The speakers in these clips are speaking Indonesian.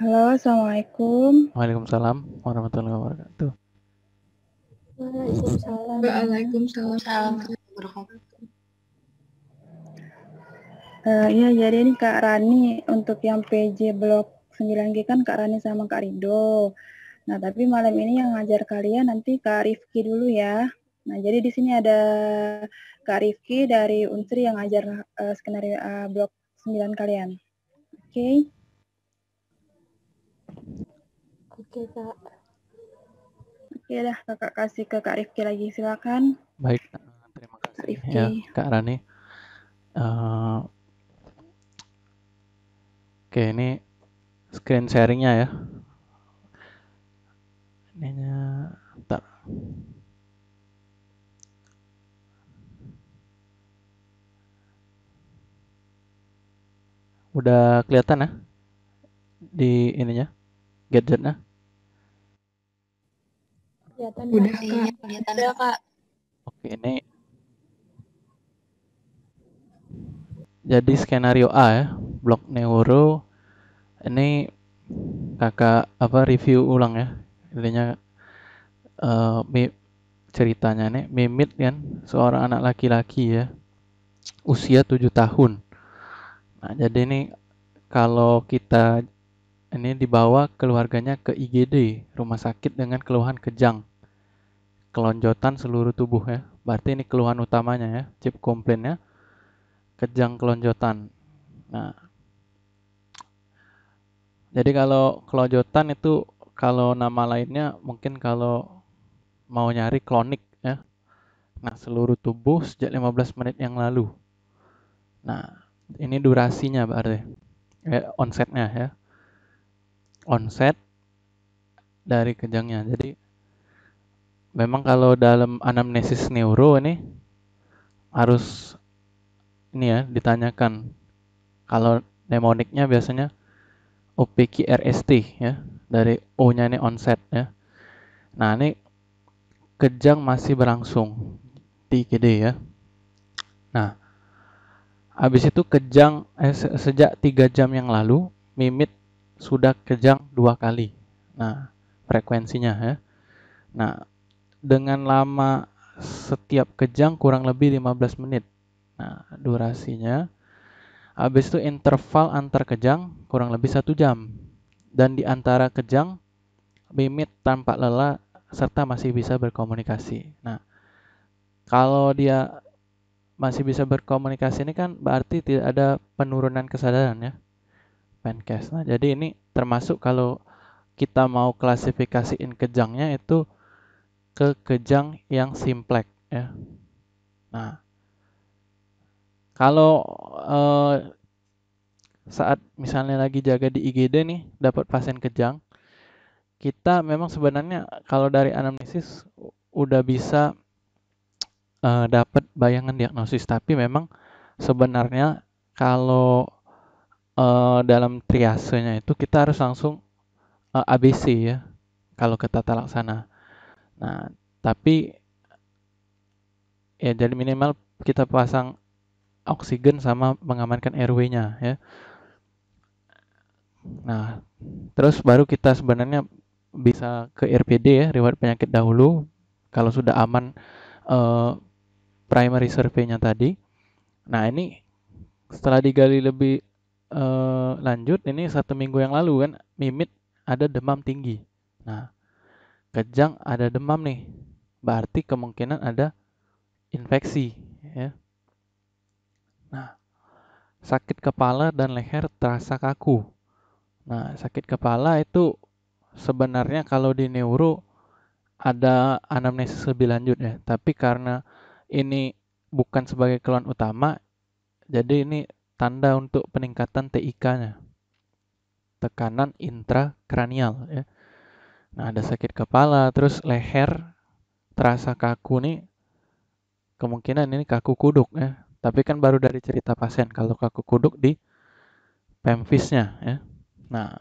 Halo, Assalamualaikum. Waalaikumsalam warahmatullahi wabarakatuh. Waalaikumsalam. Waalaikumsalam. Uh, ya, jadi ini Kak Rani untuk yang PJ Blok 9G kan Kak Rani sama Kak Rido. Nah, tapi malam ini yang ngajar kalian nanti Kak Rifki dulu ya. Nah, jadi di sini ada Kak Rifki dari Unsri yang ngajar uh, skenario uh, Blok 9 kalian. Oke. Okay. Oke kak. Oke lah kakak kasih ke Kak Rifki lagi silakan. Baik, terima kasih Kak Rifki. ya Kak Rani. Uh, oke ini screen sharingnya ya. Ininya, tak. Udah kelihatan ya di ininya? Gadgetnya, Udah, Kak. Kak. Oke, ini jadi skenario A ya, blok neuro ini kakak apa review ulang ya intinya uh, ceritanya nih Mimit kan seorang anak laki-laki ya usia 7 tahun nah jadi ini kalau kita ini dibawa keluarganya ke IGD, rumah sakit dengan keluhan kejang. Kelonjotan seluruh tubuh ya. Berarti ini keluhan utamanya ya, chip komplainnya. Kejang kelonjotan. Nah, jadi kalau kelonjotan itu kalau nama lainnya mungkin kalau mau nyari klonik ya. Nah, seluruh tubuh sejak 15 menit yang lalu. Nah, ini durasinya berarti. Eh, onsetnya ya onset dari kejangnya. Jadi memang kalau dalam anamnesis neuro ini harus ini ya ditanyakan. Kalau mnemoniknya biasanya OPQRST ya dari O-nya ini onset ya. Nah ini kejang masih berlangsung di IGD ya. Nah habis itu kejang eh, sejak tiga jam yang lalu mimit sudah kejang dua kali. Nah, frekuensinya ya. Nah, dengan lama setiap kejang kurang lebih 15 menit. Nah, durasinya. Habis itu interval antar kejang kurang lebih satu jam. Dan di antara kejang, mimit tampak lelah serta masih bisa berkomunikasi. Nah, kalau dia masih bisa berkomunikasi ini kan berarti tidak ada penurunan kesadaran ya. Penkes. Nah, jadi ini termasuk kalau kita mau klasifikasiin kejangnya itu ke kejang yang simplek ya. Nah, kalau eh, saat misalnya lagi jaga di IGD nih dapat pasien kejang, kita memang sebenarnya kalau dari anamnesis udah bisa eh, dapat bayangan diagnosis, tapi memang sebenarnya kalau uh, dalam triasenya itu kita harus langsung uh, eh, ABC ya kalau ke tata laksana. Nah, tapi ya jadi minimal kita pasang oksigen sama mengamankan RW-nya ya. Nah, terus baru kita sebenarnya bisa ke RPD ya, riwayat penyakit dahulu kalau sudah aman uh, primary survey-nya tadi. Nah, ini setelah digali lebih uh, lanjut ini satu minggu yang lalu kan mimit ada demam tinggi nah kejang ada demam nih berarti kemungkinan ada infeksi ya nah sakit kepala dan leher terasa kaku nah sakit kepala itu sebenarnya kalau di neuro ada anamnesis lebih lanjut ya tapi karena ini bukan sebagai keluhan utama jadi ini tanda untuk peningkatan TIK-nya. Tekanan intrakranial ya. Nah, ada sakit kepala, terus leher terasa kaku nih. Kemungkinan ini kaku kuduk ya. Tapi kan baru dari cerita pasien kalau kaku kuduk di pemfisnya ya. Nah,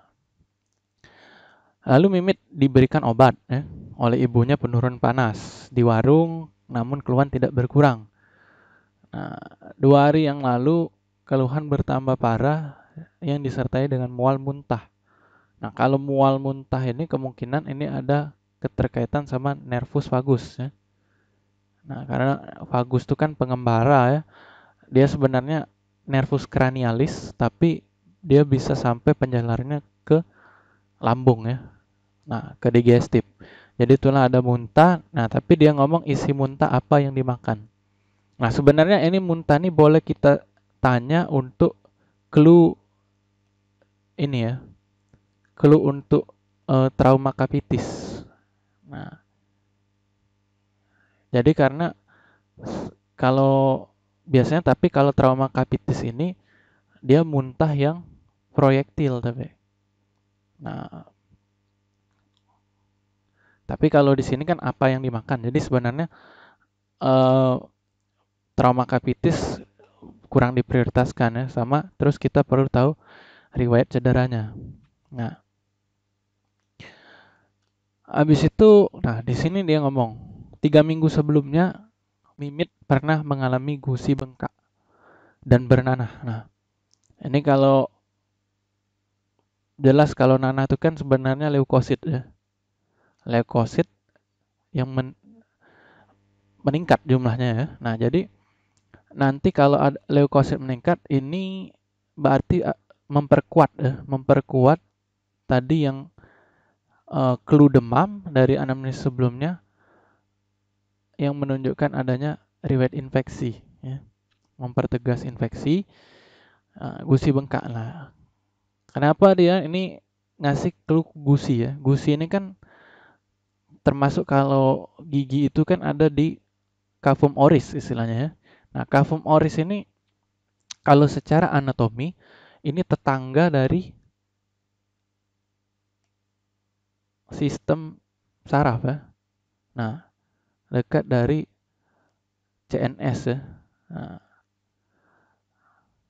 lalu Mimit diberikan obat ya oleh ibunya penurun panas di warung namun keluhan tidak berkurang. Nah, dua hari yang lalu keluhan bertambah parah yang disertai dengan mual muntah. Nah, kalau mual muntah ini kemungkinan ini ada keterkaitan sama nervus vagus ya. Nah, karena vagus itu kan pengembara ya. Dia sebenarnya nervus cranialis tapi dia bisa sampai penjalarannya ke lambung ya. Nah, ke digestif. Jadi itulah ada muntah. Nah, tapi dia ngomong isi muntah apa yang dimakan. Nah, sebenarnya ini muntah ini boleh kita tanya untuk clue ini ya clue untuk uh, trauma kapitis nah jadi karena kalau biasanya tapi kalau trauma kapitis ini dia muntah yang proyektil tapi nah tapi kalau di sini kan apa yang dimakan jadi sebenarnya uh, trauma kapitis kurang diprioritaskan ya sama terus kita perlu tahu riwayat cederanya. Nah, habis itu, nah di sini dia ngomong tiga minggu sebelumnya Mimit pernah mengalami gusi bengkak dan bernanah. Nah, ini kalau jelas kalau nanah itu kan sebenarnya leukosit ya. Leukosit yang men meningkat jumlahnya ya. Nah, jadi nanti kalau ada leukosit meningkat ini berarti eh, memperkuat eh, memperkuat tadi yang eh, clue demam dari anamnesis sebelumnya yang menunjukkan adanya riwayat infeksi ya. mempertegas infeksi eh, gusi bengkak lah kenapa dia ini ngasih clue gusi ya gusi ini kan termasuk kalau gigi itu kan ada di cavum oris istilahnya ya Nah, Cavum oris ini kalau secara anatomi ini tetangga dari sistem saraf ya. Nah, dekat dari CNS ya. Nah,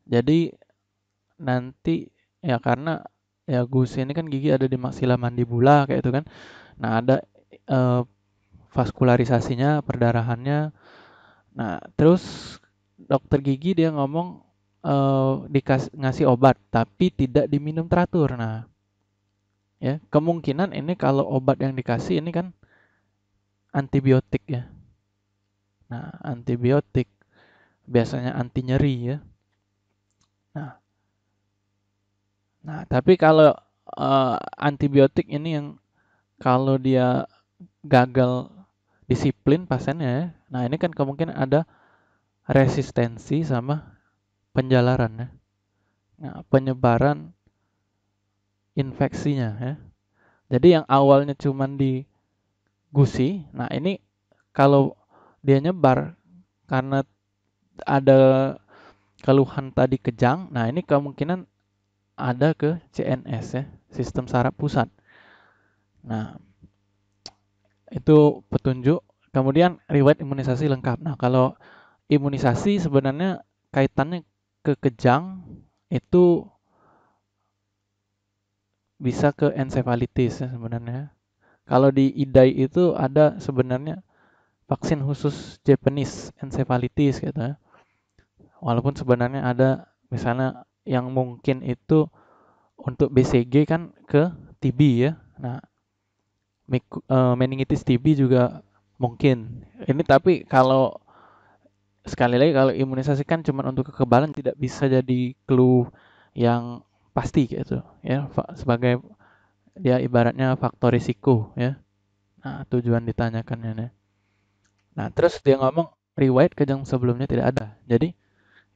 jadi nanti ya karena ya gusi ini kan gigi ada di maksila mandibula kayak itu kan. Nah, ada eh, vaskularisasinya, perdarahannya, Nah, terus dokter gigi dia ngomong uh, dikas ngasih obat tapi tidak diminum teratur. Nah, ya kemungkinan ini kalau obat yang dikasih ini kan antibiotik ya. Nah, antibiotik biasanya anti nyeri ya. Nah, nah tapi kalau uh, antibiotik ini yang kalau dia gagal disiplin pasiennya ya. Nah ini kan kemungkinan ada resistensi sama penjalaran ya. Nah, penyebaran infeksinya ya. Jadi yang awalnya cuman di gusi, nah ini kalau dia nyebar karena ada keluhan tadi kejang, nah ini kemungkinan ada ke CNS ya, sistem saraf pusat. Nah, itu petunjuk. Kemudian riwayat imunisasi lengkap. Nah, kalau imunisasi sebenarnya kaitannya ke kejang itu bisa ke encephalitis ya sebenarnya. Kalau di IDAI itu ada sebenarnya vaksin khusus Japanese encephalitis gitu ya. Walaupun sebenarnya ada misalnya yang mungkin itu untuk BCG kan ke TB ya. Nah, uh, meningitis TB juga mungkin. Ini tapi kalau sekali lagi kalau imunisasi kan cuma untuk kekebalan tidak bisa jadi clue yang pasti gitu ya sebagai dia ya, ibaratnya faktor risiko ya. Nah, tujuan ditanyakannya Nah, terus dia ngomong riwayat kejang sebelumnya tidak ada. Jadi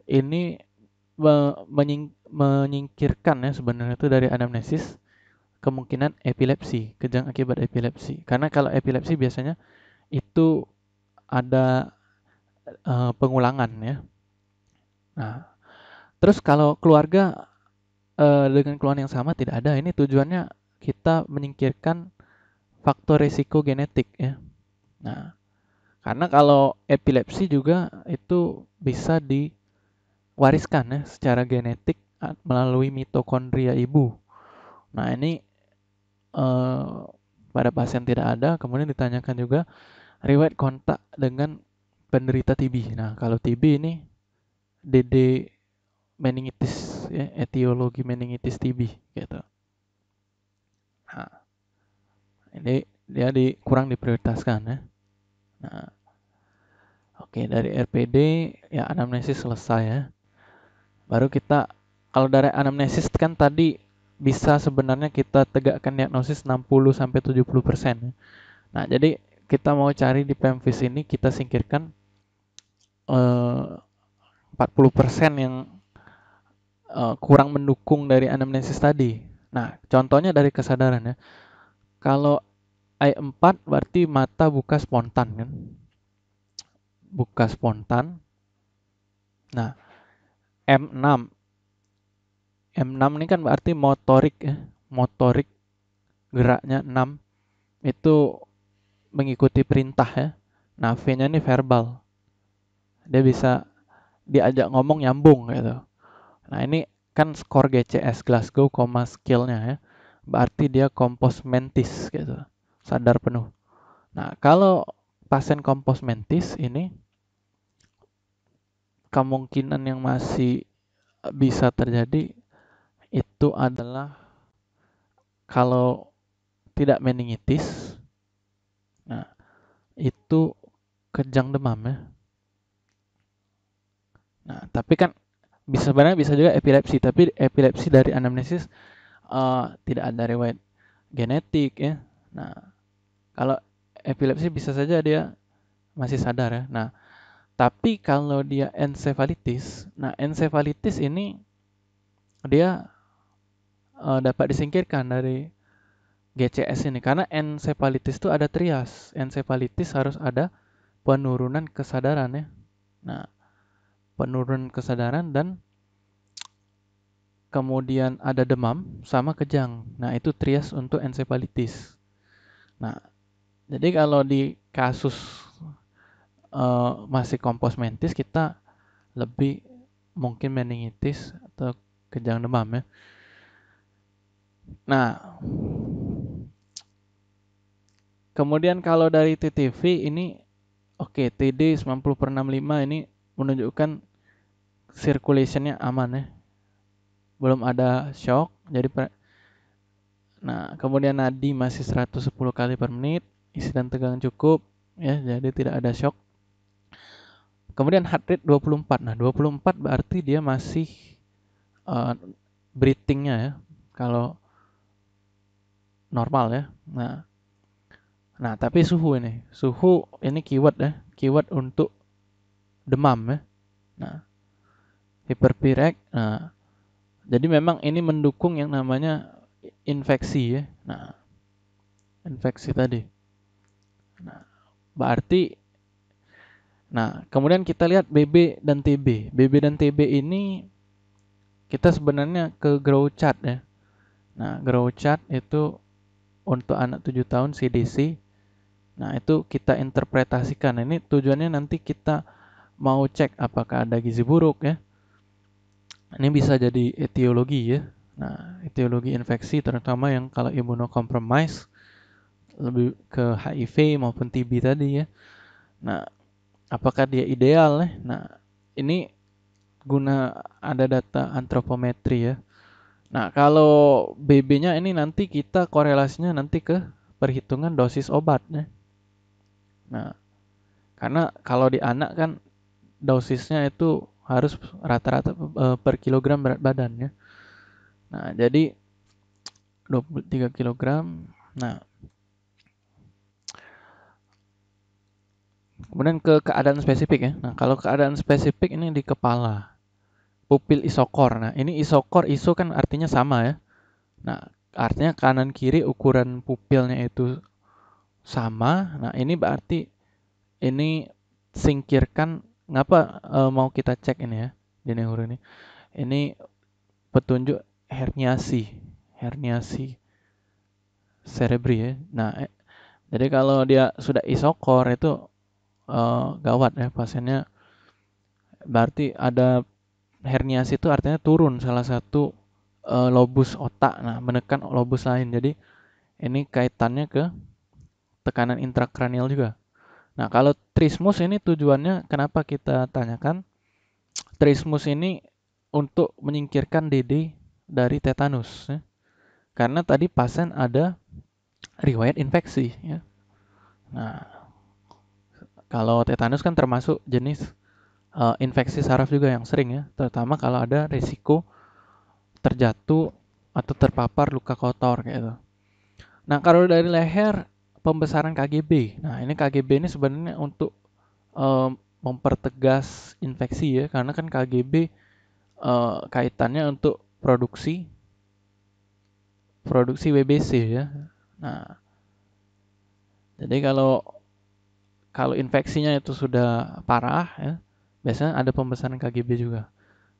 ini menying menyingkirkan ya sebenarnya itu dari anamnesis kemungkinan epilepsi, kejang akibat epilepsi. Karena kalau epilepsi biasanya itu ada uh, pengulangan ya. Nah, terus kalau keluarga uh, dengan keluhan yang sama tidak ada, ini tujuannya kita menyingkirkan faktor risiko genetik ya. Nah, karena kalau epilepsi juga itu bisa diwariskan ya secara genetik melalui mitokondria ibu. Nah, ini Eh, pada pasien tidak ada. Kemudian ditanyakan juga riwayat kontak dengan penderita TB. Nah, kalau TB ini DD meningitis ya, etiologi meningitis TB gitu. Nah, ini dia di, kurang diprioritaskan ya. Nah, oke dari RPD ya anamnesis selesai ya. Baru kita kalau dari anamnesis kan tadi bisa sebenarnya kita tegakkan diagnosis 60 sampai 70%. Nah, jadi kita mau cari di pemvis ini kita singkirkan eh, 40% yang eh, kurang mendukung dari anamnesis tadi. Nah, contohnya dari kesadaran ya. Kalau I4 berarti mata buka spontan kan? Buka spontan. Nah, M6 M6 ini kan berarti motorik ya, motorik geraknya 6 itu mengikuti perintah ya. Nah, V-nya ini verbal. Dia bisa diajak ngomong nyambung gitu. Nah, ini kan skor GCS Glasgow, skillnya ya. Berarti dia kompos mentis gitu. Sadar penuh. Nah, kalau pasien kompos mentis ini kemungkinan yang masih bisa terjadi itu adalah kalau tidak meningitis, nah, itu kejang demam ya. Nah, tapi kan bisa sebenarnya bisa juga epilepsi, tapi epilepsi dari anamnesis uh, tidak ada riwayat genetik ya. Nah, kalau epilepsi bisa saja dia masih sadar ya. Nah, tapi kalau dia encefalitis, nah encefalitis ini dia uh, dapat disingkirkan dari GCS ini karena encephalitis itu ada trias. Encephalitis harus ada penurunan kesadaran ya. Nah, penurunan kesadaran dan kemudian ada demam sama kejang. Nah, itu trias untuk encephalitis. Nah, jadi kalau di kasus uh, masih kompos mentis kita lebih mungkin meningitis atau kejang demam ya. Nah, kemudian kalau dari TTV ini oke okay, TD 90 per 65 ini menunjukkan circulationnya aman ya belum ada shock jadi per... nah kemudian nadi masih 110 kali per menit isi dan tegang cukup ya jadi tidak ada shock kemudian heart rate 24 nah 24 berarti dia masih uh, breathingnya ya kalau normal ya. Nah, nah tapi suhu ini, suhu ini keyword ya, keyword untuk demam ya. Nah, hiperpirek. Nah, jadi memang ini mendukung yang namanya infeksi ya. Nah, infeksi tadi. Nah, berarti Nah, kemudian kita lihat BB dan TB. BB dan TB ini kita sebenarnya ke grow chart ya. Nah, grow chart itu untuk anak 7 tahun CDC. Nah, itu kita interpretasikan. Ini tujuannya nanti kita mau cek apakah ada gizi buruk ya. Ini bisa jadi etiologi ya. Nah, etiologi infeksi terutama yang kalau imunokompromis lebih ke HIV maupun TB tadi ya. Nah, apakah dia ideal ya? Nah, ini guna ada data antropometri ya Nah, kalau BB-nya ini nanti kita korelasinya nanti ke perhitungan dosis obatnya. Nah, karena kalau di anak kan dosisnya itu harus rata-rata e, per kilogram berat badannya. Nah, jadi 23 kilogram. Nah, kemudian ke keadaan spesifik ya. Nah, kalau keadaan spesifik ini di kepala pupil isokor. Nah, ini isokor iso kan artinya sama ya. Nah, artinya kanan kiri ukuran pupilnya itu sama. Nah, ini berarti ini singkirkan ngapa e, mau kita cek ini ya. Jadi huruf ini. Ini petunjuk herniasi, herniasi cerebri ya. Nah, e, jadi kalau dia sudah isokor itu e, gawat ya pasiennya berarti ada herniasi itu artinya turun salah satu e, lobus otak nah menekan lobus lain jadi ini kaitannya ke tekanan intrakranial juga nah kalau trismus ini tujuannya kenapa kita tanyakan trismus ini untuk menyingkirkan DD dari tetanus ya. karena tadi pasien ada riwayat infeksi ya nah kalau tetanus kan termasuk jenis uh, infeksi saraf juga yang sering ya, terutama kalau ada risiko terjatuh atau terpapar luka kotor kayak gitu. Nah, kalau dari leher pembesaran KGB. Nah, ini KGB ini sebenarnya untuk uh, mempertegas infeksi ya, karena kan KGB uh, eh, kaitannya untuk produksi produksi WBC ya. Nah, jadi kalau kalau infeksinya itu sudah parah ya, Biasanya ada pembesaran KGB juga.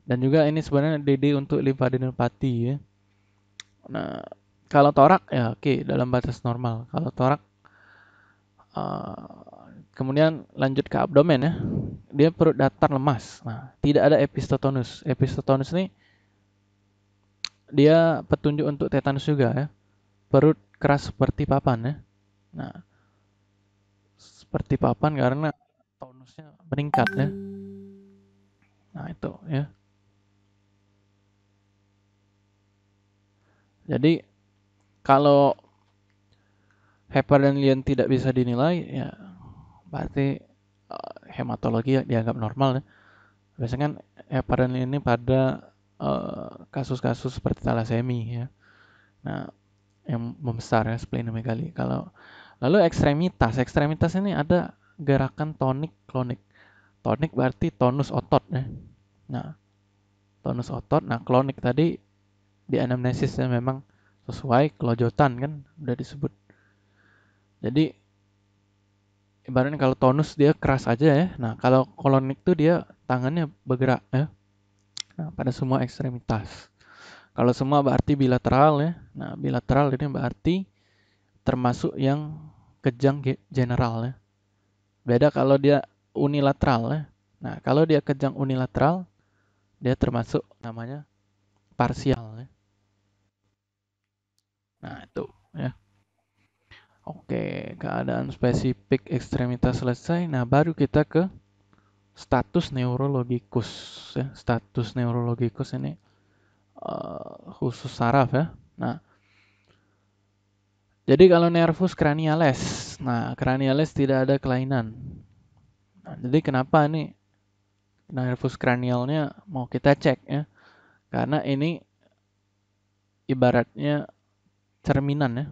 Dan juga ini sebenarnya DD untuk limfadenopati ya. Nah, kalau torak ya oke okay, dalam batas normal. Kalau torak uh, kemudian lanjut ke abdomen ya. Dia perut datar lemas. Nah, tidak ada epistotonus. Epistotonus ini dia petunjuk untuk tetanus juga ya. Perut keras seperti papan ya. Nah, seperti papan karena tonusnya meningkat ya. Nah, itu ya. Jadi kalau Hepar dan Lien tidak bisa dinilai, ya berarti uh, hematologi dianggap normal. Ya. Biasanya kan Hepar Lien ini pada kasus eh, kasus-kasus seperti talasemi ya. Nah, yang membesar ya splenomegali. Kalau lalu ekstremitas, ekstremitas ini ada gerakan tonik klonik. Tonik berarti tonus otot ya. Nah, tonus otot. Nah, klonik tadi di anamnesisnya memang sesuai kelojotan kan udah disebut. Jadi ibaratnya kalau tonus dia keras aja ya. Nah, kalau klonik tuh dia tangannya bergerak ya. Nah, pada semua ekstremitas. Kalau semua berarti bilateral ya. Nah, bilateral ini berarti termasuk yang kejang general ya. Beda kalau dia unilateral. Ya. Nah, kalau dia kejang unilateral, dia termasuk namanya parsial. Ya. Nah, itu ya. Oke, keadaan spesifik ekstremitas selesai. Nah, baru kita ke status neurologikus ya. Status neurologikus ini uh, khusus saraf ya. Nah, jadi kalau nervus cranialis, nah cranialis tidak ada kelainan. Nah, jadi kenapa nih nervus kranialnya mau kita cek ya? Karena ini ibaratnya cerminan ya.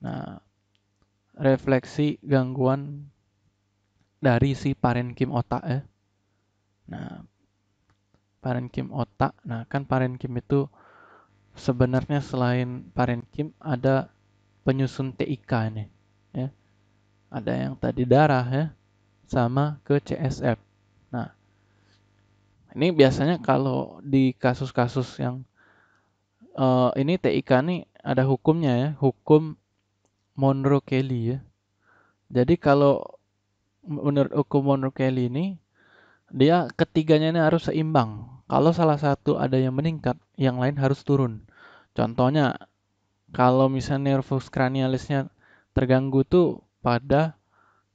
Nah, refleksi gangguan dari si parenkim otak ya. Nah, parenkim otak. Nah, kan parenkim itu sebenarnya selain parenkim ada penyusun TIK ini ya. Ada yang tadi darah ya sama ke CSF. Nah, ini biasanya kalau di kasus-kasus yang uh, ini TIK nih ada hukumnya ya, hukum Monroe Kelly ya. Jadi kalau menurut hukum Monroe Kelly ini dia ketiganya ini harus seimbang. Kalau salah satu ada yang meningkat, yang lain harus turun. Contohnya kalau misalnya nervus kranialisnya terganggu tuh pada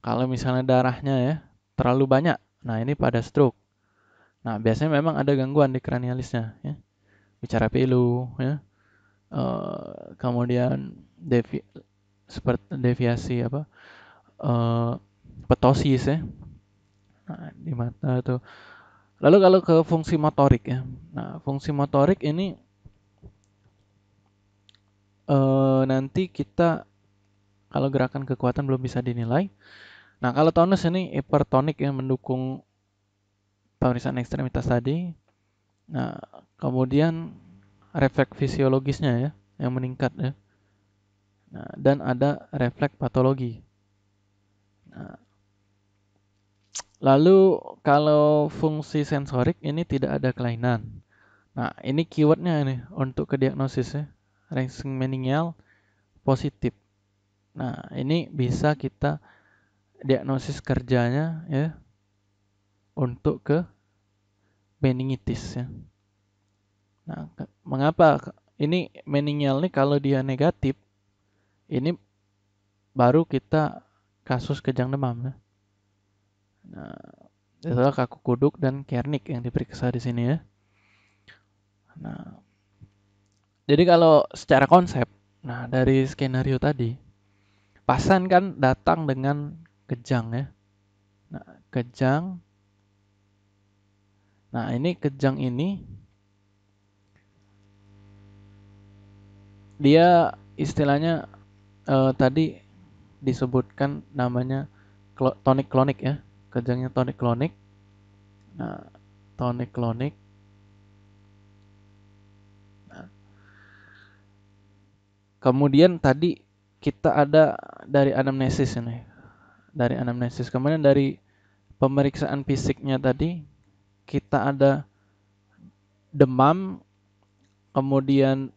kalau misalnya darahnya ya terlalu banyak, nah ini pada stroke. Nah biasanya memang ada gangguan di kranialisnya, ya. bicara pilu, ya. E, kemudian devi, seperti deviasi apa e, petosis ya nah, di mata tuh. Lalu kalau ke fungsi motorik ya, nah fungsi motorik ini e, nanti kita kalau gerakan kekuatan belum bisa dinilai Nah, kalau tonus ini hipertonik yang mendukung pemeriksaan ekstremitas tadi. Nah, kemudian refleks fisiologisnya ya yang meningkat ya. Nah, dan ada refleks patologi. Nah, lalu kalau fungsi sensorik ini tidak ada kelainan. Nah, ini keywordnya ini untuk ke diagnosis ya. Ranking meninggal positif. Nah, ini bisa kita diagnosis kerjanya ya untuk ke meningitis ya. Nah, mengapa ini meningial nih kalau dia negatif ini baru kita kasus kejang demam ya. Nah, itu kaku kuduk dan kernik yang diperiksa di sini ya. Nah, jadi kalau secara konsep, nah dari skenario tadi, Pasan kan datang dengan kejang ya. Nah, kejang. Nah, ini kejang ini dia istilahnya eh, tadi disebutkan namanya tonic klonik ya. Kejangnya tonic klonik. Nah, tonic klonik. Nah. Kemudian tadi kita ada dari anamnesis ini dari anamnesis. Kemudian dari pemeriksaan fisiknya tadi kita ada demam, kemudian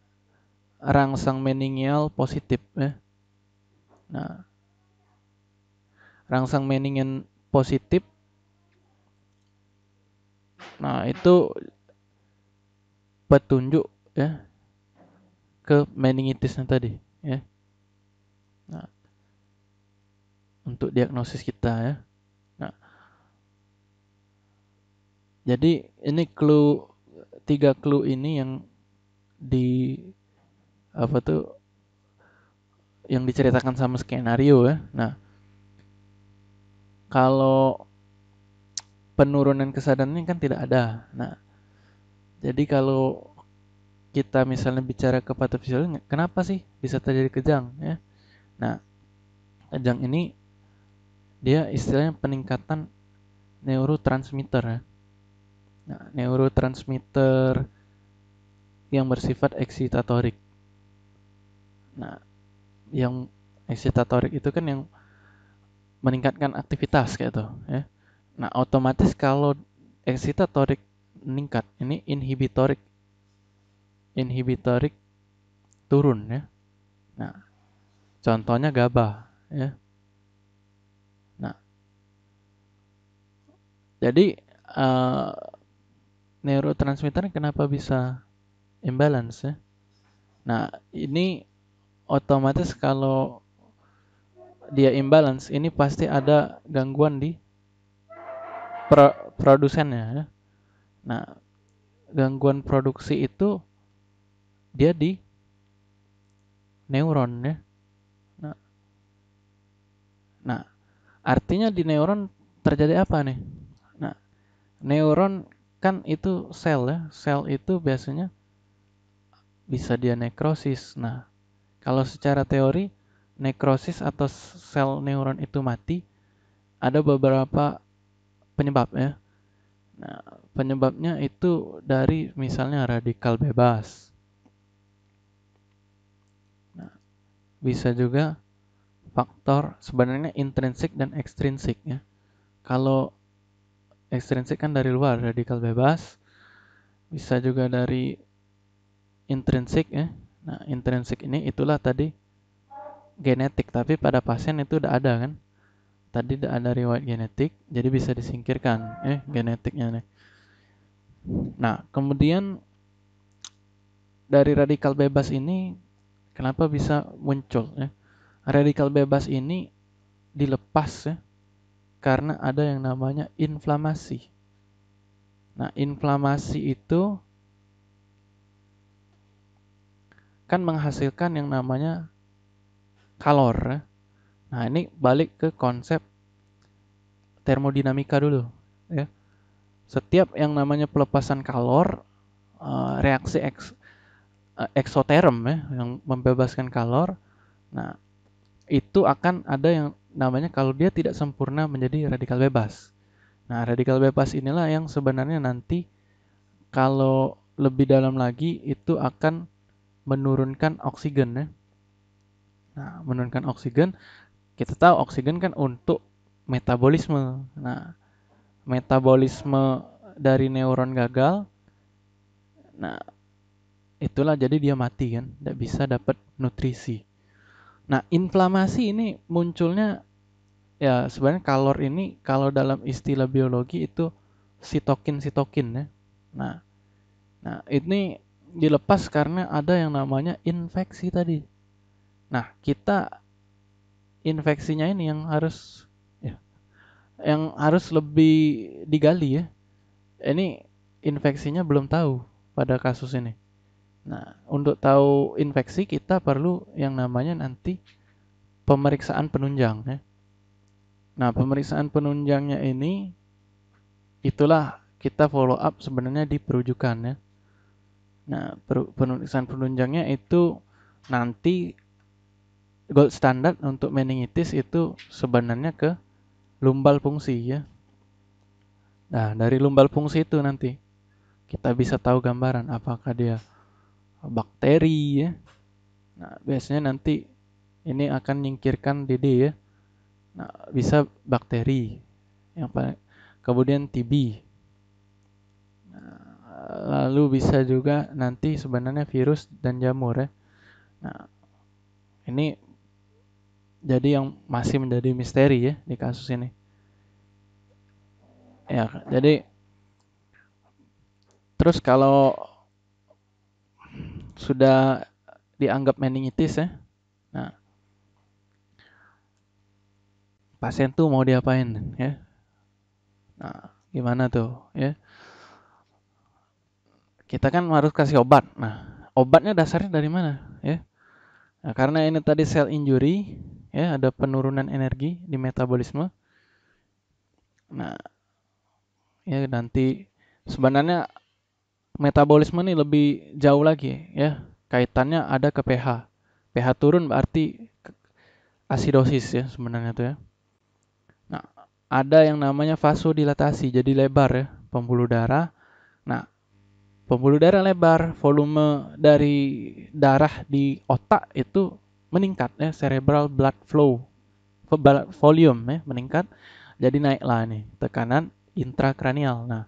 rangsang meningial positif ya. Nah, rangsang meningen positif. Nah, itu petunjuk ya ke meningitisnya tadi ya. untuk diagnosis kita ya. Nah, jadi ini clue tiga clue ini yang di apa tuh yang diceritakan sama skenario ya. Nah, kalau penurunan kesadaran ini kan tidak ada. Nah, jadi kalau kita misalnya bicara ke patofisiologi, kenapa sih bisa terjadi kejang ya? Nah, kejang ini dia istilahnya peningkatan neurotransmitter ya. Nah, neurotransmitter yang bersifat eksitatorik. Nah, yang eksitatorik itu kan yang meningkatkan aktivitas kayak itu ya. Nah, otomatis kalau eksitatorik meningkat, ini inhibitorik inhibitorik turun ya. Nah, contohnya gabah, ya. Jadi uh, eh, neurotransmitter kenapa bisa imbalance ya? Nah, ini otomatis kalau dia imbalance ini pasti ada gangguan di pro produsennya ya. Nah, gangguan produksi itu dia di neuron ya. Nah, nah artinya di neuron terjadi apa nih? neuron kan itu sel ya sel itu biasanya bisa dia nekrosis nah kalau secara teori nekrosis atau sel neuron itu mati ada beberapa penyebab ya nah penyebabnya itu dari misalnya radikal bebas nah, bisa juga faktor sebenarnya intrinsik dan ekstrinsik ya kalau Ekstrinsik kan dari luar, radikal bebas. Bisa juga dari intrinsik ya. Nah, intrinsik ini itulah tadi genetik, tapi pada pasien itu udah ada kan. Tadi udah ada riwayat genetik, jadi bisa disingkirkan eh genetiknya nih. Nah, kemudian dari radikal bebas ini kenapa bisa muncul ya? Radikal bebas ini dilepas ya karena ada yang namanya inflamasi. Nah, inflamasi itu kan menghasilkan yang namanya kalor. Nah, ini balik ke konsep termodinamika dulu, ya. Setiap yang namanya pelepasan kalor, eh, reaksi eks, eh, eksoterm ya, yang membebaskan kalor, nah itu akan ada yang namanya kalau dia tidak sempurna menjadi radikal bebas. Nah, radikal bebas inilah yang sebenarnya nanti kalau lebih dalam lagi itu akan menurunkan oksigen ya. Nah, menurunkan oksigen, kita tahu oksigen kan untuk metabolisme. Nah, metabolisme dari neuron gagal. Nah, itulah jadi dia mati kan, tidak bisa dapat nutrisi. Nah, inflamasi ini munculnya ya sebenarnya kalor ini kalau dalam istilah biologi itu sitokin sitokin ya nah nah ini dilepas karena ada yang namanya infeksi tadi nah kita infeksinya ini yang harus ya, yang harus lebih digali ya ini infeksinya belum tahu pada kasus ini nah untuk tahu infeksi kita perlu yang namanya nanti pemeriksaan penunjang ya Nah, pemeriksaan penunjangnya ini itulah kita follow up sebenarnya di perujukan ya. Nah, pemeriksaan penunjangnya itu nanti gold standard untuk meningitis itu sebenarnya ke lumbal fungsi ya. Nah, dari lumbal fungsi itu nanti kita bisa tahu gambaran apakah dia bakteri ya. Nah, biasanya nanti ini akan nyingkirkan DD ya. Nah, bisa bakteri yang paling kemudian TB. Nah, lalu bisa juga nanti sebenarnya virus dan jamur ya. Nah, ini jadi yang masih menjadi misteri ya di kasus ini. Ya, jadi terus kalau sudah dianggap meningitis ya, pasien tuh mau diapain ya nah gimana tuh ya kita kan harus kasih obat nah obatnya dasarnya dari mana ya nah, karena ini tadi sel injury ya ada penurunan energi di metabolisme nah ya nanti sebenarnya metabolisme ini lebih jauh lagi ya kaitannya ada ke pH pH turun berarti asidosis ya sebenarnya tuh ya ada yang namanya vasodilatasi, jadi lebar ya, pembuluh darah. Nah, pembuluh darah lebar, volume dari darah di otak itu meningkat ya, cerebral blood flow, volume ya, meningkat. Jadi naiklah nih tekanan intrakranial. Nah,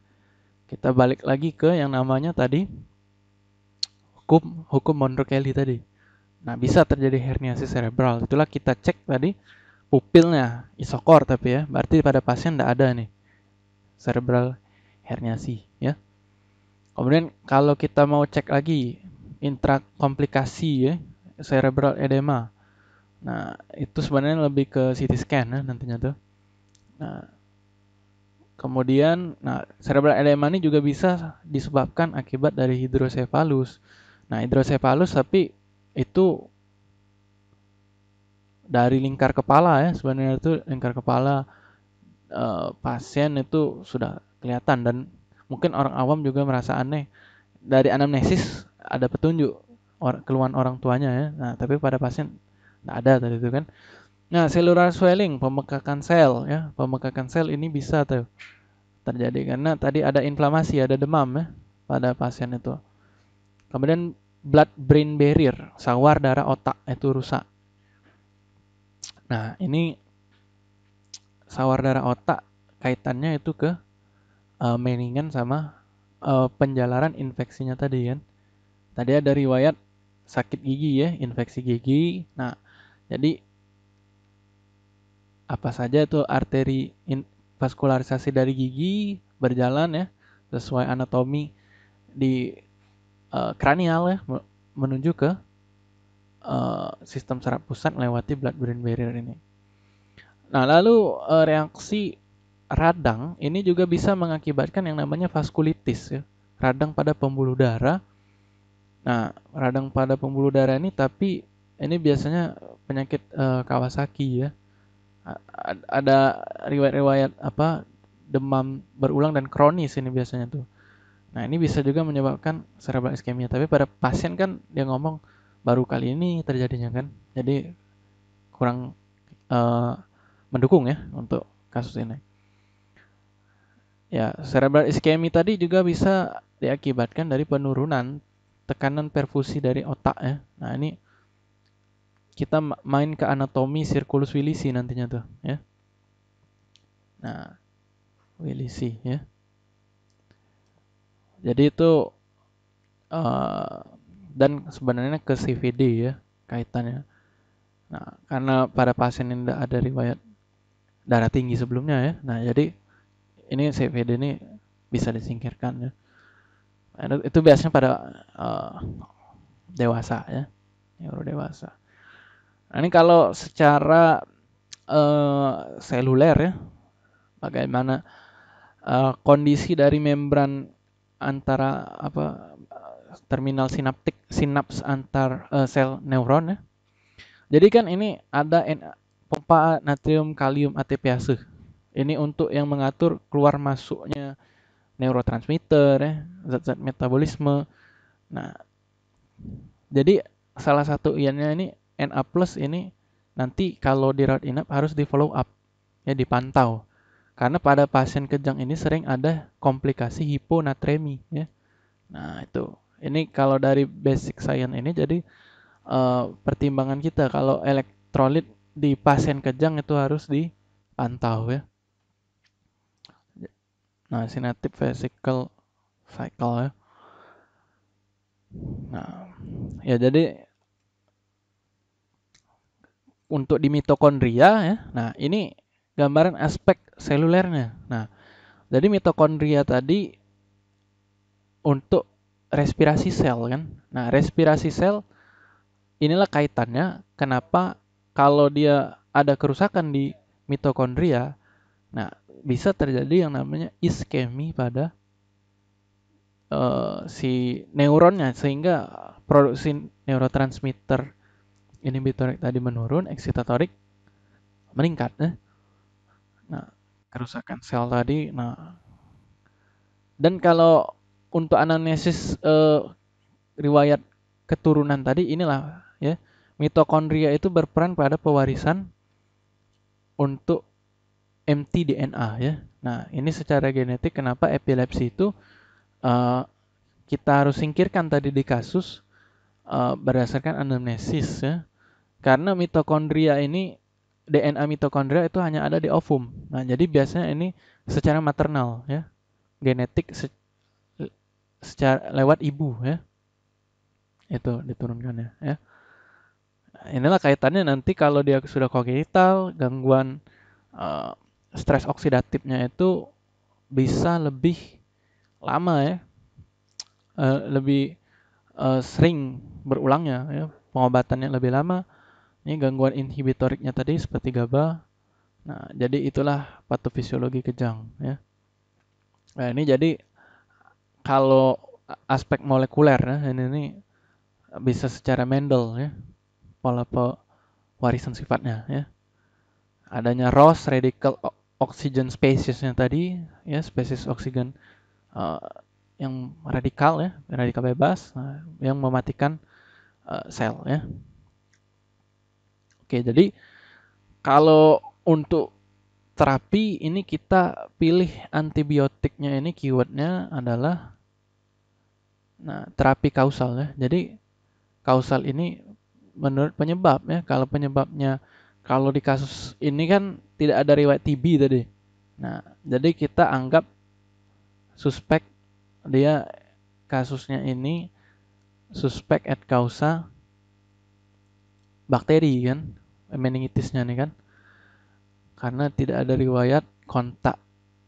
kita balik lagi ke yang namanya tadi hukum hukum Kelly tadi. Nah, bisa terjadi herniasi cerebral. Itulah kita cek tadi pupilnya isokor tapi ya berarti pada pasien tidak ada nih cerebral herniasi ya kemudian kalau kita mau cek lagi intrakomplikasi ya cerebral edema nah itu sebenarnya lebih ke CT scan ya nantinya tuh nah kemudian nah cerebral edema ini juga bisa disebabkan akibat dari hidrosefalus nah hidrosefalus tapi itu dari lingkar kepala ya sebenarnya itu lingkar kepala uh, pasien itu sudah kelihatan dan mungkin orang awam juga merasa aneh dari anamnesis ada petunjuk or, keluhan orang tuanya ya nah tapi pada pasien tidak ada tadi itu kan nah cellular swelling pemekakan sel ya pemekakan sel ini bisa tuh terjadi karena tadi ada inflamasi ada demam ya pada pasien itu kemudian blood brain barrier sawar darah otak itu rusak Nah, ini sawar darah otak kaitannya itu ke uh, eh, meningan sama uh, penjalaran infeksinya tadi kan. Tadi ada riwayat sakit gigi ya, infeksi gigi. Nah, jadi apa saja itu arteri in, vaskularisasi dari gigi berjalan ya sesuai anatomi di uh, kranial ya menuju ke Eh, sistem saraf pusat melewati blood-brain barrier ini. Nah, lalu uh, reaksi radang ini juga bisa mengakibatkan yang namanya vaskulitis, ya. radang pada pembuluh darah. Nah, radang pada pembuluh darah ini tapi ini biasanya penyakit uh, Kawasaki ya. A ada riwayat-riwayat apa demam berulang dan kronis ini biasanya tuh. Nah, ini bisa juga menyebabkan cerebral ischemia, tapi pada pasien kan dia ngomong baru kali ini terjadinya kan. Jadi kurang uh, mendukung ya untuk kasus ini. Ya, cerebral ischemia tadi juga bisa diakibatkan dari penurunan tekanan perfusi dari otak ya. Nah, ini kita main ke anatomi sirkulus Willisi nantinya tuh ya. Nah, Willisi ya. Jadi itu uh, dan sebenarnya ke CVD ya kaitannya. Nah, karena pada pasien ini ada riwayat darah tinggi sebelumnya ya. Nah, jadi ini CVD ini bisa disingkirkan ya. Nah, itu biasanya pada uh, dewasa ya, neuro dewasa. Nah, ini kalau secara uh, seluler ya, bagaimana uh, kondisi dari membran antara apa terminal sinaptik sinaps antar uh, sel neuron ya. Jadi kan ini ada pompa natrium kalium ATPase. Ini untuk yang mengatur keluar masuknya neurotransmitter ya, zat-zat metabolisme. Nah, jadi salah satu iannya ini NA+ ini nanti kalau dirawat inap harus di follow up ya dipantau. Karena pada pasien kejang ini sering ada komplikasi hiponatremi ya. Nah, itu ini kalau dari basic science ini jadi uh, pertimbangan kita kalau elektrolit di pasien kejang itu harus dipantau ya. Nah, sinaptic vesicle cycle ya. Nah, ya jadi untuk di mitokondria ya. Nah, ini gambaran aspek selulernya. Nah, jadi mitokondria tadi untuk respirasi sel kan. Nah, respirasi sel inilah kaitannya kenapa kalau dia ada kerusakan di mitokondria, nah bisa terjadi yang namanya iskemi pada uh, si neuronnya sehingga produksi neurotransmitter inhibitorik tadi menurun, eksitatorik meningkat. Eh? Nah, kerusakan sel tadi. Nah, dan kalau untuk anamnesis uh, riwayat keturunan tadi inilah ya mitokondria itu berperan pada pewarisan untuk mtDNA ya. Nah ini secara genetik kenapa epilepsi itu uh, kita harus singkirkan tadi di kasus uh, berdasarkan anamnesis ya. Karena mitokondria ini DNA mitokondria itu hanya ada di ovum. Nah, jadi biasanya ini secara maternal ya. Genetik se secara lewat ibu ya. Itu diturunkan ya. ya. Inilah kaitannya nanti kalau dia sudah kognitif gangguan uh, stres oksidatifnya itu bisa lebih lama ya. Uh, lebih uh, sering berulangnya ya. Pengobatannya lebih lama. Ini gangguan inhibitoriknya tadi seperti GABA. Nah, jadi itulah patofisiologi kejang ya. Nah, ini jadi kalau aspek molekuler nah ini, ini bisa secara Mendel ya pola warisan sifatnya ya adanya Ross radical oxygen spesiesnya tadi ya spesies oksigen uh, yang radikal ya radikal bebas nah, yang mematikan uh, sel ya oke jadi kalau untuk terapi ini kita pilih antibiotiknya ini keywordnya adalah Nah, terapi kausal ya. Jadi kausal ini menurut penyebab ya. Kalau penyebabnya kalau di kasus ini kan tidak ada riwayat TB tadi. Nah, jadi kita anggap suspek dia kasusnya ini suspek et causa bakteri kan, meningitisnya nih kan. Karena tidak ada riwayat kontak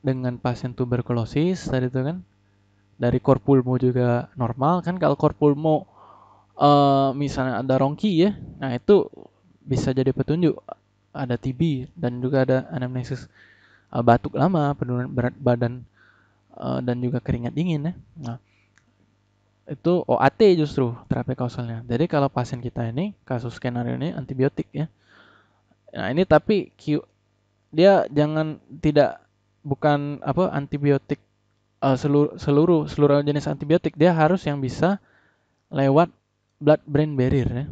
dengan pasien tuberkulosis tadi itu kan dari korpulmu juga normal kan kalau korpulmu uh, eh, misalnya ada rongki ya nah itu bisa jadi petunjuk ada TB dan juga ada anamnesis uh, batuk lama penurunan berat badan uh, dan juga keringat dingin ya nah itu OAT justru terapi kausalnya jadi kalau pasien kita ini kasus skenario ini antibiotik ya nah ini tapi Q, dia jangan tidak bukan apa antibiotik uh, eh, seluruh seluruh seluruh jenis antibiotik dia harus yang bisa lewat blood brain barrier ya.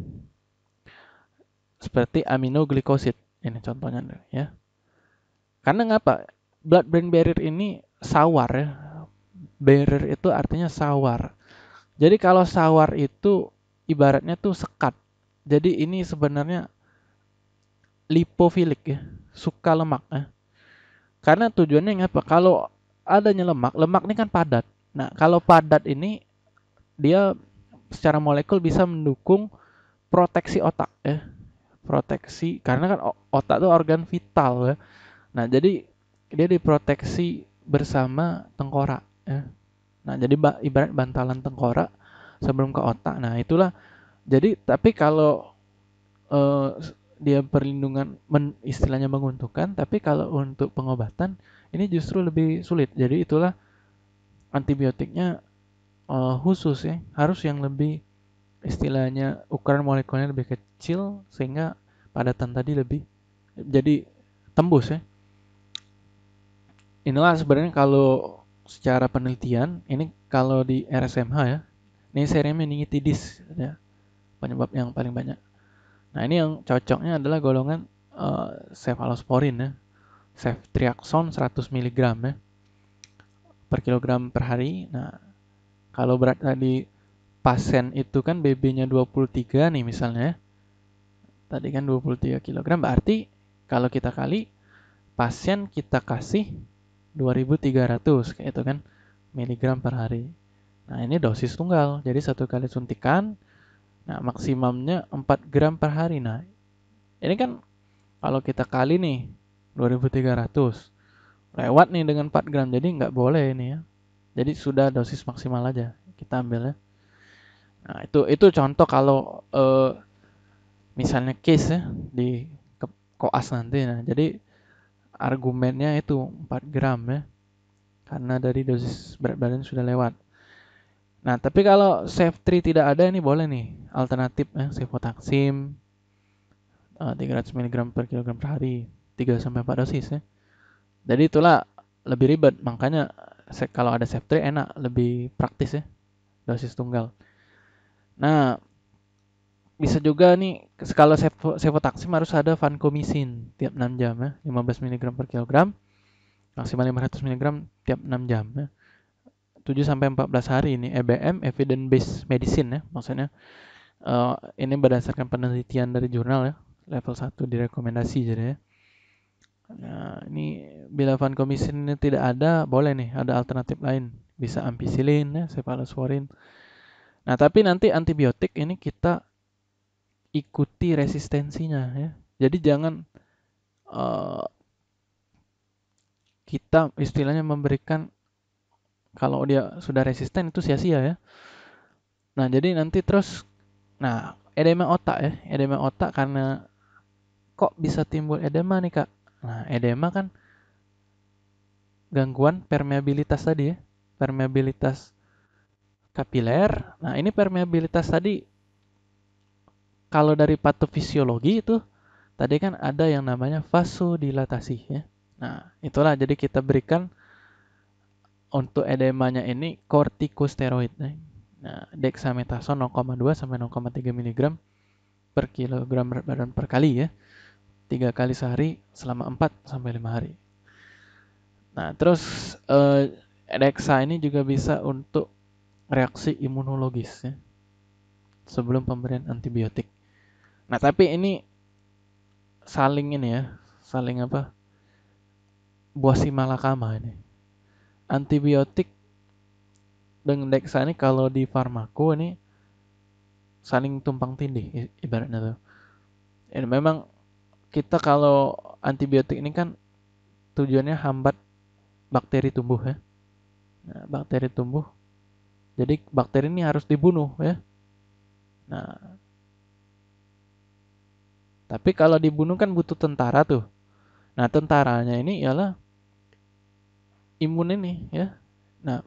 Seperti aminoglikosid ini contohnya ya. Karena ngapa? Blood brain barrier ini sawar ya. Barrier itu artinya sawar. Jadi kalau sawar itu ibaratnya tuh sekat. Jadi ini sebenarnya lipofilik ya, suka lemak ya. Karena tujuannya ngapa? Kalau adanya lemak, lemak ini kan padat. Nah, kalau padat ini dia secara molekul bisa mendukung proteksi otak ya. Proteksi karena kan otak itu organ vital ya. Nah, jadi dia diproteksi bersama tengkorak ya. Nah, jadi ibarat bantalan tengkorak sebelum ke otak. Nah, itulah jadi tapi kalau uh, dia perlindungan men, istilahnya menguntungkan, tapi kalau untuk pengobatan ini justru lebih sulit. Jadi itulah antibiotiknya uh, khusus ya, harus yang lebih istilahnya ukuran molekulnya lebih kecil sehingga padatan tadi lebih jadi tembus ya. Inilah sebenarnya kalau secara penelitian ini kalau di RSMH ya, ini serium meningitis ya, penyebab yang paling banyak. Nah ini yang cocoknya adalah golongan uh, eh, cephalosporin ya, ceftriaxone 100 mg ya per kilogram per hari. Nah, kalau berat tadi eh, pasien itu kan BB-nya 23 nih misalnya. Ya. Tadi kan 23 kg berarti kalau kita kali pasien kita kasih 2300 kayak itu kan miligram per hari. Nah, ini dosis tunggal. Jadi satu kali suntikan nah maksimumnya 4 gram per hari. Nah, ini kan kalau kita kali nih 2300 lewat nih dengan 4 gram jadi nggak boleh ini ya jadi sudah dosis maksimal aja kita ambil ya nah itu itu contoh kalau eh, misalnya case ya di ke, koas nanti nah jadi argumennya itu 4 gram ya karena dari dosis berat badan sudah lewat Nah, tapi kalau safety tidak ada ini boleh nih alternatif ya, eh, sefotaksim uh, 300 mg per kilogram per hari. 3 sampai 4 dosis ya. Jadi itulah lebih ribet makanya kalau ada Septri enak lebih praktis ya dosis tunggal. Nah, bisa juga nih kalau sefotaksim harus ada vancomycin tiap 6 jam ya, 15 mg per kilogram maksimal 500 mg tiap 6 jam ya. 7 sampai 14 hari ini EBM evidence based medicine ya maksudnya uh, ini berdasarkan penelitian dari jurnal ya level 1 direkomendasi jadi ya. Nah, ini bila vancomycin ini tidak ada, boleh nih ada alternatif lain. Bisa ampicillin ya, cephalosporin. Nah, tapi nanti antibiotik ini kita ikuti resistensinya ya. Jadi jangan uh, kita istilahnya memberikan kalau dia sudah resisten itu sia-sia ya. Nah, jadi nanti terus nah, edema otak ya. Edema otak karena kok bisa timbul edema nih, Kak? Nah, edema kan gangguan permeabilitas tadi ya. Permeabilitas kapiler. Nah, ini permeabilitas tadi kalau dari patofisiologi itu tadi kan ada yang namanya vasodilatasi ya. Nah, itulah jadi kita berikan untuk edemanya ini kortikosteroid. Ya. Nah, dexamethasone 0,2 sampai 0,3 mg per kilogram berat badan per kali ya tiga kali sehari selama 4 sampai 5 hari. Nah, terus uh, eh, Dexa ini juga bisa untuk reaksi imunologis ya, sebelum pemberian antibiotik. Nah, tapi ini saling ini ya, saling apa? Buah si malakama ini. Antibiotik dengan Dexa ini kalau di farmaku ini saling tumpang tindih ibaratnya tuh. Ini memang kita kalau antibiotik ini kan tujuannya hambat bakteri tumbuh ya. Nah, bakteri tumbuh. Jadi bakteri ini harus dibunuh ya. Nah. Tapi kalau dibunuh kan butuh tentara tuh. Nah, tentaranya ini ialah imun ini ya. Nah,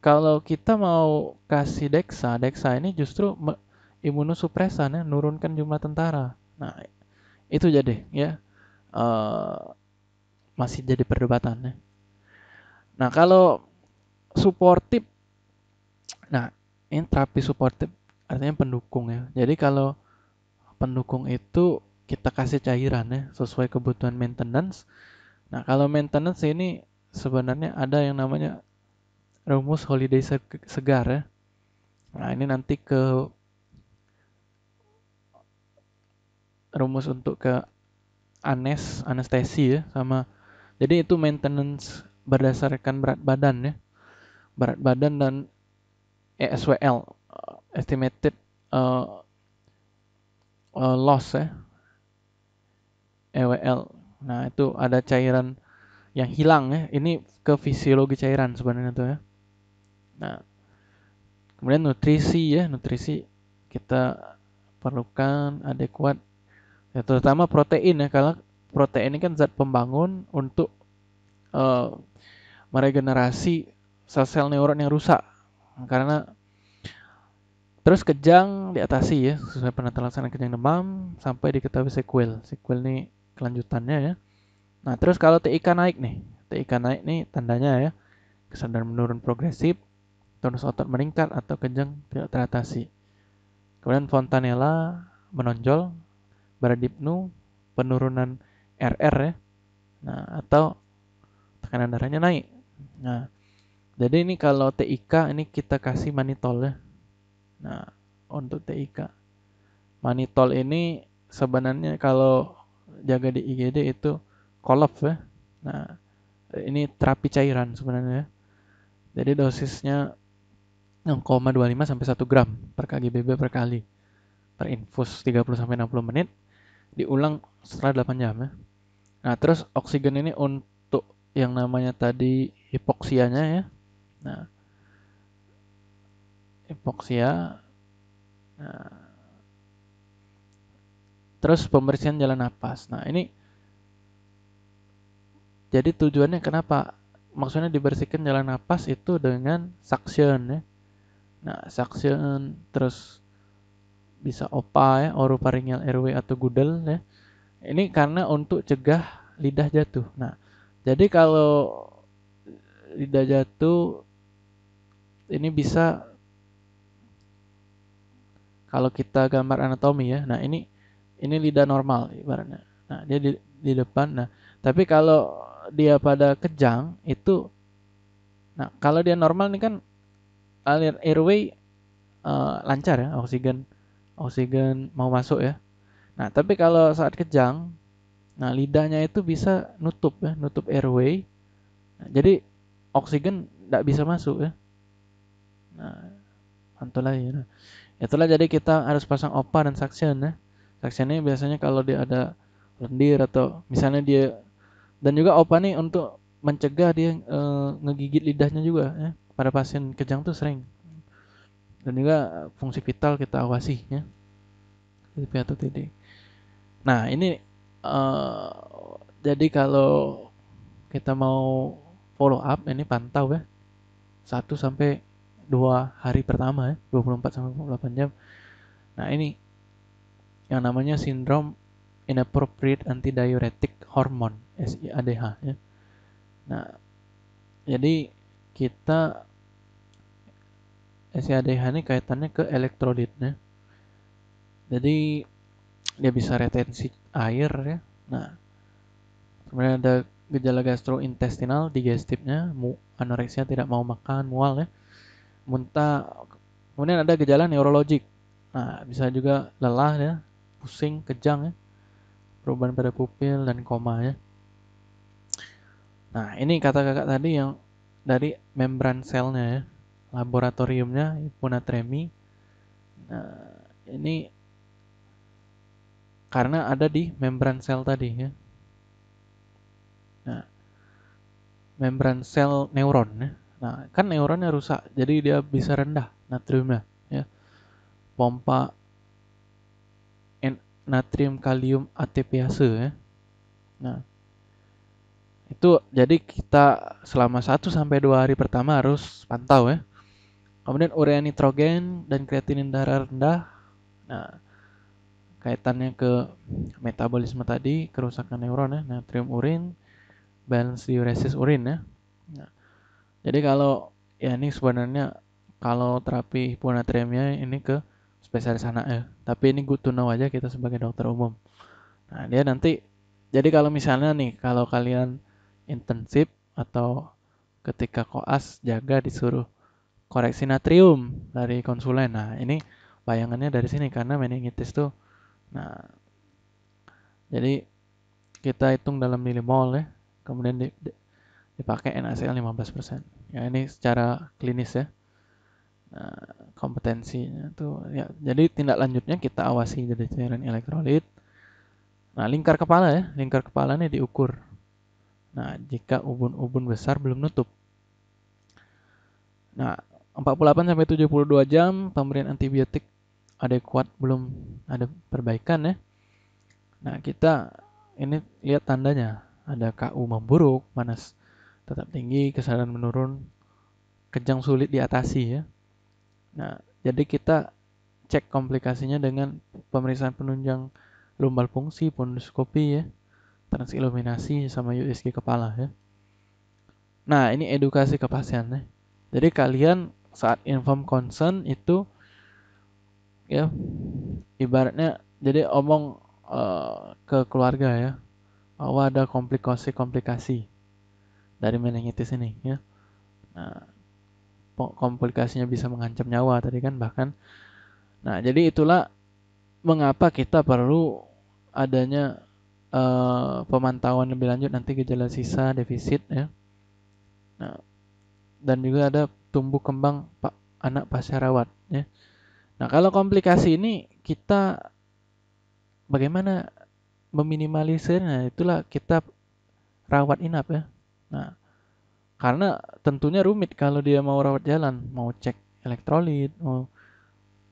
kalau kita mau kasih deksa, deksa ini justru imunosupresan ya, nurunkan jumlah tentara. Nah, itu jadi ya uh, masih jadi perdebatannya. Nah kalau supportive, nah ini terapi supportive artinya pendukung ya. Jadi kalau pendukung itu kita kasih cairan ya sesuai kebutuhan maintenance. Nah kalau maintenance ini sebenarnya ada yang namanya rumus holiday segar ya. Nah ini nanti ke rumus untuk ke anes anestesi ya sama jadi itu maintenance berdasarkan berat badan ya berat badan dan ESWL eh, estimated uh, uh, loss ya EWL nah itu ada cairan yang hilang ya ini ke fisiologi cairan sebenarnya tuh ya nah kemudian nutrisi ya nutrisi kita perlukan adekuat ya, terutama protein ya kalau protein ini kan zat pembangun untuk uh, meregenerasi sel-sel neuron yang rusak karena terus kejang diatasi ya sesuai penatalan kejang demam sampai diketahui sequel sequel ini kelanjutannya ya nah terus kalau TIK naik nih TIK naik nih tandanya ya kesadaran menurun progresif tonus otot meningkat atau kejang tidak teratasi kemudian fontanella menonjol Bradipnu penurunan RR ya. Nah, atau tekanan darahnya naik. Nah, jadi ini kalau TIK ini kita kasih manitol ya. Nah, untuk TIK. Manitol ini sebenarnya kalau jaga di IGD itu kolop ya. Nah, ini terapi cairan sebenarnya. Ya. Jadi dosisnya 0,25 sampai 1 gram per kg BB per kali per infus 30 sampai 60 menit diulang setelah 8 jam ya. Nah, terus oksigen ini untuk yang namanya tadi hipoksianya ya. Nah, hipoksia. Nah, terus pembersihan jalan napas. Nah, ini jadi tujuannya kenapa? Maksudnya dibersihkan jalan napas itu dengan suction ya. Nah, suction terus bisa OPA ya, oropharyngeal airway atau gudel ya. Ini karena untuk cegah lidah jatuh. Nah, jadi kalau lidah jatuh ini bisa kalau kita gambar anatomi ya. Nah, ini ini lidah normal ibaratnya. Nah, dia di, di depan. Nah, tapi kalau dia pada kejang itu nah, kalau dia normal ini kan alir airway uh, lancar ya, oksigen oksigen mau masuk ya. Nah, tapi kalau saat kejang, nah lidahnya itu bisa nutup ya, nutup airway. Nah, jadi oksigen tidak bisa masuk ya. Nah, mantul ya. Itulah jadi kita harus pasang opa dan suction ya. Suctionnya biasanya kalau dia ada lendir atau misalnya dia dan juga opa nih untuk mencegah dia e, ngegigit lidahnya juga ya. Pada pasien kejang tuh sering dan juga eh, fungsi vital kita awasi ya DP atau TD. Nah ini uh, jadi kalau kita mau follow up ini pantau ya satu sampai dua hari pertama ya 24 sampai 28 jam. Nah ini yang namanya sindrom inappropriate antidiuretic hormone SIADH ya. Nah jadi kita SCADH ini kaitannya ke elektrolitnya. Jadi dia bisa retensi air ya. Nah, kemudian ada gejala gastrointestinal digestifnya, mu, anoreksia tidak mau makan, mual ya, muntah. Kemudian ada gejala neurologik. Nah, bisa juga lelah ya, pusing, kejang ya, perubahan pada pupil dan koma ya. Nah, ini kata kakak tadi yang dari membran selnya ya laboratoriumnya Tremi. Nah, ini karena ada di membran sel tadi ya. Nah, membran sel neuron ya. Nah, kan neuronnya rusak, jadi dia bisa rendah natriumnya ya. Pompa natrium kalium ATPase ya. Nah, itu jadi kita selama 1 sampai 2 hari pertama harus pantau ya. Kemudian urea nitrogen dan kreatinin darah rendah. Nah, kaitannya ke metabolisme tadi, kerusakan neuron ya, natrium urin, balance diuresis urin ya. Nah, jadi kalau ya ini sebenarnya kalau terapi hiponatremia ini ke spesialis anak ya. Tapi ini good to know aja kita sebagai dokter umum. Nah, dia nanti jadi kalau misalnya nih kalau kalian intensif atau ketika koas jaga disuruh koreksi natrium dari konsulen. Nah, ini bayangannya dari sini karena meningitis tuh. Nah, jadi kita hitung dalam milimol ya, kemudian di, di, dipakai NaCl 15%. Ya, ini secara klinis ya. Nah, kompetensinya tuh ya. Jadi tindak lanjutnya kita awasi jadi cairan elektrolit. Nah, lingkar kepala ya, lingkar kepala ini diukur. Nah, jika ubun-ubun besar belum nutup. Nah, 48 sampai 72 jam pemberian antibiotik adekuat belum ada perbaikan ya. Nah, kita ini lihat tandanya. Ada KU memburuk, panas tetap tinggi, kesadaran menurun, kejang sulit diatasi ya. Nah, jadi kita cek komplikasinya dengan pemeriksaan penunjang lumbal fungsi, pondoskopi ya, transiluminasi sama USG kepala ya. Nah, ini edukasi ke ya. Jadi kalian saat inform concern itu ya ibaratnya jadi omong uh, ke keluarga ya bahwa ada komplikasi komplikasi dari meningitis ini ya nah komplikasinya bisa mengancam nyawa tadi kan bahkan nah jadi itulah mengapa kita perlu adanya uh, pemantauan lebih lanjut nanti gejala sisa defisit ya nah dan juga ada tumbuh kembang pak anak rawat ya. Nah, kalau komplikasi ini kita bagaimana meminimalisirnya itulah kita rawat inap ya. Nah, karena tentunya rumit kalau dia mau rawat jalan, mau cek elektrolit, mau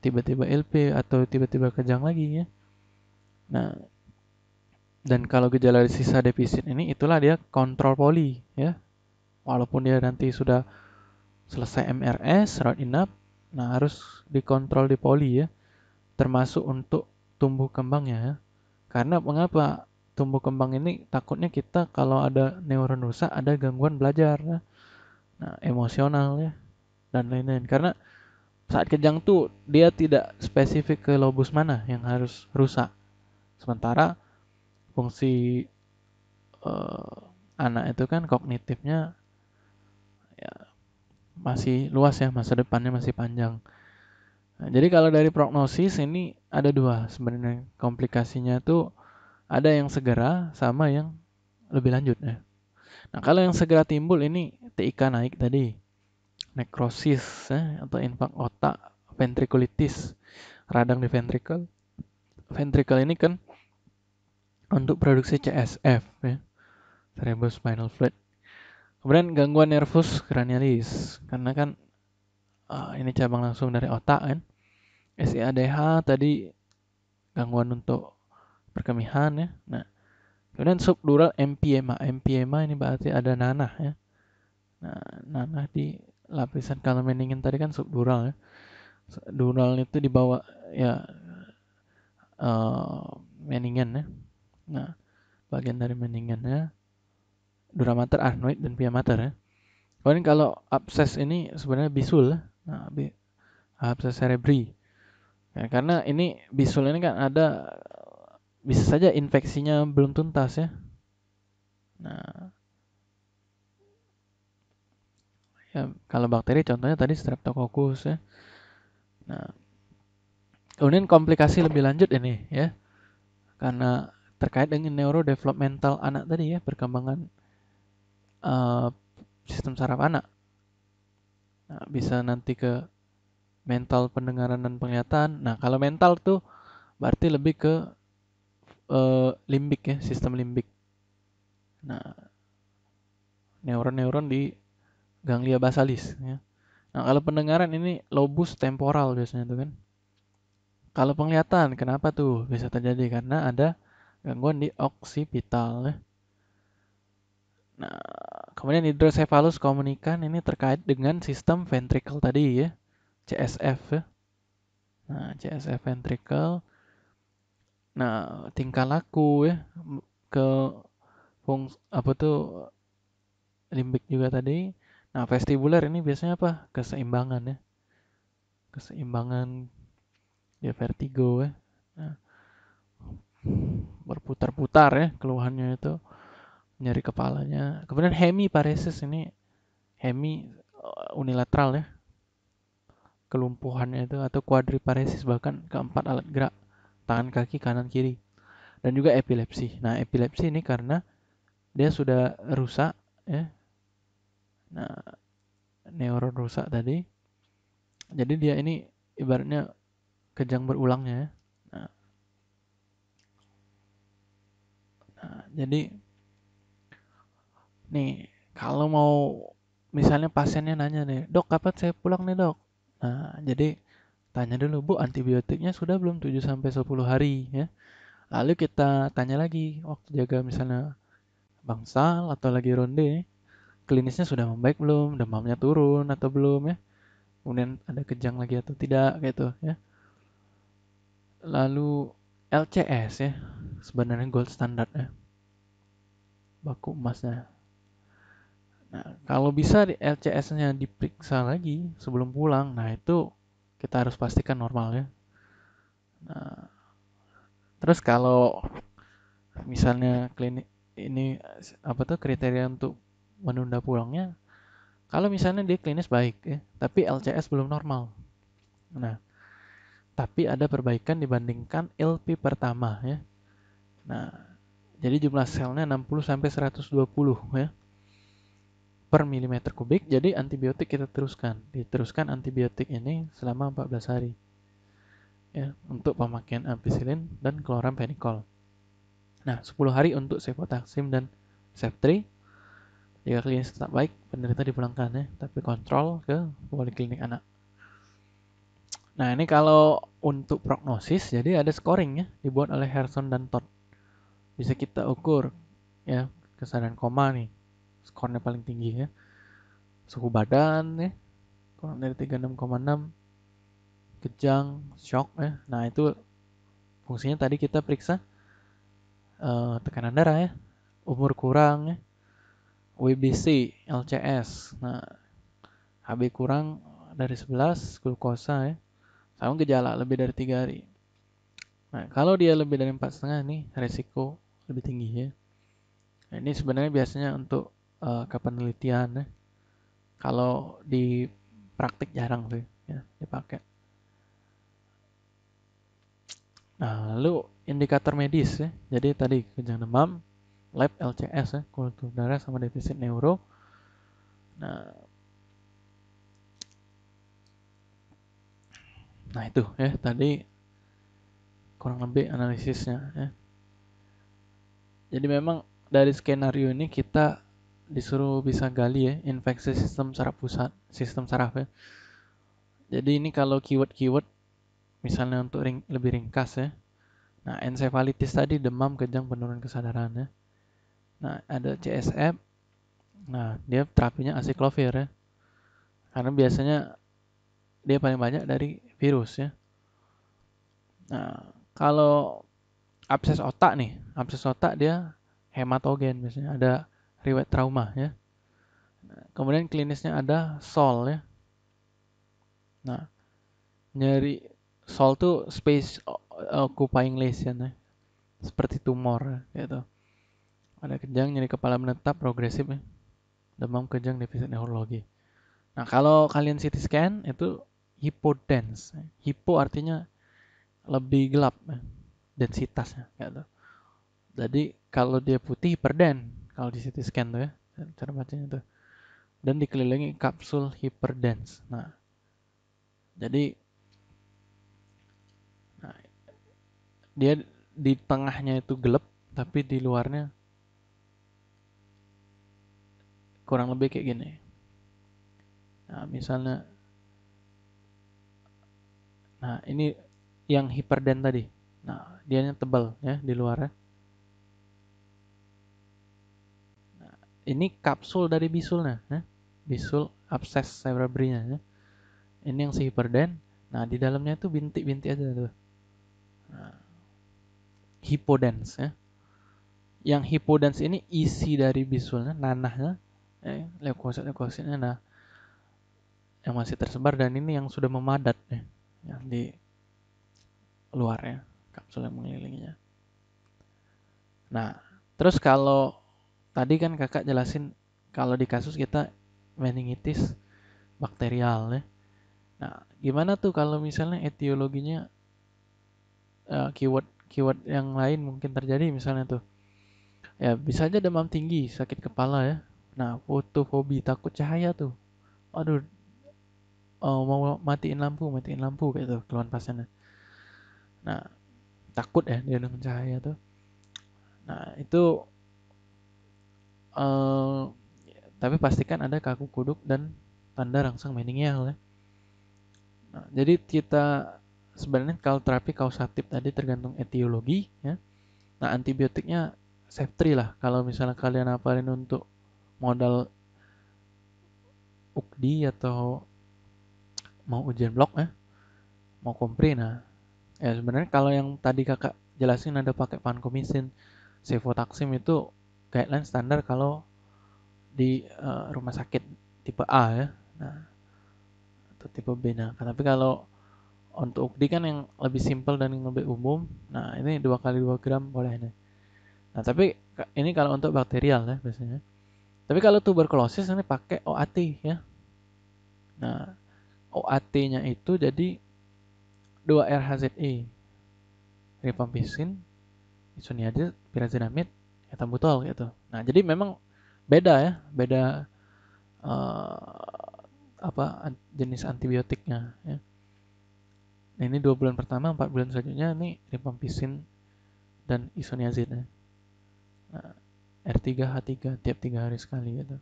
tiba-tiba LP atau tiba-tiba kejang lagi ya. Nah, dan kalau gejala sisa defisit ini itulah dia kontrol poli ya. Walaupun dia nanti sudah selesai MRS, round inap, nah harus dikontrol di poli ya, termasuk untuk tumbuh kembangnya ya. Karena mengapa tumbuh kembang ini takutnya kita kalau ada neuron rusak ada gangguan belajar, ya. nah emosional ya dan lain-lain. Karena saat kejang tuh dia tidak spesifik ke lobus mana yang harus rusak. Sementara fungsi uh, anak itu kan kognitifnya masih luas ya masa depannya masih panjang. Nah, jadi kalau dari prognosis ini ada dua sebenarnya komplikasinya tuh ada yang segera sama yang lebih lanjut ya. Nah kalau yang segera timbul ini TIK naik tadi, nekrosis ya, atau infak otak, ventrikulitis, radang di ventrikel. Ventrikel ini kan untuk produksi CSF ya, cerebrospinal fluid Kemudian gangguan nervus kranialis, karena kan uh, ini cabang langsung dari otak kan. SIADH tadi gangguan untuk perkemihan ya. Nah, kemudian subdural MPMA, MPMA ini berarti ada nanah ya. Nah, nanah di lapisan kalau meningin tadi kan subdural ya. Subdural itu di bawah ya uh, eh, meningen ya. Nah, bagian dari ya duramater, arnoid ah, dan pia mater. ya. Kemudian kalau abses ini sebenarnya bisul, ya. nah, bi abses cerebri. Ya, karena ini bisul ini kan ada bisa saja infeksinya belum tuntas ya. Nah, ya kalau bakteri contohnya tadi streptococcus ya. Nah, kemudian komplikasi lebih lanjut ini ya, karena terkait dengan neurodevelopmental anak tadi ya perkembangan Eh, sistem saraf anak. Nah, bisa nanti ke mental pendengaran dan penglihatan. Nah, kalau mental tuh berarti lebih ke uh, eh, limbik ya, sistem limbik. Nah, neuron-neuron di ganglia basalis ya. Nah, kalau pendengaran ini lobus temporal biasanya tuh kan. Kalau penglihatan, kenapa tuh bisa terjadi? Karena ada gangguan di oksipital. Ya. Nah, Kemudian hidrosefalus komunikan ini terkait dengan sistem ventrikel tadi ya, CSF ya. Nah, CSF ventrikel. Nah, tingkah laku ya ke fung apa tuh limbik juga tadi. Nah, vestibular ini biasanya apa? Keseimbangan ya. Keseimbangan dia ya, vertigo ya. Nah, berputar-putar ya keluhannya itu nyari kepalanya. Kemudian hemi paresis ini hemi eh, unilateral ya. Kelumpuhannya itu atau kuadriparesis bahkan keempat alat gerak tangan kaki kanan kiri dan juga epilepsi. Nah, epilepsi ini karena dia sudah rusak ya. Nah, neuron rusak tadi. Jadi dia ini ibaratnya kejang berulangnya ya. Nah, nah jadi Nih, kalau mau misalnya pasiennya nanya nih, "Dok, kapan saya pulang nih, Dok?" Nah, jadi tanya dulu, "Bu, antibiotiknya sudah belum 7 sampai 10 hari?" ya. Lalu kita tanya lagi waktu jaga misalnya bangsal atau lagi ronde, klinisnya sudah membaik belum, demamnya turun atau belum ya. Kemudian ada kejang lagi atau tidak gitu ya. Lalu LCS ya, sebenarnya gold standard ya Baku emasnya Nah, kalau bisa di LCS-nya diperiksa lagi sebelum pulang, nah itu kita harus pastikan normal ya. Nah, terus kalau misalnya klinik ini apa tuh kriteria untuk menunda pulangnya, kalau misalnya dia klinis baik ya, tapi LCS belum normal. Nah, tapi ada perbaikan dibandingkan LP pertama ya. Nah, jadi jumlah selnya 60 sampai 120 ya per milimeter kubik. Jadi antibiotik kita teruskan, diteruskan antibiotik ini selama 14 hari. Ya, untuk pemakaian ampicillin dan chloramphenicol. Nah, 10 hari untuk cefotaxim dan ceftriaxone. Jika klinis tetap baik, penderita dipulangkan ya, tapi kontrol ke poliklinik anak. Nah, ini kalau untuk prognosis, jadi ada scoring ya, dibuat oleh Harrison dan Todd. Bisa kita ukur ya, kesadaran koma nih skornya paling tinggi ya suhu badan ya kurang dari 36,6 kejang shock ya nah itu fungsinya tadi kita periksa uh, tekanan darah ya umur kurang ya WBC LCS nah HB kurang dari 11 glukosa ya sama gejala lebih dari tiga hari nah kalau dia lebih dari empat setengah nih resiko lebih tinggi ya nah, ini sebenarnya biasanya untuk uh, eh, ke penelitian ya. Kalau di praktik jarang sih ya dipakai. Nah, lalu indikator medis ya. Jadi tadi kejang demam, lab LCS ya, kultur darah sama defisit neuro. Nah, nah itu ya tadi kurang lebih analisisnya ya. Jadi memang dari skenario ini kita disuruh bisa gali ya infeksi sistem saraf pusat sistem saraf ya jadi ini kalau keyword-keyword misalnya untuk ring, lebih ringkas ya nah encephalitis tadi demam kejang penurunan kesadaran ya nah ada CSF nah dia terapinya asiklovir ya karena biasanya dia paling banyak dari virus ya nah kalau abses otak nih abses otak dia hematogen biasanya ada riwayat trauma ya. Nah, kemudian klinisnya ada SOL ya. Nah, nyeri SOL tuh space occupying lesion ya. Seperti tumor gitu. Ada kejang, nyeri kepala menetap, progresif ya. Demam kejang defisit neurologi. Nah, kalau kalian CT scan itu hipodense. Ya. Hipo artinya lebih gelap ya. densitasnya gitu. Jadi kalau dia putih hiperden, kalau di CT scan tuh ya cara bacanya tuh dan dikelilingi kapsul hiperdense nah jadi nah, dia di tengahnya itu gelap tapi di luarnya kurang lebih kayak gini nah misalnya nah ini yang hiperdense tadi nah dianya tebal ya di luarnya Ini kapsul dari bisulnya, ya. bisul abses cerebrinya. Ya. Ini yang si hiperden. Nah, di dalamnya itu bintik-bintik aja tuh. Nah, hipodens ya. Yang hipodens ini isi dari bisulnya, nanahnya, ya, leukosit leukositnya. Nah, yang masih tersebar dan ini yang sudah memadat ya, yang di luarnya, kapsul yang mengelilinginya. Nah, terus kalau tadi kan kakak jelasin kalau di kasus kita meningitis bakterial ya. Nah, gimana tuh kalau misalnya etiologinya uh, keyword keyword yang lain mungkin terjadi misalnya tuh. Ya, bisa aja demam tinggi, sakit kepala ya. Nah, fotofobi, takut cahaya tuh. Aduh, oh, mau matiin lampu, matiin lampu kayak tuh keluhan pasiennya. Nah, takut ya dia dengan cahaya tuh. Nah, itu Eh, tapi pastikan ada kaku kuduk dan tanda rangsang meningial ya, ya. Nah, jadi kita sebenarnya kalau terapi kausatif tadi tergantung etiologi ya. Nah, antibiotiknya septri lah kalau misalnya kalian hafalin untuk modal UKDI atau mau ujian blok ya. Mau kompri nah. Ya sebenarnya kalau yang tadi Kakak jelasin ada pakai pankomisin, sefotaksim itu guideline standar kalau di uh, rumah sakit tipe A ya. Nah, atau tipe B. Nah, tapi kalau untuk UKD kan yang lebih simpel dan yang lebih umum. Nah, ini dua kali dua gram boleh nih. Nah, tapi ini kalau untuk bakterial ya biasanya. Tapi kalau tuberkulosis ini pakai OAT ya. Nah, OAT-nya itu jadi 2 RHZE. rifampisin, isoniazid, pirazinamid eta gitu nah jadi memang beda ya beda uh, apa jenis antibiotiknya ya nah, ini dua bulan pertama empat bulan selanjutnya ini rifampisin dan isoniazid ya. nah, R3H3 tiap tiga hari sekali gitu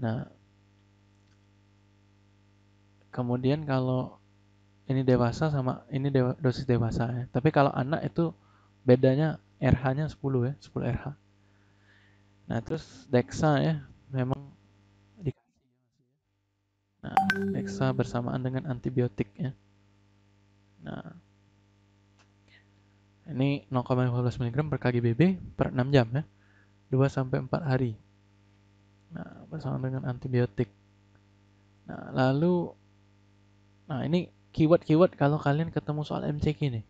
nah kemudian kalau ini dewasa sama ini dewa, dosis dewasa ya. Tapi kalau anak itu bedanya RH-nya 10 ya, 10 RH. Nah, terus Dexa ya, memang dikasih. Nah, Dexa bersamaan dengan antibiotik ya. Nah, ini 0,15 mg per kgbb per 6 jam ya. 2 sampai 4 hari. Nah, bersamaan dengan antibiotik. Nah, lalu nah ini keyword-keyword kalau kalian ketemu soal MCQ nih.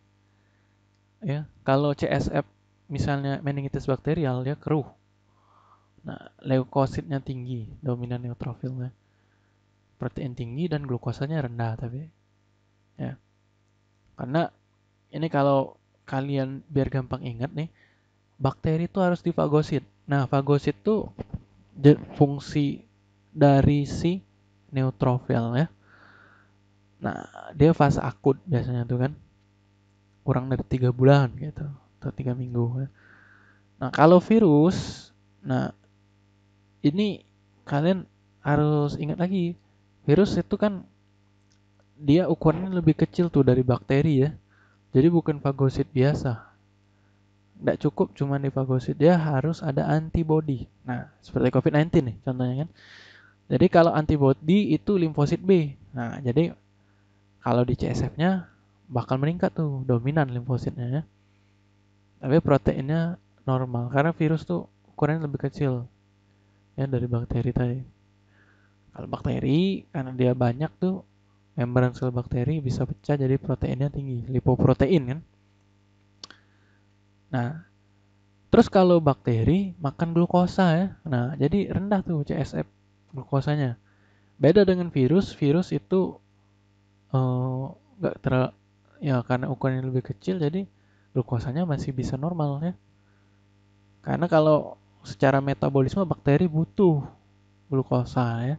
Ya, kalau CSF misalnya meningitis bakterial dia keruh. Nah, leukositnya tinggi, dominan neutrofilnya. Protein tinggi dan glukosanya rendah tapi ya. Karena ini kalau kalian biar gampang ingat nih, bakteri itu harus difagosit. Nah, fagosit itu fungsi dari si neutrofil ya. Nah, dia fase akut biasanya tuh kan. Kurang dari tiga bulan gitu atau tiga minggu. Nah kalau virus, nah ini kalian harus ingat lagi virus itu kan dia ukurannya lebih kecil tuh dari bakteri ya. Jadi bukan fagosit biasa. Tidak cukup cuma di fagosit, dia harus ada antibody. Nah, seperti COVID-19 nih contohnya kan. Jadi kalau antibody itu limfosit B. Nah, jadi kalau di CSF-nya bakal meningkat tuh dominan limfositnya ya tapi proteinnya normal karena virus tuh ukurannya lebih kecil ya dari bakteri tadi kalau bakteri karena dia banyak tuh membran sel bakteri bisa pecah jadi proteinnya tinggi lipoprotein kan nah terus kalau bakteri makan glukosa ya nah jadi rendah tuh CSF glukosanya beda dengan virus virus itu enggak eh, uh, ter ya karena ukurannya lebih kecil jadi glukosanya masih bisa normal ya. Karena kalau secara metabolisme bakteri butuh glukosa ya.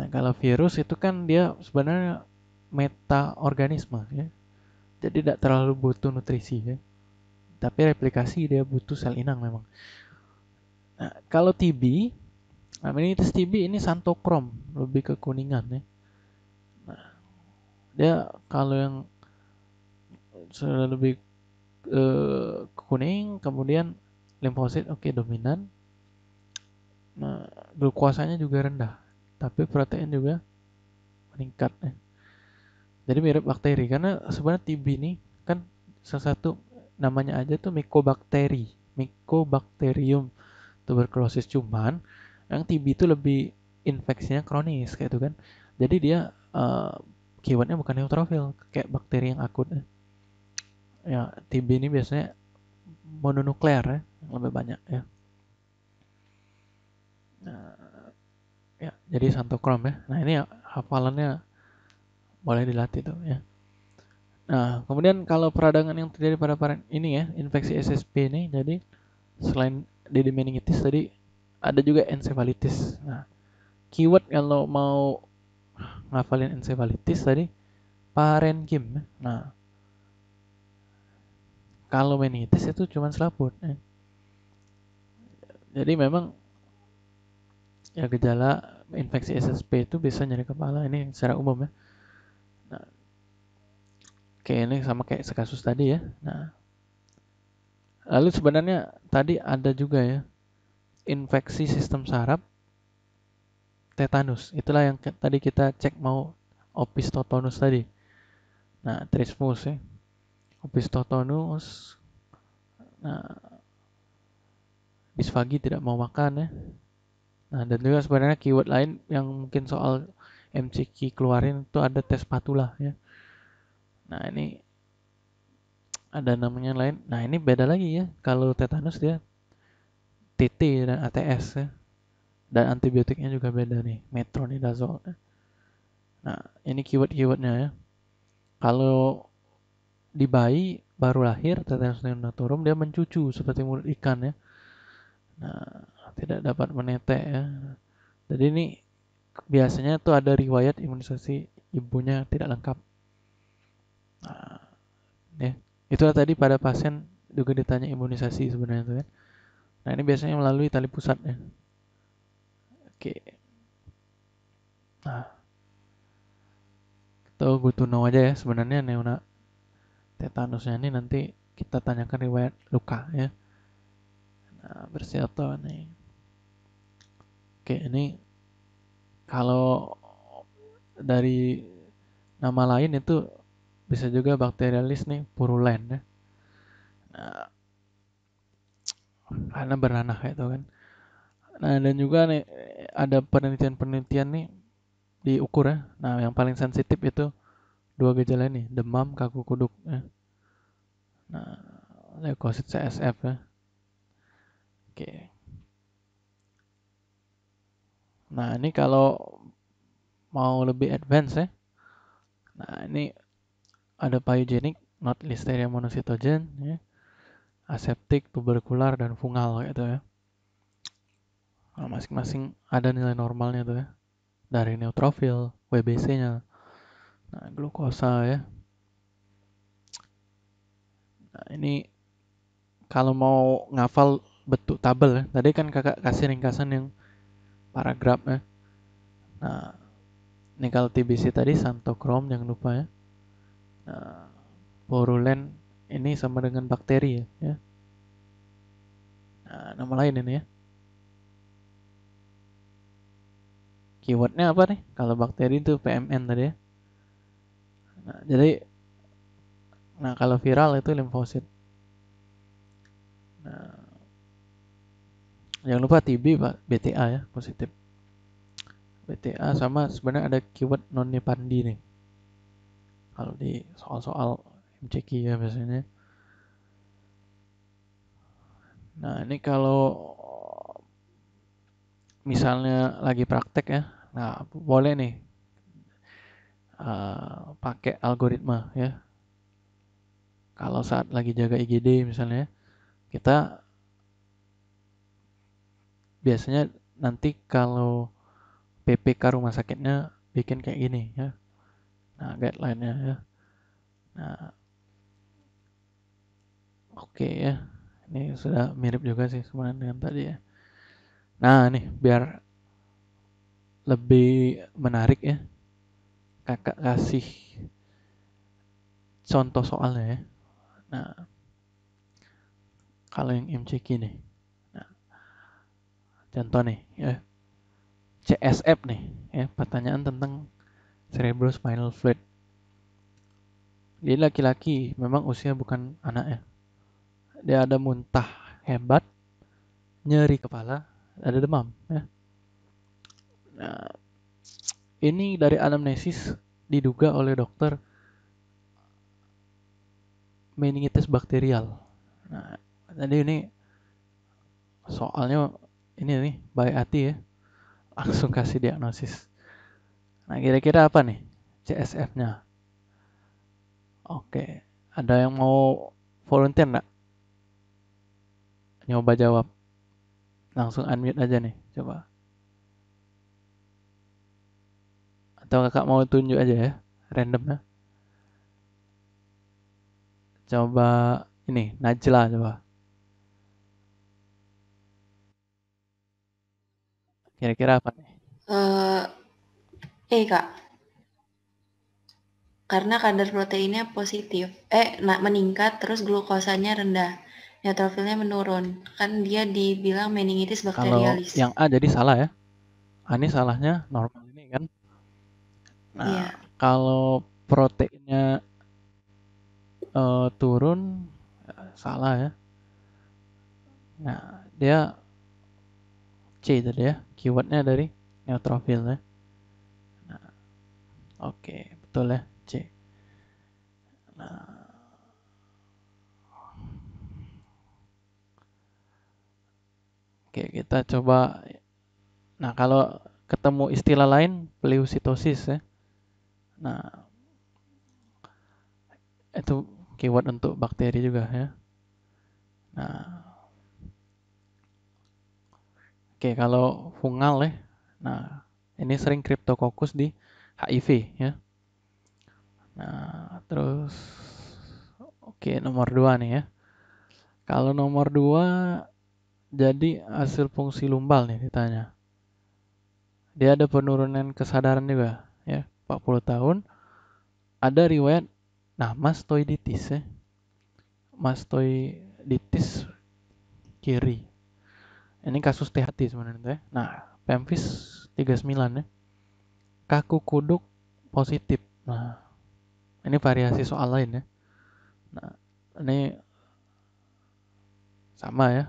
Nah, kalau virus itu kan dia sebenarnya meta organisme ya. Jadi tidak terlalu butuh nutrisi ya. Tapi replikasi dia butuh sel inang memang. Nah, kalau TB, aminitis TB ini santokrom, lebih ke kuningan ya. Nah, dia kalau yang sudah lebih uh, kuning kemudian limfosit oke okay, dominan nah glukosanya juga rendah tapi protein juga meningkat eh. jadi mirip bakteri karena sebenarnya TB ini kan salah satu namanya aja tuh mycobacteri, mycobacterium tuberculosis cuman yang TB itu lebih infeksinya kronis kayak itu kan jadi dia uh, keywordnya bukan neutrofil kayak bakteri yang akut eh ya TB ini biasanya mononuklear ya yang lebih banyak ya nah, ya jadi santokrom ya nah ini ya, hafalannya boleh dilatih tuh ya nah kemudian kalau peradangan yang terjadi pada paren ini ya infeksi SSP ini jadi selain dari meningitis tadi ada juga encephalitis. nah keyword kalau mau ngafalin encephalitis tadi parenkim nah kalau menitis itu cuma selaput eh. jadi memang ya gejala infeksi SSP itu bisa nyeri kepala ini secara umum ya nah, kayak ini sama kayak sekasus tadi ya nah lalu sebenarnya tadi ada juga ya infeksi sistem saraf tetanus itulah yang tadi kita cek mau opistotonus tadi nah trismus ya Opistontonus nah, Bisfagi tidak mau makan ya. Nah, dan juga sebenarnya keyword lain yang mungkin soal MCQ keluarin itu ada tes patula ya. Nah, ini ada namanya lain. Nah, ini beda lagi ya. Kalau tetanus dia TT dan ATS ya. Dan antibiotiknya juga beda nih, metronidazole. Ya. Nah, ini keyword-keywordnya ya. Kalau di bayi baru lahir tetes neonatorum dia mencucu seperti mulut ikan ya. Nah, tidak dapat menetek ya. Jadi ini biasanya tuh ada riwayat imunisasi ibunya tidak lengkap. Nah, ya. Itulah tadi pada pasien juga ditanya imunisasi sebenarnya tuh kan. Nah, ini biasanya melalui tali pusat ya. Oke. Nah. Kita gutunau aja ya sebenarnya neonat tetanusnya ini nanti kita tanyakan riwayat luka ya nah bersih atau nih oke ini kalau dari nama lain itu bisa juga bakterialis nih purulen ya nah, karena beranak ya, itu kan nah dan juga nih ada penelitian-penelitian nih diukur ya nah yang paling sensitif itu dua gejala nih demam kaku kuduk ya. Nah, leukosit CSF ya. Oke. Nah, ini kalau mau lebih advance ya. Nah, ini ada pyogenic, not listeria monocytogen ya. Aseptik, tuberkular dan fungal kayak itu ya. Nah, masing-masing ada nilai normalnya tuh ya. Dari neutrofil, WBC-nya. Nah, glukosa ya Nah, ini kalau mau ngafal bentuk tabel ya. Tadi kan kakak kasih ringkasan yang paragraf ya. Nah, ini kalau TBC tadi Santo Chrome jangan lupa ya. Nah, Borulen ini sama dengan bakteri ya. ya. Nah, nama lain ini ya. Keywordnya apa nih? Kalau bakteri itu PMN tadi ya. Nah, jadi Nah, kalau viral itu limfosit. Nah, jangan lupa TB Pak, BTA ya, positif. BTA sama sebenarnya ada keyword non nipandi nih. Kalau di soal-soal MCQ ya biasanya. Nah, ini kalau misalnya lagi praktek ya. Nah, boleh nih uh, pakai algoritma ya kalau saat lagi jaga IGD misalnya kita biasanya nanti kalau PPK rumah sakitnya bikin kayak gini ya nah guideline-nya ya nah oke okay, ya ini sudah mirip juga sih sebenarnya dengan tadi ya nah nih biar lebih menarik ya kakak kasih contoh soalnya ya Nah, kalau yang MCQ nih, nah, contoh nih, ya, CSF nih, ya, pertanyaan tentang cerebral spinal fluid. Dia laki-laki, memang usia bukan anak ya. Dia ada muntah hebat, nyeri kepala, ada demam. Ya. Nah, ini dari anamnesis diduga oleh dokter meningitis bakterial. Nah, tadi ini soalnya ini nih, baik hati ya. Langsung kasih diagnosis. Nah, kira-kira apa nih CSF-nya? Oke, ada yang mau volunteer nggak? Nyoba jawab. Langsung unmute aja nih, coba. Atau kakak mau tunjuk aja ya, random ya. Coba ini Najla coba. Kira-kira apa nih? Uh, eh kak, karena kadar proteinnya positif, eh nah, meningkat terus glukosanya rendah, neutrofilnya menurun. Kan dia dibilang meningitis bakterialis. Kalau yang A jadi salah ya? A ini salahnya normal ini kan? Nah, yeah. kalau proteinnya uh, turun salah ya. Nah, dia C tadi ya, keywordnya dari neutrofil ya. Nah, oke, okay, betul ya, C. Nah, Oke, kita coba. Nah, kalau ketemu istilah lain, pleusitosis ya. Nah, itu keyword untuk bakteri juga ya. Nah. Oke, kalau fungal ya. Nah, ini sering kriptokokus di HIV ya. Nah, terus oke nomor dua nih ya. Kalau nomor dua jadi hasil fungsi lumbal nih ditanya. Dia ada penurunan kesadaran juga ya, 40 tahun. Ada riwayat Nah, mastoiditis ya. Mastoiditis kiri. Ini kasus THT sebenarnya. Ya. Nah, Pemvis 39 ya. Kaku kuduk positif. Nah, ini variasi soal lain ya. Nah, ini sama ya.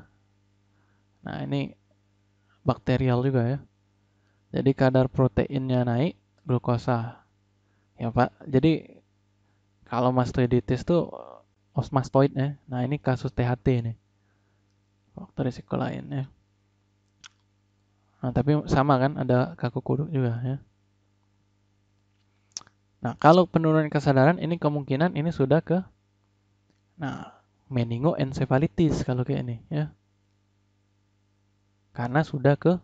Nah, ini bakterial juga ya. Jadi kadar proteinnya naik, glukosa. Ya, Pak. Jadi kalau mastoiditis tuh eh, osmastoid ya. Nah ini kasus THT nih. Faktor risiko lain ya. Nah tapi sama kan ada kaku kuduk juga ya. Nah kalau penurunan kesadaran ini kemungkinan ini sudah ke nah meningoencephalitis kalau kayak ini ya. Karena sudah ke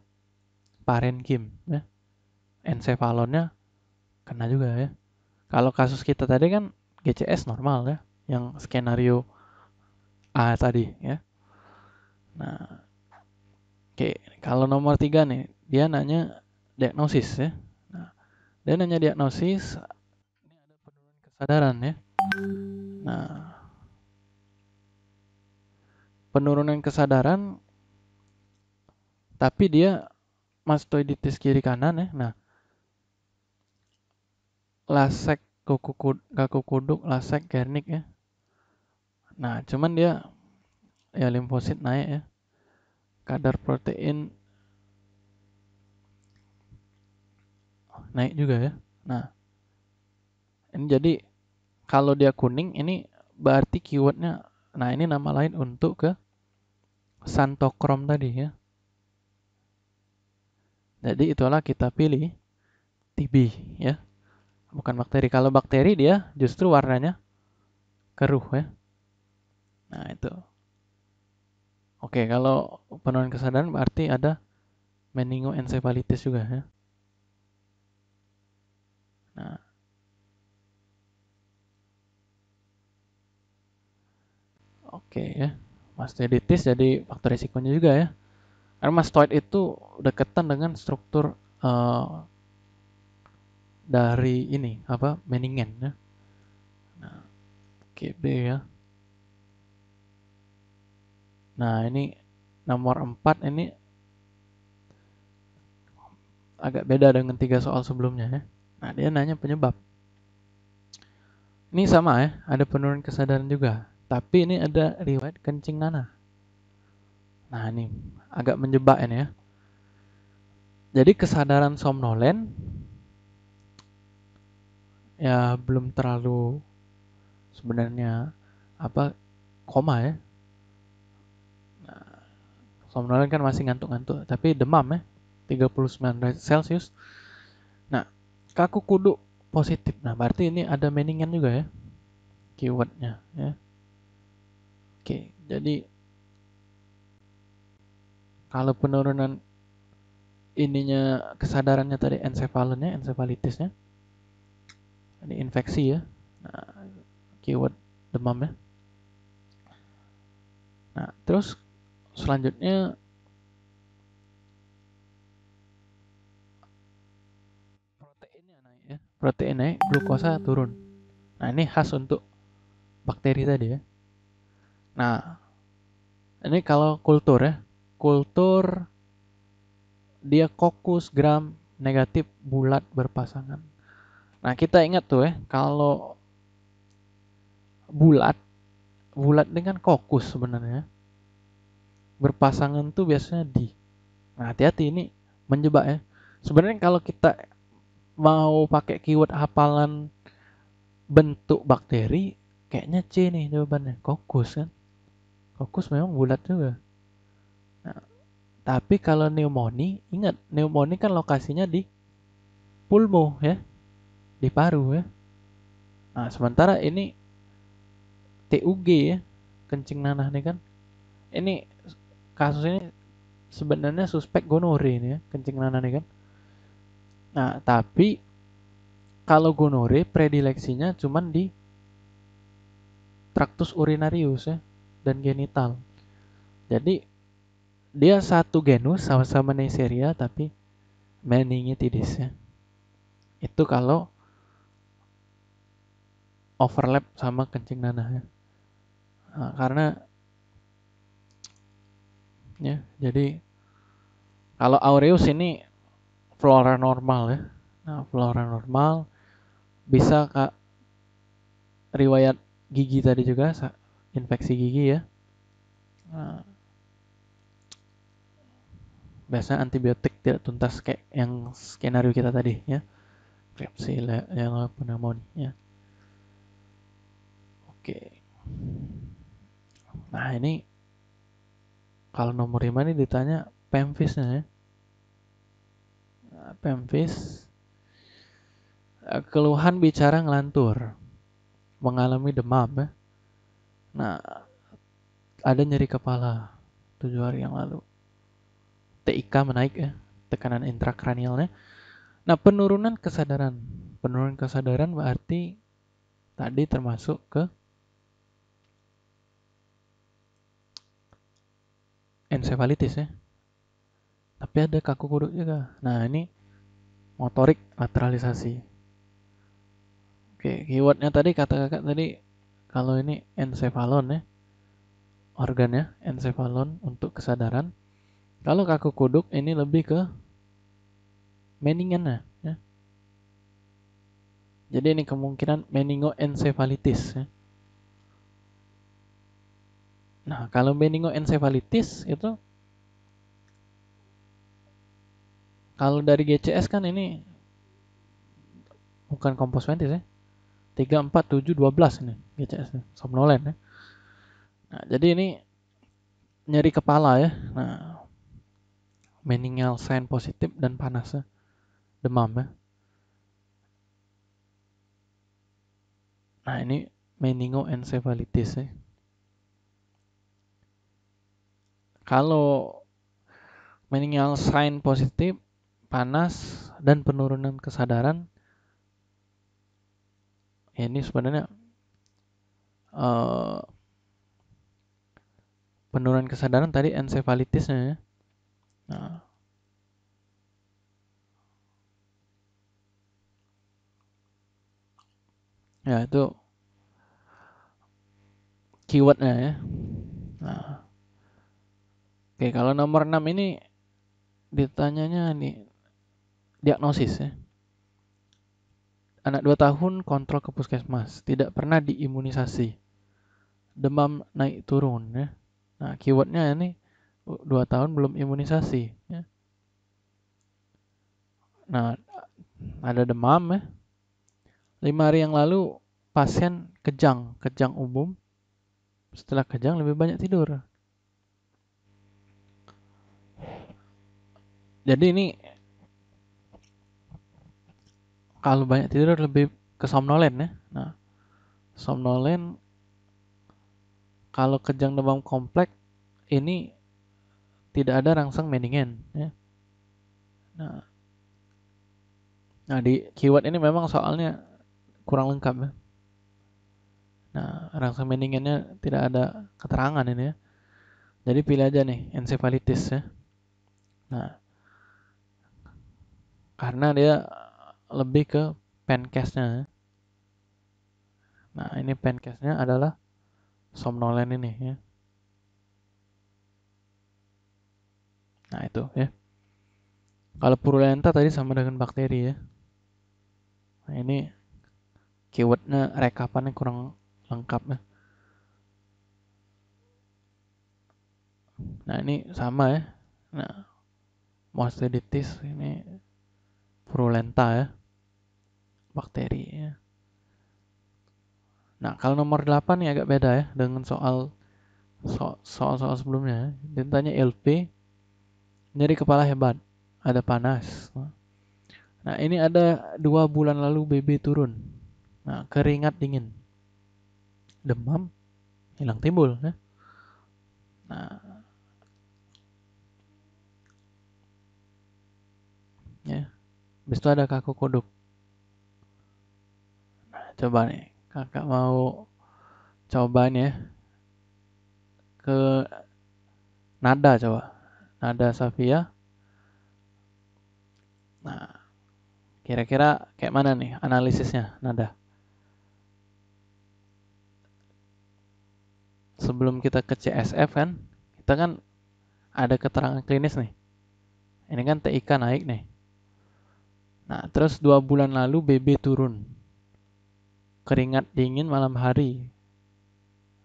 parenkim ya. Encephalonnya kena juga ya. Kalau kasus kita tadi kan GCS normal ya, yang skenario A tadi ya. Nah, oke, kalau nomor tiga nih, dia nanya diagnosis ya. Nah, dia nanya diagnosis, ini ada penurunan kesadaran ya. Nah, penurunan kesadaran, tapi dia mastoiditis kiri kanan ya. Nah, lasek kuku kaku kuduk lasek gernik ya nah cuman dia ya limfosit naik ya kadar protein naik juga ya nah ini jadi kalau dia kuning ini berarti keywordnya nah ini nama lain untuk ke santokrom tadi ya jadi itulah kita pilih TB ya bukan bakteri. Kalau bakteri dia justru warnanya keruh ya. Nah, itu. Oke, kalau penurunan kesadaran berarti ada meningoencephalitis juga ya. Nah. Oke ya. Mastoiditis jadi faktor risikonya juga ya. Karena mastoid itu deketan dengan struktur uh, dari ini apa Meningen ya. Nah, GB ya. Nah, ini nomor 4 ini agak beda dengan tiga soal sebelumnya ya. Nah, dia nanya penyebab. Ini sama ya, ada penurunan kesadaran juga. Tapi ini ada riwayat kencing nanah. Nah, ini agak menjebak ini ya. Jadi kesadaran somnolen ya belum terlalu sebenarnya apa koma ya. Nah, somnolen kan masih ngantuk-ngantuk, tapi demam ya 39 derajat Celcius. Nah, kaku kudu positif. Nah, berarti ini ada meningan juga ya keywordnya ya. Oke, jadi kalau penurunan ininya kesadarannya tadi encephalonnya, encephalitisnya ini infeksi ya nah, keyword demam ya nah terus selanjutnya proteinnya naik ya protein naik glukosa turun nah ini khas untuk bakteri tadi ya nah ini kalau kultur ya kultur dia kokus gram negatif bulat berpasangan Nah, kita ingat tuh ya, kalau bulat, bulat dengan kokus sebenarnya. Berpasangan tuh biasanya di. Nah, hati-hati ini menjebak ya. Sebenarnya kalau kita mau pakai keyword hafalan bentuk bakteri, kayaknya C nih jawabannya, kokus kan. Kokus memang bulat juga. Nah, tapi kalau pneumonia, ingat pneumonia kan lokasinya di pulmo ya di paru ya. Nah, sementara ini TUG ya, kencing nanah nih kan. Ini kasus ini sebenarnya suspek gonore ini ya, kencing nanah nih kan. Nah, tapi kalau gonore predileksinya cuman di traktus urinarius ya dan genital. Jadi dia satu genus sama-sama Neisseria tapi meningitidis ya. Itu kalau overlap sama kencing nanah ya. Nah, karena ya jadi kalau aureus ini flora normal ya. Nah, flora normal bisa kak riwayat gigi tadi juga infeksi gigi ya. Nah, biasanya antibiotik tidak tuntas kayak yang skenario kita tadi ya. Krepsi yang pneumonia. Oke. Nah ini kalau nomor 5 ini ditanya pemfisnya ya. Nah, Pemvis eh, keluhan bicara ngelantur, mengalami demam ya. Nah, ada nyeri kepala tujuh hari yang lalu. TIK menaik ya, tekanan intrakranialnya. Nah, penurunan kesadaran. Penurunan kesadaran berarti tadi termasuk ke encephalitis ya. Tapi ada kaku kuduk juga. Nah, ini motorik lateralisasi. Oke, keywordnya tadi kata kakak tadi kalau ini encephalon ya. organ ya encephalon untuk kesadaran. Kalau kaku kuduk ini lebih ke meningan ya. Jadi ini kemungkinan meningoencephalitis ya. Nah, kalau meningoencephalitis itu kalau dari GCS kan ini bukan kompos ventis ya. 3 4 7 12 ini GCS ya. somnolen ya. Nah, jadi ini nyeri kepala ya. Nah, meningal sign positif dan panasnya demam ya. Nah, ini meningoencephalitis ya. Kalau meninggal sign positif, panas, dan penurunan kesadaran, ya ini sebenarnya uh, penurunan kesadaran tadi encephalitisnya, ya. Nah, ya itu keywordnya ya nah Oke, kalau nomor 6 ini ditanyanya nih diagnosis ya. Anak 2 tahun kontrol ke puskesmas, tidak pernah diimunisasi. Demam naik turun ya. Nah, keywordnya ini 2 tahun belum imunisasi ya. Nah, ada demam ya. 5 hari yang lalu pasien kejang, kejang umum. Setelah kejang lebih banyak tidur. jadi ini kalau banyak tidur lebih ke somnolen ya nah somnolen kalau kejang demam kompleks ini tidak ada rangsang meningen ya nah nah di keyword ini memang soalnya kurang lengkap ya nah rangsang meningennya tidak ada keterangan ini ya jadi pilih aja nih encephalitis ya nah karena dia lebih ke pancase-nya. nah ini pancase-nya adalah somnolen ini ya nah itu ya kalau purulenta tadi sama dengan bakteri ya nah ini keywordnya rekapannya kurang lengkap ya nah ini sama ya nah mosteditis ini purulenta ya. Bakteri ya. Nah, kalau nomor 8 ini agak beda ya dengan soal soal-soal sebelumnya. Ya. Dia LP nyeri kepala hebat, ada panas. Nah, ini ada dua bulan lalu BB turun. Nah, keringat dingin. Demam, hilang timbul ya. Nah, ya. Habis itu ada kaku kodok. Nah, coba nih, kakak mau coba nih ya. Ke nada coba. Nada Safia. Nah, kira-kira kayak mana nih analisisnya nada? Sebelum kita ke CSF kan, kita kan ada keterangan klinis nih. Ini kan TIK naik nih. Nah, terus dua bulan lalu BB turun. Keringat dingin malam hari.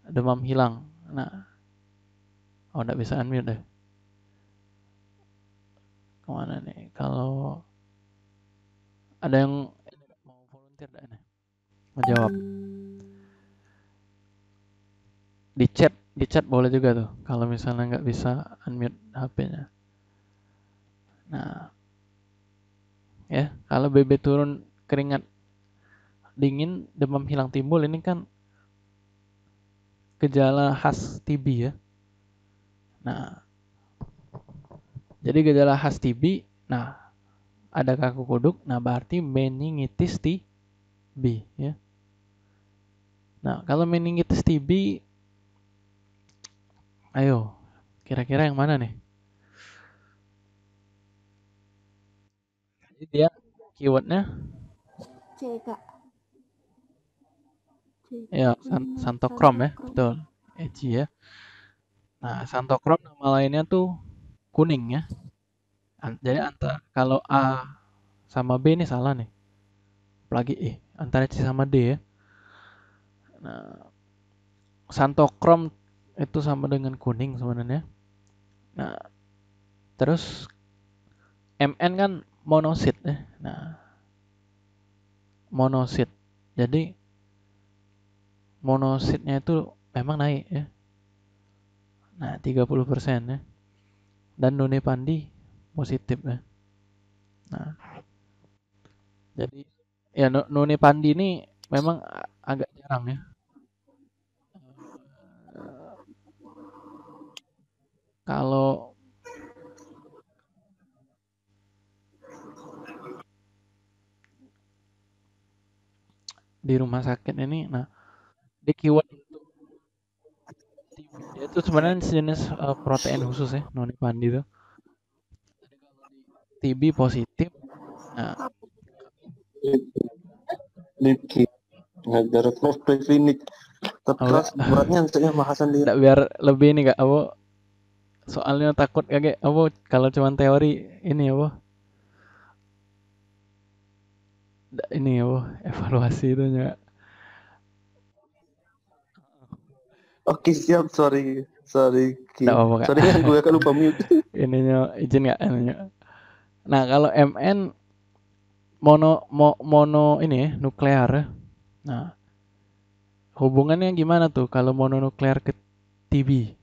Demam hilang. Nah, oh enggak bisa unmute deh. Kemana nih? Kalau ada yang mau volunteer enggak nih? Menjawab. Di chat, di chat boleh juga tuh. Kalau misalnya nggak bisa unmute HP-nya. Nah, ya kalau BB turun keringat dingin demam hilang timbul ini kan gejala khas TB ya nah jadi gejala khas TB nah ada kaku kuduk nah berarti meningitis TB ya nah kalau meningitis TB ayo kira-kira yang mana nih dia keywordnya CK iya, hmm, ya san santokrom ya betul Eci ya nah Santo santokrom nama lainnya tuh kuning ya jadi antara kalau A sama B ini salah nih apalagi E antara C sama D ya nah Santo santokrom itu sama dengan kuning sebenarnya nah terus MN kan monosit ya. Nah, monosit. Jadi monositnya itu memang naik ya. Nah, 30% ya. Dan Nune Pandi positif ya. Nah. Jadi ya Nune Pandi ini memang agak jarang ya. Kalau di rumah sakit ini nah di keyword itu sebenarnya sejenis uh, eh, protein khusus ya pandi itu TB positif nah Lipki nggak mas klinik terkelas beratnya misalnya bahasan dia biar lebih ini kak apa soalnya takut kaget apa kalau cuma teori ini apa ini oh, evaluasi itu ya. Oke siap, sorry, sorry, Ki. Apa -apa, sorry ya gue kan lupa mute. Ininya izin nggak? Ininya. Nah kalau MN mono mo, mono ini nuklear, nah hubungannya gimana tuh kalau mono mononuklear ke TB?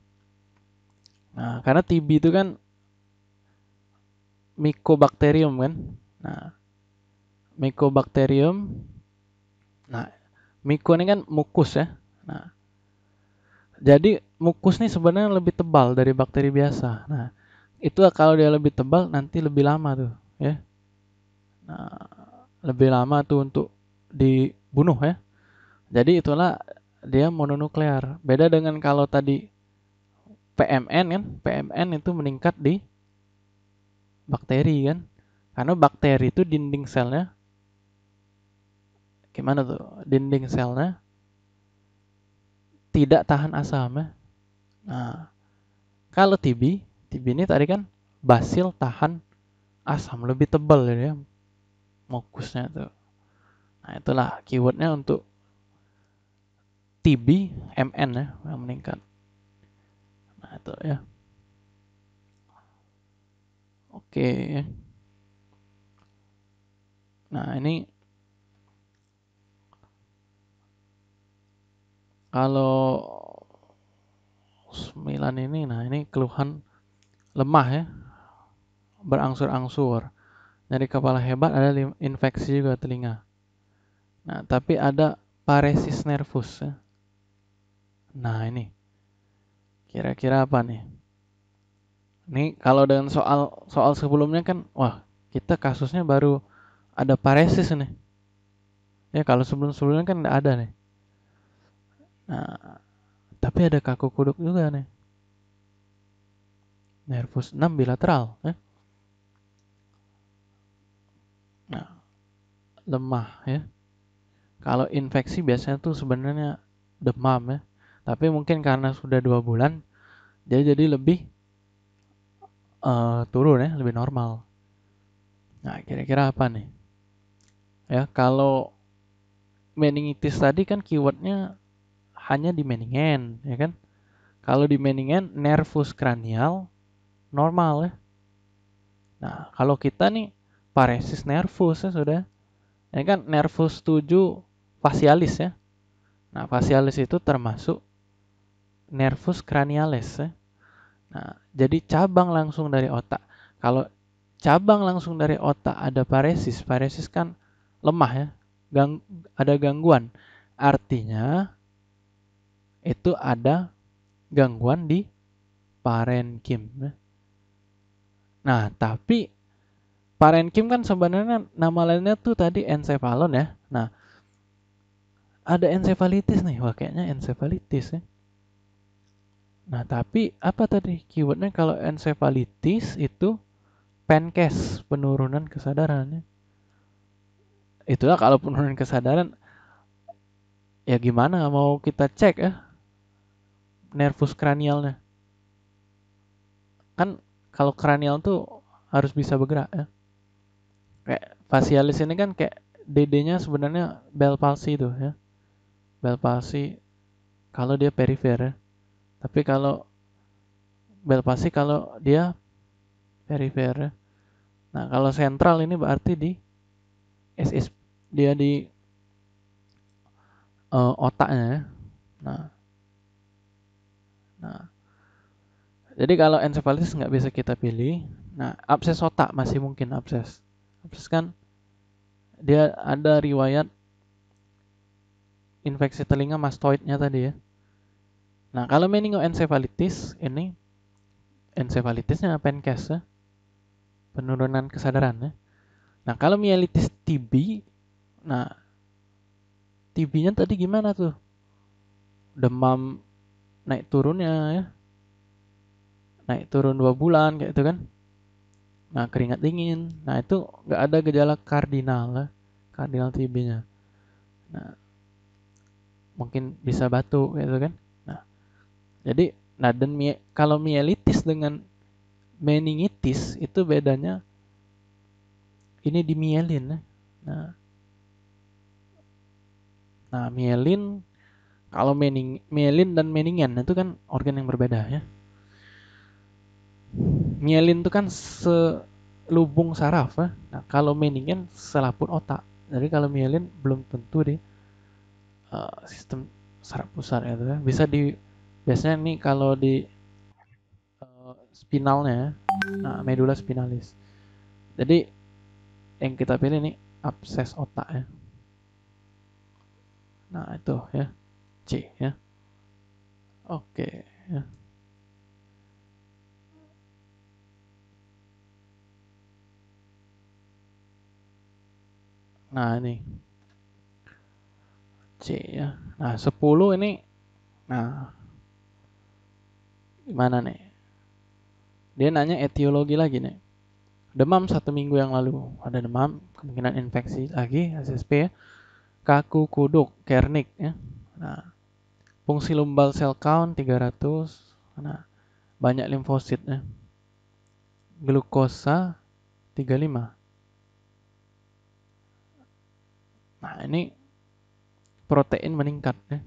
Nah karena TB itu kan mikobakterium kan, nah Mycobacterium. Nah, Myco ini kan mukus ya. Nah, jadi mukus nih sebenarnya lebih tebal dari bakteri biasa. Nah, itu kalau dia lebih tebal nanti lebih lama tuh, ya. Nah, lebih lama tuh untuk dibunuh ya. Jadi itulah dia mononuklear. Beda dengan kalau tadi PMN kan, PMN itu meningkat di bakteri kan. Karena bakteri itu dinding selnya gimana tuh dinding selnya tidak tahan asam ya. Nah, kalau TB, TB ini tadi kan basil tahan asam lebih tebal ya mukusnya tuh. Nah, itulah keywordnya untuk TB MN ya, yang meningkat. Nah, itu ya. Oke. Nah, ini Kalau Milan ini, nah ini keluhan lemah ya, berangsur-angsur. Dari kepala hebat ada infeksi juga telinga. Nah, tapi ada paresis nervus ya. Nah, ini. Kira-kira apa nih? Ini kalau dengan soal soal sebelumnya kan, wah, kita kasusnya baru ada paresis nih. Ya, kalau sebelum-sebelumnya kan tidak ada nih. Nah, tapi ada kaku kuduk juga nih. Nervus 6 bilateral. Ya. Nah, lemah ya. Kalau infeksi biasanya tuh sebenarnya demam ya. Tapi mungkin karena sudah dua bulan, dia jadi lebih uh, turun ya, lebih normal. Nah, kira-kira apa nih? Ya, kalau meningitis tadi kan keywordnya hanya di meningen, ya kan? Kalau di meningen, nervus kranial normal ya. Nah, kalau kita nih paresis nervus ya sudah. Ini ya kan nervus 7 fasialis ya. Nah, fasialis itu termasuk nervus cranialis ya. Nah, jadi cabang langsung dari otak. Kalau cabang langsung dari otak ada paresis, paresis kan lemah ya, gang, ada gangguan. Artinya itu ada gangguan di parenkim. Nah, tapi parenkim kan sebenarnya nama lainnya tuh tadi encephalon ya. Nah, ada encephalitis nih, wah kayaknya encephalitis ya. Nah, tapi apa tadi keywordnya kalau encephalitis itu penkes, penurunan kesadarannya. Itulah kalau penurunan kesadaran ya gimana mau kita cek ya nervus kranialnya. Kan kalau kranial tuh harus bisa bergerak ya. Kayak fasialis ini kan kayak DD-nya sebenarnya bel palsi itu ya. Bel palsi kalau dia perifer ya. Tapi kalau bel palsi kalau dia perifer ya. Nah, kalau sentral ini berarti di SS dia di uh, otaknya ya. Nah, Nah, jadi kalau encephalitis nggak bisa kita pilih. Nah, abses otak masih mungkin abses. Abses kan dia ada riwayat infeksi telinga mastoidnya tadi ya. Nah, kalau meningoencephalitis ini encephalitisnya pankes ya. Penurunan kesadaran ya. Nah, kalau mielitis TB, nah TB-nya tadi gimana tuh? Demam naik turunnya ya naik turun dua bulan kayak itu kan nah keringat dingin nah itu nggak ada gejala kardinal ya. kardinal TB nya nah mungkin bisa batuk gitu kan nah jadi nah dan mie, kalau mielitis dengan meningitis itu bedanya ini di mielin ya. nah nah mielin kalau mening, mielin dan meningan itu kan organ yang berbeda ya. Mielin itu kan selubung saraf ya. Nah, kalau meningan selaput otak. Jadi kalau mielin belum tentu di uh, sistem saraf pusat itu ya. Gitu kan. Bisa di biasanya nih kalau di uh, spinalnya ya. nah medula spinalis jadi yang kita pilih nih abses otak ya nah itu ya C ya. Oke ya. Nah, ini. C ya. Nah, 10 ini nah gimana nih? Dia nanya etiologi lagi nih. Demam satu minggu yang lalu, ada demam, kemungkinan infeksi lagi, SSP ya. Kaku kuduk, kernik ya. Nah, Fungsi lumbal cell count 300. Nah, banyak limfositnya. Glukosa 35. Nah, ini protein meningkat ya.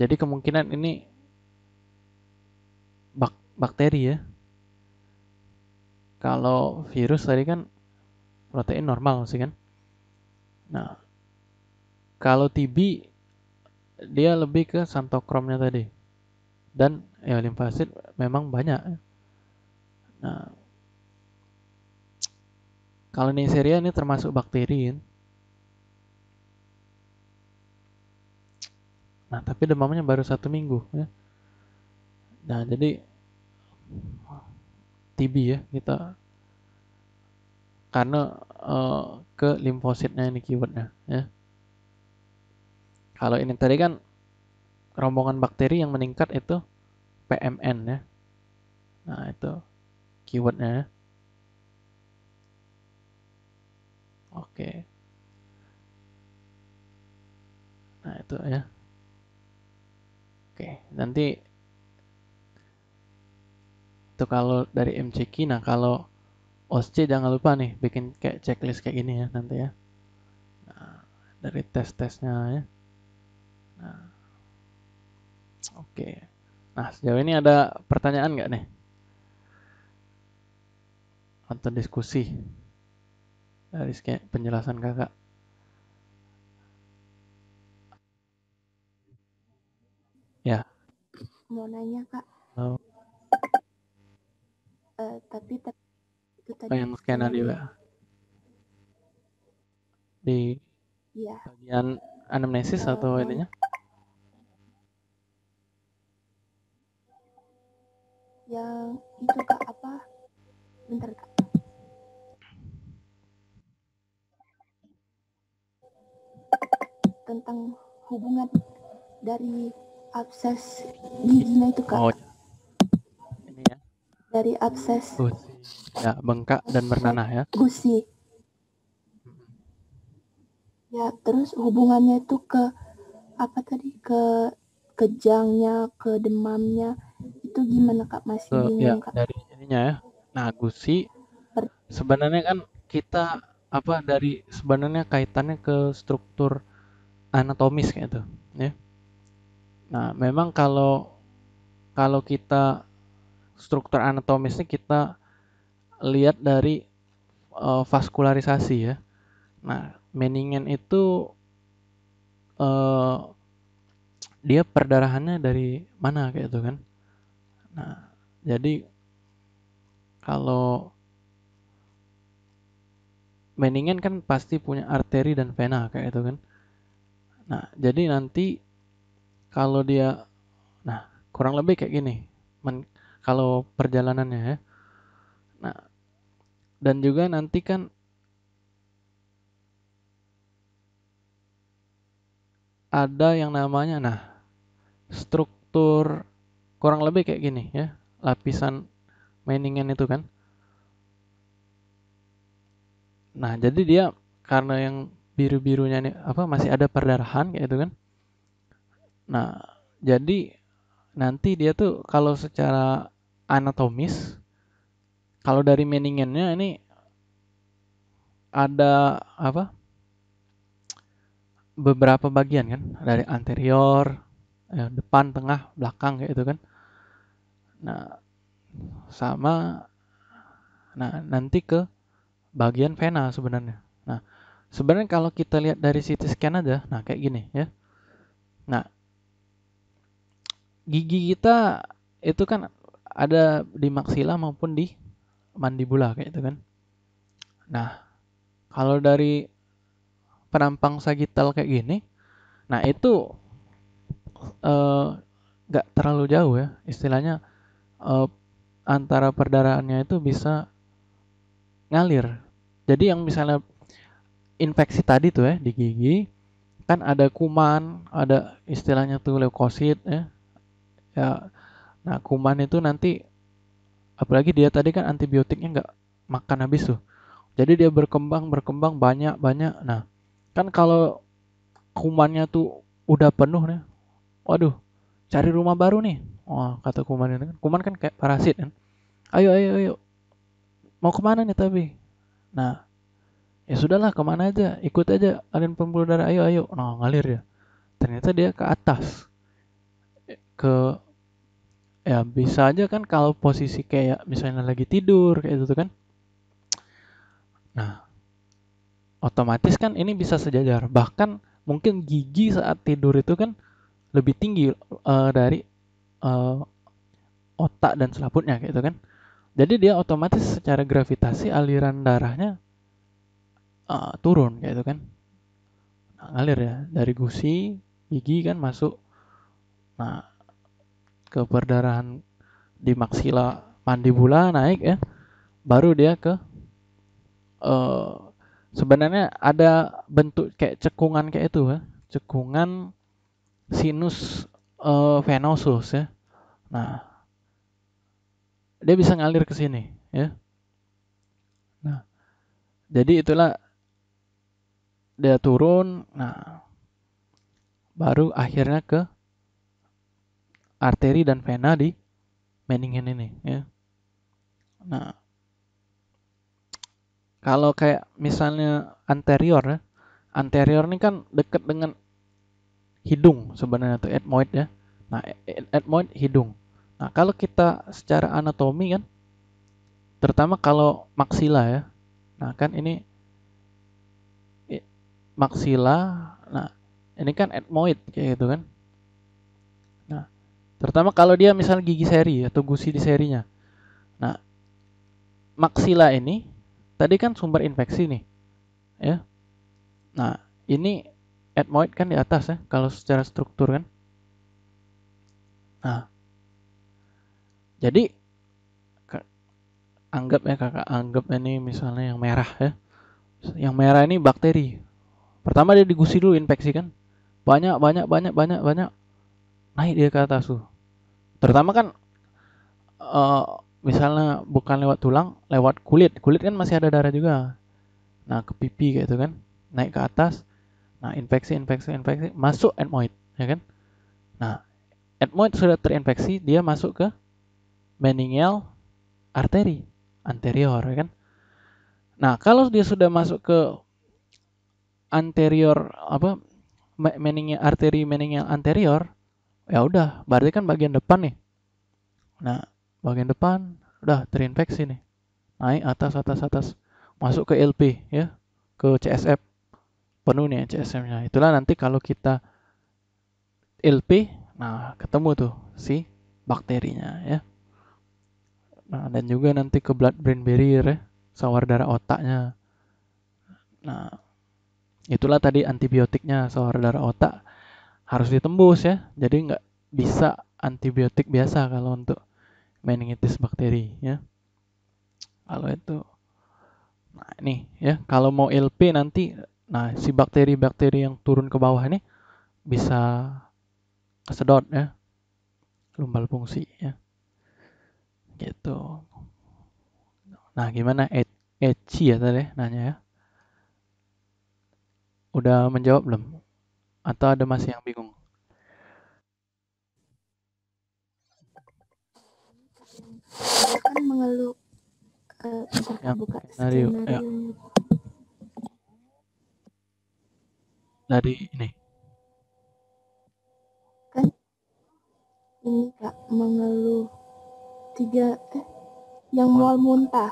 Jadi kemungkinan ini bak bakteri ya. Kalau virus tadi kan protein normal sih kan. Nah, kalau TB dia lebih ke santokromnya tadi dan ya limfasit memang banyak nah kalau ini Neisseria ini termasuk bakteri nah tapi demamnya baru satu minggu ya nah jadi TB ya kita karena uh, ke limfositnya ini keywordnya ya kalau ini tadi kan rombongan bakteri yang meningkat itu PMN ya. Nah, itu keywordnya ya. Oke. Nah, itu ya. Oke, nanti itu kalau dari MCQ. Nah, kalau OSC jangan lupa nih bikin kayak checklist kayak gini ya nanti ya. Nah, dari tes-tesnya ya. Nah, oke. Nah, sejauh ini ada pertanyaan nggak nih? Atau diskusi dari penjelasan kakak? Ya. Mau nanya kak. Oh. Uh, tapi itu tadi. Oh, yang skenario ya. Di ya. bagian anamnesis eh, atau ininya? yang itu kak apa bentar kak tentang hubungan dari abses giginya itu kak oh. ini ya dari abses gusi. ya bengkak dan bernanah ya gusi ya terus hubungannya itu ke apa tadi ke kejangnya ke demamnya itu gimana kak masih bingung ya, kak dari ininya ya nah gusi per- sebenarnya kan kita apa dari sebenarnya kaitannya ke struktur anatomis kayak itu ya nah memang kalau kalau kita struktur anatomisnya kita lihat dari uh, vaskularisasi ya nah meningen itu uh, dia perdarahannya dari mana kayak itu kan Nah, jadi kalau Mendingan kan pasti punya arteri dan vena kayak itu kan. Nah, jadi nanti kalau dia nah, kurang lebih kayak gini. Men, kalau perjalanannya ya. Nah, dan juga nanti kan ada yang namanya nah struktur kurang lebih kayak gini ya lapisan miningan itu kan nah jadi dia karena yang biru-birunya ini apa masih ada perdarahan kayak itu kan nah jadi nanti dia tuh kalau secara anatomis kalau dari meningennya ini ada apa beberapa bagian kan dari anterior eh, depan tengah belakang kayak itu kan Nah, sama nah nanti ke bagian vena sebenarnya. Nah, sebenarnya kalau kita lihat dari CT scan aja, nah kayak gini ya. Nah, gigi kita itu kan ada di maksila maupun di mandibula kayak itu kan. Nah, kalau dari penampang sagital kayak gini, nah itu eh, nggak uh, terlalu jauh ya istilahnya uh, antara perdarahannya itu bisa ngalir. Jadi yang misalnya infeksi tadi tuh ya di gigi kan ada kuman, ada istilahnya tuh leukosit ya. ya nah kuman itu nanti apalagi dia tadi kan antibiotiknya nggak makan habis tuh. Jadi dia berkembang berkembang banyak banyak. Nah kan kalau kumannya tuh udah penuh nih, waduh cari rumah baru nih oh kata kuman itu kan kuman kan kayak parasit kan ayo ayo ayo mau kemana nih tapi nah ya sudahlah kemana aja ikut aja alien pembuluh darah ayo ayo nah ngalir ya ternyata dia ke atas ke ya bisa aja kan kalau posisi kayak misalnya lagi tidur kayak gitu kan nah otomatis kan ini bisa sejajar bahkan mungkin gigi saat tidur itu kan lebih tinggi uh, dari uh, otak dan selaputnya gitu kan. Jadi dia otomatis secara gravitasi aliran darahnya uh, turun gitu kan. Nah, ngalir ya dari gusi gigi kan masuk nah ke perdarahan di maksila mandibula naik ya baru dia ke uh, sebenarnya ada bentuk kayak cekungan kayak itu ya cekungan sinus uh, venosus ya. Nah, dia bisa ngalir ke sini ya. Nah, jadi itulah dia turun. Nah, baru akhirnya ke arteri dan vena di meningen ini ya. Nah, kalau kayak misalnya anterior ya, anterior ini kan dekat dengan hidung sebenarnya tuh etmoid ya. Nah, e-, e-, etmoid hidung. Nah, kalau kita secara anatomi kan terutama kalau maksila ya. Nah, kan ini maksila. Nah, ini kan etmoid kayak gitu kan. Nah, terutama kalau dia misalnya gigi seri ya, atau gusi di serinya. Nah, maksila ini tadi kan sumber infeksi nih. Ya. Nah, ini etmoid kan di atas ya, kalau secara struktur kan. Nah, jadi anggap ya kakak, anggap ini misalnya yang merah ya. Yang merah ini bakteri. Pertama dia digusi dulu infeksi kan. Banyak, banyak, banyak, banyak, banyak. Naik dia ke atas tuh. Terutama kan uh, misalnya bukan lewat tulang, lewat kulit. Kulit kan masih ada darah juga. Nah, ke pipi kayak itu kan. Naik ke atas. Nah, infeksi, infeksi, infeksi, masuk etmoid, ya kan? Nah, etmoid sudah terinfeksi, dia masuk ke meningeal arteri anterior, ya kan? Nah, kalau dia sudah masuk ke anterior apa meningeal arteri meningeal anterior, ya udah, berarti kan bagian depan nih. Nah, bagian depan udah terinfeksi nih. Naik atas atas atas masuk ke LP ya, ke CSF penuh nih CSM-nya. Itulah nanti kalau kita LP, nah ketemu tuh si bakterinya ya. Nah, dan juga nanti ke blood brain barrier ya, sawar darah otaknya. Nah, itulah tadi antibiotiknya sawar darah otak harus ditembus ya. Jadi nggak bisa antibiotik biasa kalau untuk meningitis bakteri ya. Kalau itu Nah, ini ya, kalau mau LP nanti Nah, si bakteri-bakteri yang turun ke bawah ini bisa kesedot ya. Lumbal fungsi ya. Gitu. Nah, gimana Eci ya tadi ya, nanya ya? Udah menjawab belum? Atau ada masih yang bingung? Kan mengeluh uh, buka-buka skenario. Ya. dari ini? Kan ini Kak mengeluh tiga eh yang mual muntah.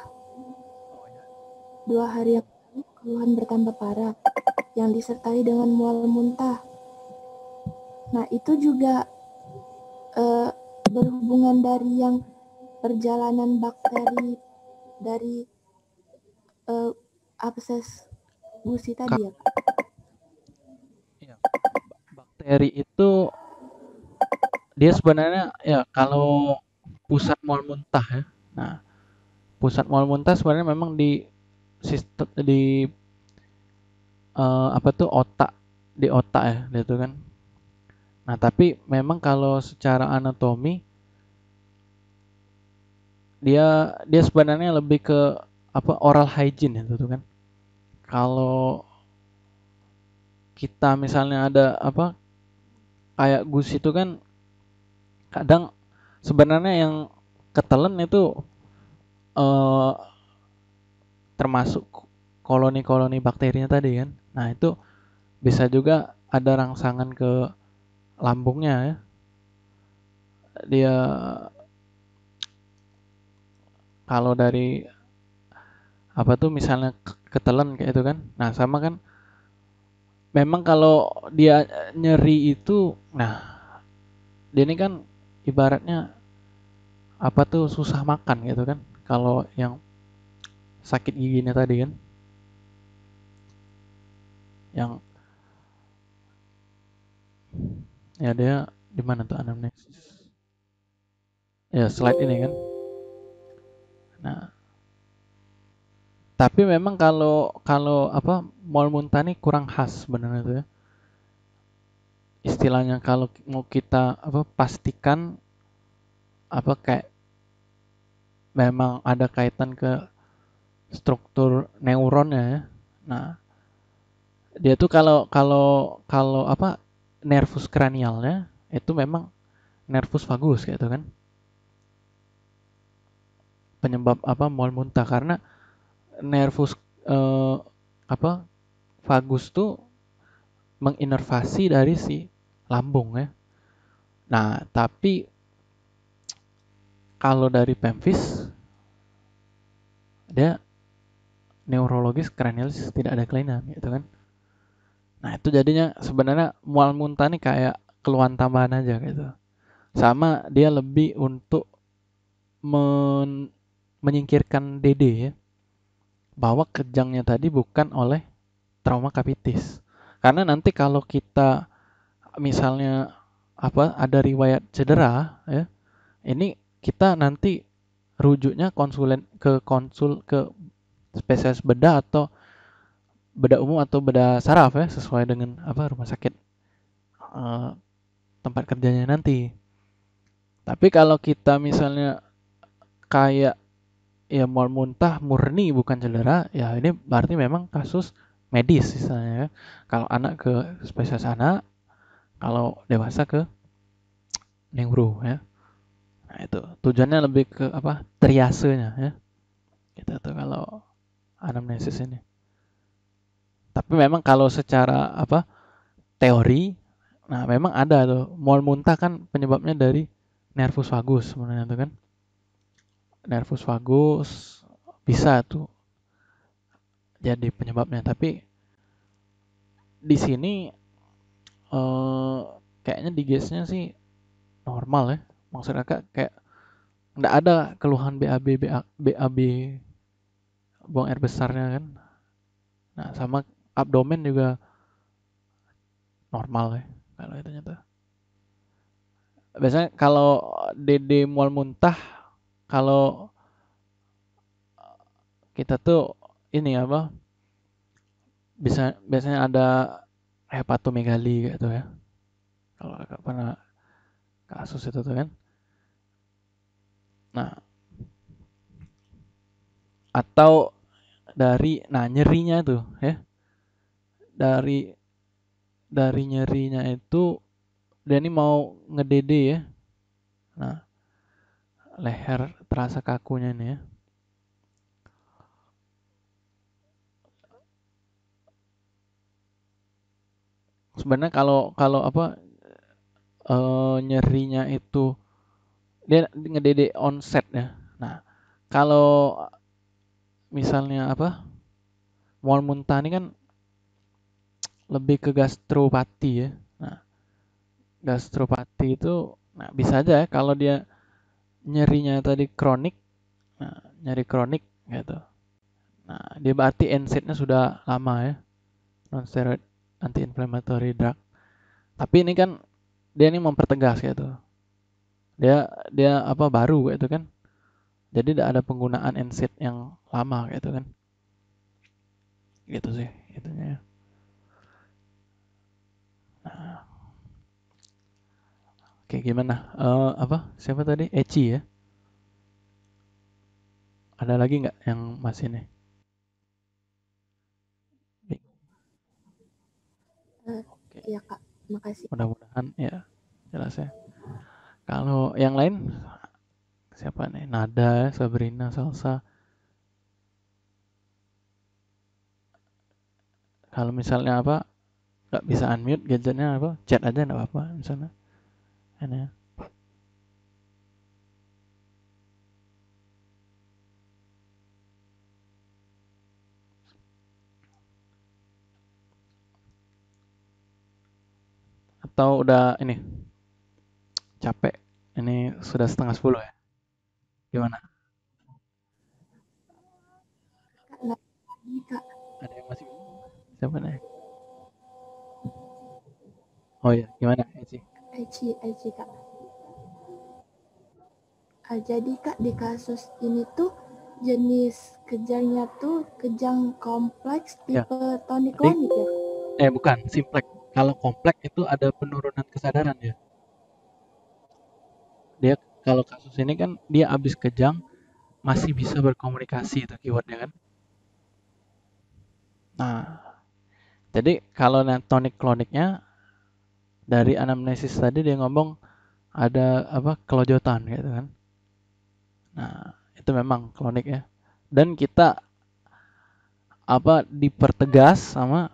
Dua hari yang lalu keluhan bertambah parah yang disertai dengan mual muntah. Nah, itu juga eh, berhubungan dari yang perjalanan bakteri dari eh, abses gusi tadi Kak. ya? Ferry itu dia sebenarnya ya kalau pusat mal muntah ya. Nah, pusat mal muntah sebenarnya memang di sistem di uh, apa tuh otak di otak ya gitu kan. Nah, tapi memang kalau secara anatomi dia dia sebenarnya lebih ke apa oral hygiene ya, tuh kan. Kalau kita misalnya ada apa kayak Gus itu kan kadang sebenarnya yang ketelan itu uh, termasuk koloni-koloni bakterinya tadi kan. Nah, itu bisa juga ada rangsangan ke lambungnya ya. Dia kalau dari apa tuh misalnya ketelan kayak itu kan. Nah, sama kan memang kalau dia nyeri itu nah dia ini kan ibaratnya apa tuh susah makan gitu kan kalau yang sakit giginya tadi kan yang ya dia di mana tuh anamnesis ya slide ini kan nah tapi memang kalau kalau apa mall muntah ini kurang khas benar tuh ya istilahnya kalau mau kita apa pastikan apa kayak memang ada kaitan ke struktur neuronnya ya. nah dia tuh kalau kalau kalau apa nervus kranialnya itu memang nervus vagus gitu kan penyebab apa mual muntah karena nervus eh, apa vagus tuh menginervasi dari si lambung ya. Nah, tapi kalau dari pemfis dia neurologis kranialis tidak ada kelainan gitu kan. Nah, itu jadinya sebenarnya mual muntah nih kayak keluhan tambahan aja gitu. Sama dia lebih untuk men menyingkirkan DD ya bahwa kejangnya tadi bukan oleh trauma kapitis. Karena nanti kalau kita misalnya apa ada riwayat cedera ya, ini kita nanti rujuknya konsulen ke konsul ke spesialis bedah atau bedah umum atau bedah saraf ya sesuai dengan apa rumah sakit uh, tempat kerjanya nanti. Tapi kalau kita misalnya kayak ya mual muntah murni bukan cedera ya ini berarti memang kasus medis misalnya ya. kalau anak ke spesies anak kalau dewasa ke neuro ya nah itu tujuannya lebih ke apa triasenya ya itu tuh kalau anamnesis ini tapi memang kalau secara apa teori nah memang ada tuh mual muntah kan penyebabnya dari nervus vagus sebenarnya itu kan nervus vagus bisa tuh jadi penyebabnya tapi di sini eh, kayaknya di gasnya sih normal ya Maksudnya kakak kayak nggak ada keluhan BAB BAB, BAB buang air besarnya kan nah sama abdomen juga normal ya kalau itu nyata biasanya kalau dede mual muntah kalau kita tuh ini apa bisa biasanya ada hepatomegali gitu ya kalau agak pernah kasus itu tuh kan nah atau dari nah nyerinya itu, ya dari dari nyerinya itu dia ini mau ngedede ya nah leher terasa kakunya ini ya. Sebenarnya kalau kalau apa e, nyerinya itu dia ngedede onset ya. Nah, kalau misalnya apa? Mual muntah ini kan lebih ke gastropati ya. Nah, gastropati itu nah bisa aja ya kalau dia nyerinya tadi kronik nah nyeri kronik gitu nah dia berarti NSAID-nya sudah lama ya non steroid anti-inflammatory drug tapi ini kan dia ini mempertegas gitu dia dia apa baru gitu kan jadi tidak ada penggunaan NSAID yang lama gitu kan gitu sih itunya nah Kayak gimana? Uh, apa? Siapa tadi? Eci ya? Ada lagi nggak yang masih eh, nih? Uh, Oke. ya Iya kak, makasih. Mudah-mudahan ya jelas ya. Kalau yang lain siapa nih? Nada, Sabrina, Salsa. Kalau misalnya apa? Nggak bisa unmute gadgetnya apa? Chat aja nggak apa-apa misalnya. Ana. atau udah ini capek ini sudah setengah sepuluh ya gimana ada yang masih siapa nih oh ya gimana sih Aji, Aji kak. Uh, jadi kak di kasus ini tuh jenis kejangnya tuh kejang kompleks ya. tipe ya. tonik klonik ya? Eh bukan, simplek. Kalau kompleks itu ada penurunan kesadaran ya. Dia kalau kasus ini kan dia habis kejang masih bisa berkomunikasi itu keywordnya kan. Nah, jadi kalau tonik kloniknya dari anamnesis tadi dia ngomong ada apa kelojotan gitu kan nah itu memang klonik ya dan kita apa dipertegas sama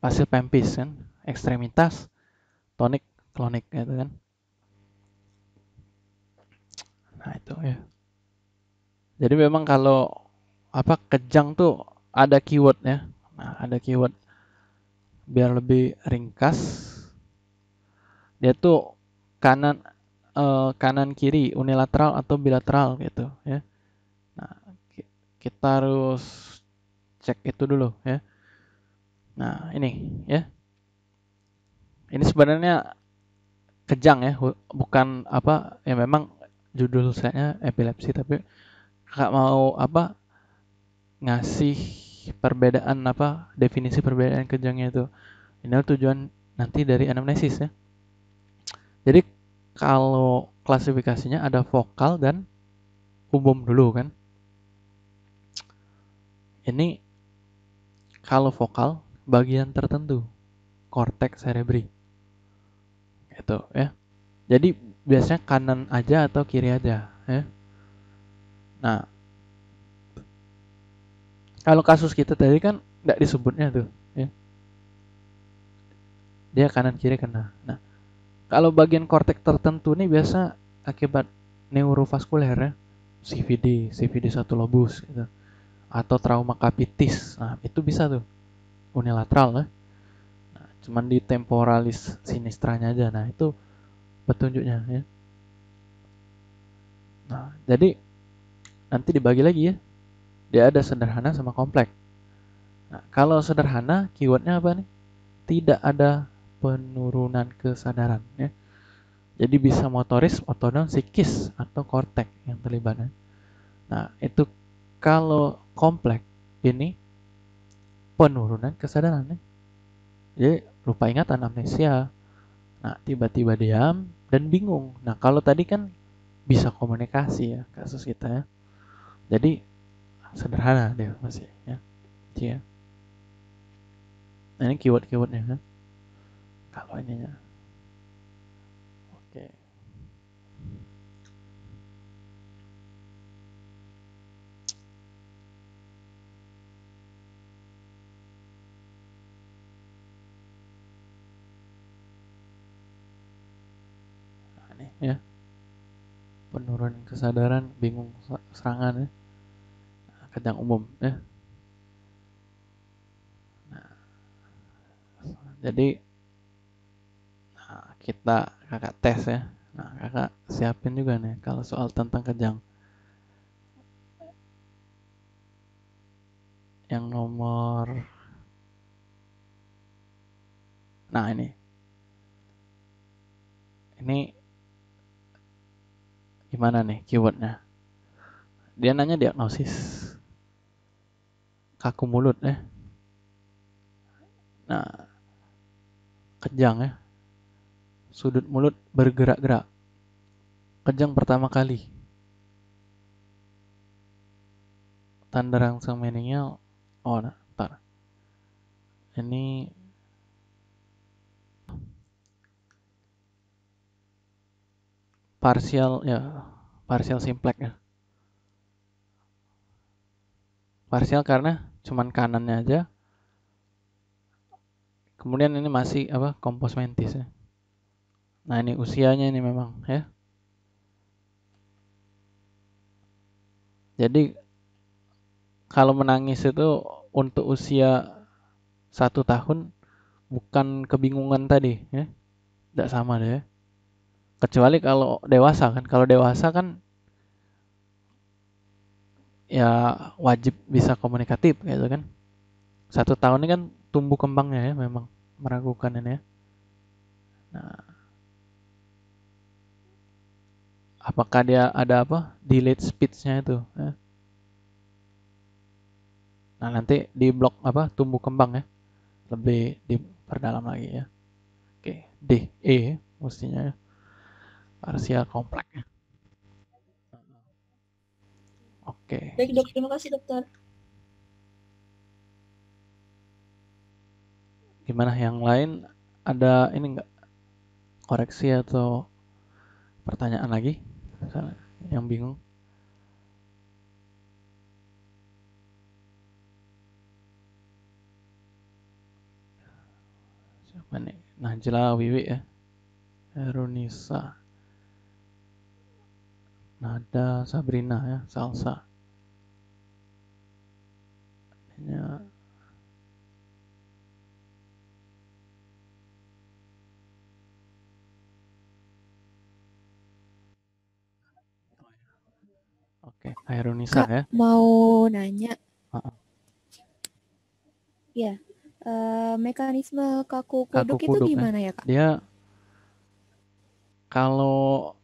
pasir pempis kan ekstremitas tonik klonik gitu kan nah itu ya jadi memang kalau apa kejang tuh ada keyword ya nah ada keyword biar lebih ringkas yaitu kanan uh, kanan kiri unilateral atau bilateral gitu ya. Nah, kita harus cek itu dulu ya. Nah, ini ya. Ini sebenarnya kejang ya, bukan apa ya memang judul saya epilepsi tapi kak mau apa ngasih perbedaan apa definisi perbedaan kejangnya itu. Ini tujuan nanti dari anamnesis ya. Jadi kalau klasifikasinya ada vokal dan umum dulu kan. Ini kalau vokal bagian tertentu korteks cerebri. itu ya. Jadi biasanya kanan aja atau kiri aja ya. Nah, kalau kasus kita tadi kan tidak disebutnya tuh ya. Dia kanan kiri kena. Nah, kalau bagian korteks tertentu ini biasa akibat neurovaskuler ya, CVD, CVD satu lobus gitu. Atau trauma kapitis. Nah, itu bisa tuh unilateral ya. Nah, cuman di temporalis sinistranya aja. Nah, itu petunjuknya ya. Nah, jadi nanti dibagi lagi ya. Dia ada sederhana sama kompleks. Nah, kalau sederhana, keywordnya apa nih? Tidak ada penurunan kesadaran ya. Jadi bisa motoris, otonom, psikis atau kortek yang terlibat. Ya. Nah, itu kalau kompleks ini penurunan kesadaran. Ya. Jadi lupa ingatan amnesia. Nah, tiba-tiba diam dan bingung. Nah, kalau tadi kan bisa komunikasi ya kasus kita ya. Jadi sederhana dia masih ya. Iya. Nah, ini keyword-keywordnya kan. Ya kalau ininya oke nah, ini ya penurunan kesadaran bingung serangan ya nah, kadang umum ya nah, jadi kita kakak tes ya nah kakak siapin juga nih kalau soal tentang kejang yang nomor nah ini ini gimana nih keywordnya dia nanya diagnosis kaku mulut ya nah kejang ya sudut mulut bergerak-gerak. Kejang pertama kali. Tanda rangsang meningial. Oh, nah, tar. Ini parsial ya, parsial simplex ya. Parsial karena cuman kanannya aja. Kemudian ini masih apa? Kompos mentis ya. Nah ini usianya ini memang ya. Jadi kalau menangis itu untuk usia satu tahun bukan kebingungan tadi ya. Tidak sama deh ya. Kecuali kalau dewasa kan. Kalau dewasa kan ya wajib bisa komunikatif gitu kan. Satu tahun ini kan tumbuh kembangnya ya memang meragukan ini ya. Nah, apakah dia ada apa delete speech-nya itu ya. nah nanti di blok apa tumbuh kembang ya lebih diperdalam lagi ya oke D E mestinya ya. parsial kompleks ya oke baik dok terima kasih dokter gimana yang lain ada ini enggak koreksi atau pertanyaan lagi yang bingung siapa nih Najla Wiwi ya Erunisa. Nada Sabrina ya Salsa ya Hairunisa ya. Mau nanya. Uh -uh. Ya, uh, mekanisme kaku kuduk, kaku ya. kuduk itu gimana ya, ya kak? Dia kalau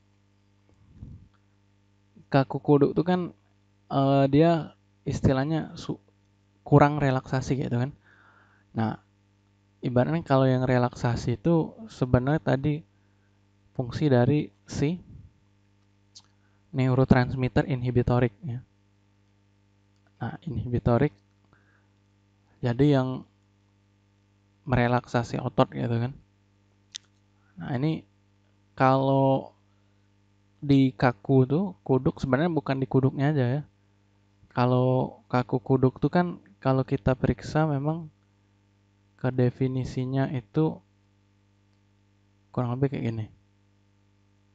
kaku kuduk itu kan uh, dia istilahnya kurang relaksasi gitu kan. Nah, ibaratnya kalau yang relaksasi itu sebenarnya tadi fungsi dari si neurotransmitter inhibitorik ya. Nah, inhibitorik jadi yang merelaksasi otot gitu kan. Nah, ini kalau di kaku tuh kuduk sebenarnya bukan di kuduknya aja ya. Kalau kaku kuduk tuh kan kalau kita periksa memang ke definisinya itu kurang lebih kayak gini.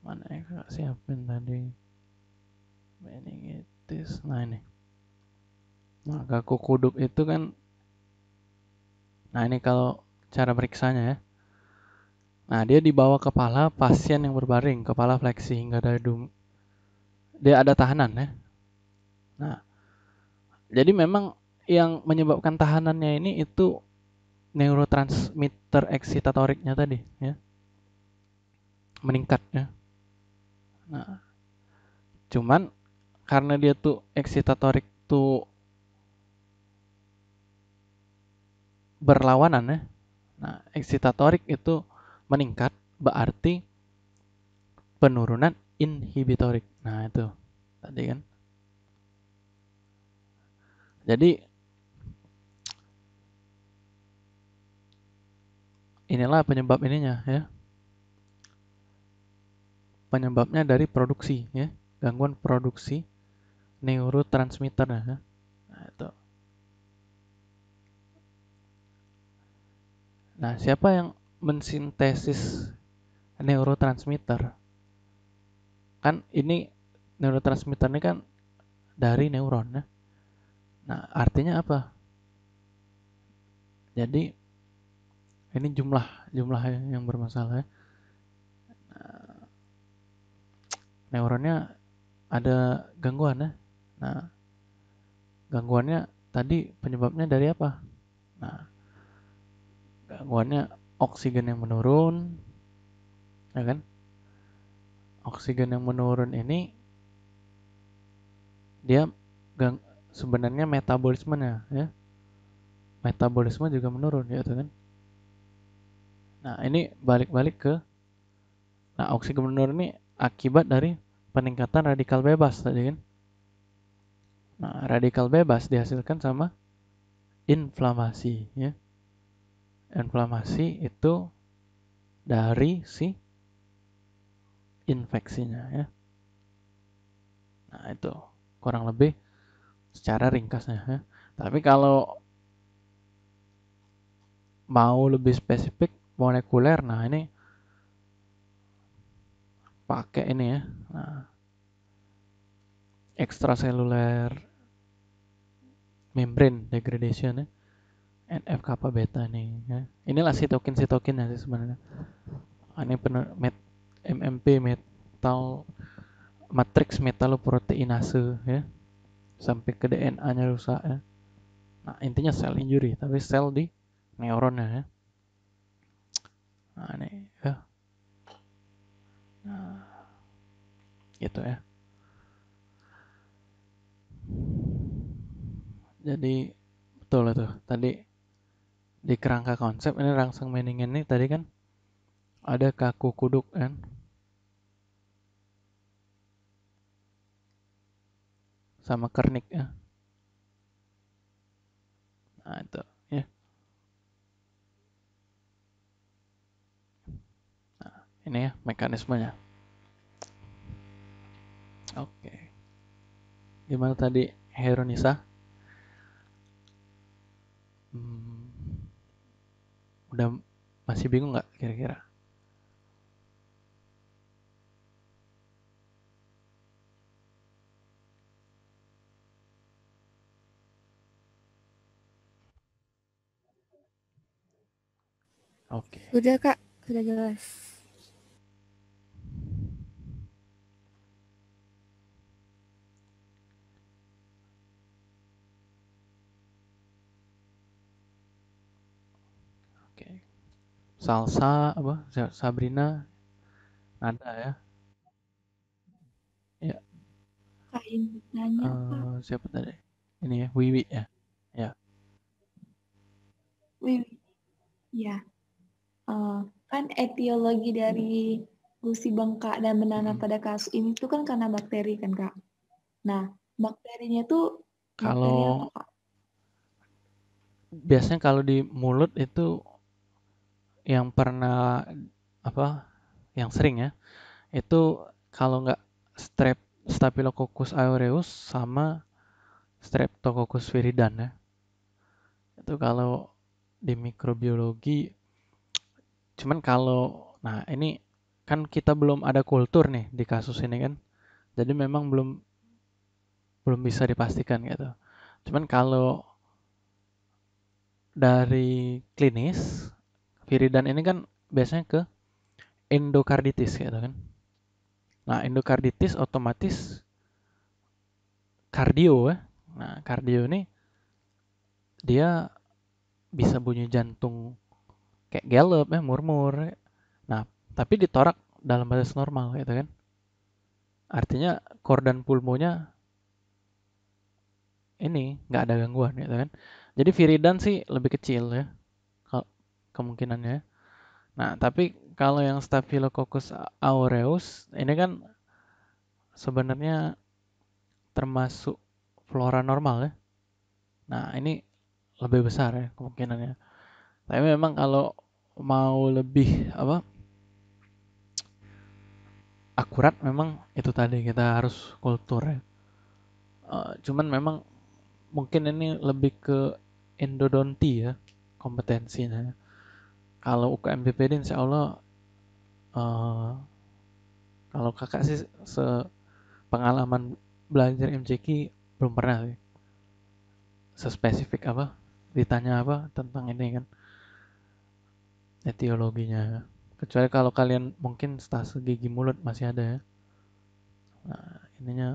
Mana ya siapin tadi? meningitis nah ini maka kukuduk itu kan nah ini kalau cara periksanya ya nah dia dibawa kepala pasien yang berbaring kepala fleksi hingga dadu dia ada tahanan ya nah jadi memang yang menyebabkan tahanannya ini itu neurotransmitter eksitatoriknya tadi ya Meningkat ya. nah cuman karena dia tuh excitatorik tuh berlawanan ya. Nah, excitatorik itu meningkat berarti penurunan inhibitorik. Nah, itu tadi kan. Jadi inilah penyebab ininya ya. Penyebabnya dari produksi ya, gangguan produksi neurotransmitter nah, ya. nah itu nah siapa yang mensintesis neurotransmitter kan ini neurotransmitter ini kan dari neuron ya. nah artinya apa jadi ini jumlah jumlah yang bermasalah ya. Nah, neuronnya ada gangguan ya Nah, gangguannya tadi penyebabnya dari apa? Nah, gangguannya oksigen yang menurun, ya kan? Oksigen yang menurun ini dia gang, sebenarnya metabolismenya ya. Metabolisme juga menurun ya kan. Nah, ini balik-balik ke nah oksigen menurun ini akibat dari peningkatan radikal bebas tadi kan. Nah, radikal bebas dihasilkan sama inflamasi ya. Inflamasi itu dari si infeksinya ya. Nah, itu kurang lebih secara ringkasnya ya. Tapi kalau mau lebih spesifik molekuler, nah ini pakai ini ya. Nah, extracellular membrane degradation ya. NF kappa beta nih ya. Inilah sitokin sitokin nanti sebenarnya. Ini benar met, MMP metal matrix metaloproteinase ya. Sampai ke DNA-nya rusak ya. Nah, intinya sel injury, tapi sel di neuronnya ya. Nah, ini ya. Nah, gitu ya. jadi betul itu tadi di kerangka konsep ini rangsang meningen ini tadi kan ada kaku kuduk kan sama kernik ya nah itu ya nah, ini ya mekanismenya oke gimana tadi Heronisa Hmm, udah masih bingung nggak kira-kira? Oke. sudah Kak, sudah jelas. Salsa apa? Sabrina ada ya? Ya. Kain nanya uh, eh, siapa tadi? Ini ya, Wiwi ya. Ya. Wiwi. Ya. Uh, kan etiologi dari gusi bengkak dan menanam hmm. pada kasus ini tuh kan karena bakteri kan kak. Nah bakterinya tuh kalau bakteri apa, biasanya kalau di mulut itu yang pernah apa yang sering ya itu kalau nggak strep Staphylococcus aureus sama Streptococcus viridans ya. Itu kalau di mikrobiologi cuman kalau nah ini kan kita belum ada kultur nih di kasus ini kan. Jadi memang belum belum bisa dipastikan gitu. Cuman kalau dari klinis Viridan ini kan biasanya ke endokarditis gitu kan. Nah, endokarditis otomatis kardio ya. Nah, kardio ini dia bisa bunyi jantung kayak gelap, ya, murmur. Ya. Nah, tapi ditorak dalam batas normal gitu kan. Artinya kor dan pulmonya ini nggak ada gangguan gitu kan. Jadi viridan sih lebih kecil ya kemungkinannya. Nah, tapi kalau yang Staphylococcus aureus ini kan sebenarnya termasuk flora normal ya. Nah, ini lebih besar ya kemungkinannya. Tapi memang kalau mau lebih apa? akurat memang itu tadi kita harus kultur ya. Uh, cuman memang mungkin ini lebih ke endodonti ya kompetensinya kalau UKM BPD insya Allah uh, kalau kakak sih se pengalaman belajar MCQ belum pernah sih sespesifik apa ditanya apa tentang ini kan etiologinya kecuali kalau kalian mungkin stase gigi mulut masih ada ya nah ininya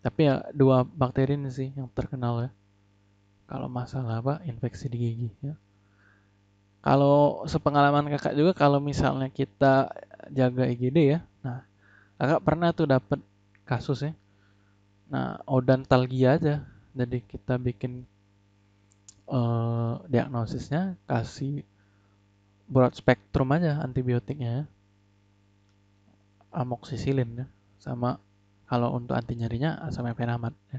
tapi ya dua bakteri ini sih yang terkenal ya kalau masalah apa infeksi di gigi ya kalau sepengalaman kakak juga kalau misalnya kita jaga IGD e ya nah kakak pernah tuh dapet kasus ya nah odontalgia aja jadi kita bikin uh, diagnosisnya kasih broad spectrum aja antibiotiknya ya. amoksisilin ya. sama kalau untuk anti nyerinya asam efenamat ya.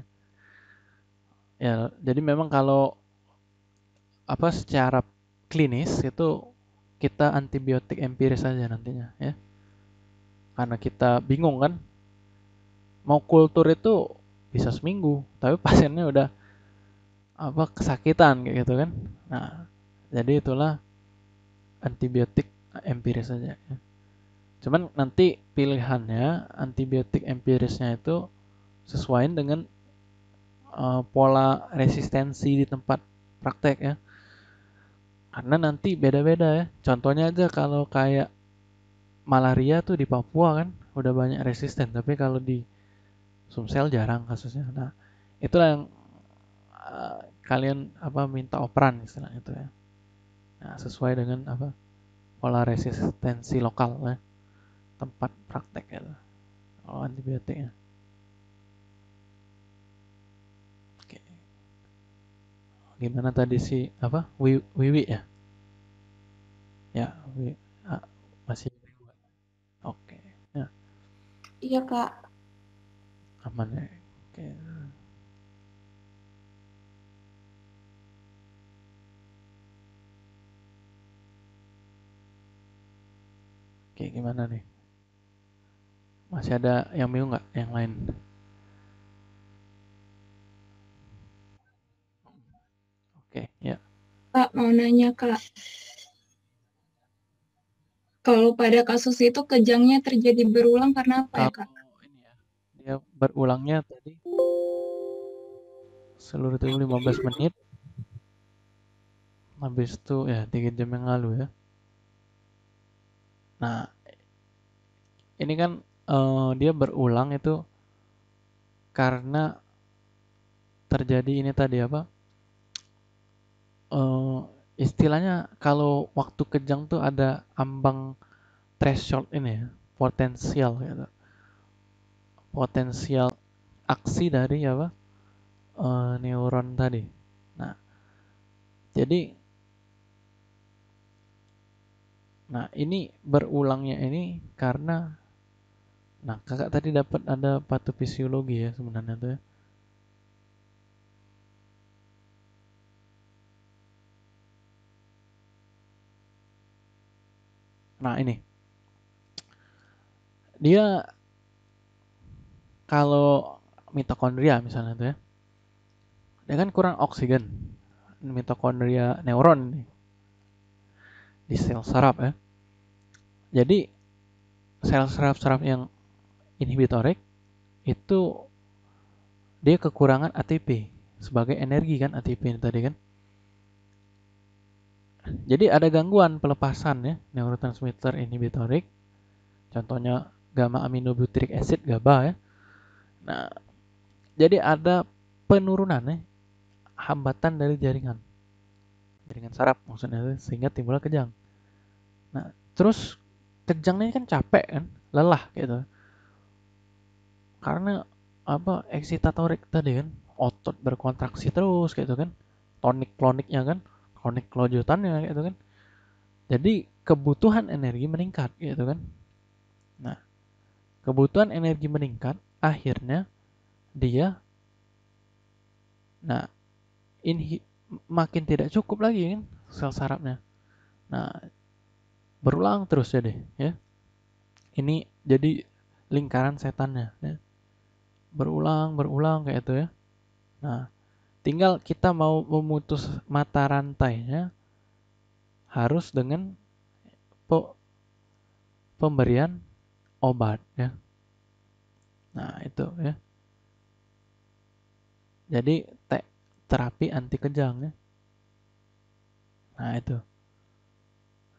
ya jadi memang kalau apa secara klinis itu kita antibiotik empiris saja nantinya ya. Karena kita bingung kan mau kultur itu bisa seminggu, tapi pasiennya udah apa kesakitan gitu kan. Nah, jadi itulah antibiotik empiris saja ya. Cuman nanti pilihannya antibiotik empirisnya itu sesuai dengan uh, pola resistensi di tempat praktek ya. Karena nanti beda-beda ya. Contohnya aja kalau kayak malaria tuh di Papua kan udah banyak resisten, tapi kalau di Sumsel jarang kasusnya. Nah, itulah yang uh, kalian apa minta operan istilahnya itu ya. Nah, sesuai dengan apa pola resistensi lokal ya. Tempat praktek ya. Oh, antibiotiknya. gimana tadi si apa Wiwi, Wiwi ya ya Wiwi. Ah, masih oke okay. ya. iya kak aman ya oke okay. Oke, gimana nih? Masih ada yang bingung nggak? Yang lain? Oke, okay, ya. Pak mau nanya Kak. Kalau pada kasus itu kejangnya terjadi berulang karena apa ya Kak? Ini ya, dia berulangnya tadi seluruh itu 15 menit. Habis itu ya 3 jam yang lalu ya. Nah, ini kan uh, dia berulang itu karena terjadi ini tadi apa? uh, istilahnya kalau waktu kejang tuh ada ambang threshold ini ya, potensial gitu. Potensial aksi dari apa? Uh, neuron tadi. Nah, jadi Nah, ini berulangnya ini karena nah, Kakak tadi dapat ada patofisiologi ya sebenarnya tuh ya. Nah, ini. Dia kalau mitokondria misalnya itu ya. Dia kan kurang oksigen. Mitokondria neuron nih. Di sel saraf ya. Jadi sel saraf-saraf yang inhibitorik itu dia kekurangan ATP sebagai energi kan ATP ini tadi kan. Jadi ada gangguan pelepasan ya neurotransmitter inhibitorik. Contohnya gamma aminobutyric acid GABA ya. Nah, jadi ada penurunan ya hambatan dari jaringan. Jaringan saraf maksudnya sehingga timbulnya kejang. Nah, terus kejangnya kan capek kan, lelah gitu. Karena apa eksitatorik tadi kan otot berkontraksi terus gitu kan tonik kloniknya kan konek kelanjutannya gitu kan jadi kebutuhan energi meningkat gitu kan nah kebutuhan energi meningkat akhirnya dia nah ini makin tidak cukup lagi kan sel sarafnya nah berulang terus jadi ya, ya ini jadi lingkaran setannya ya. berulang berulang kayak itu ya nah Tinggal kita mau memutus mata rantainya harus dengan pe pemberian obat ya. Nah, itu ya. Jadi te terapi anti kejang ya. Nah, itu.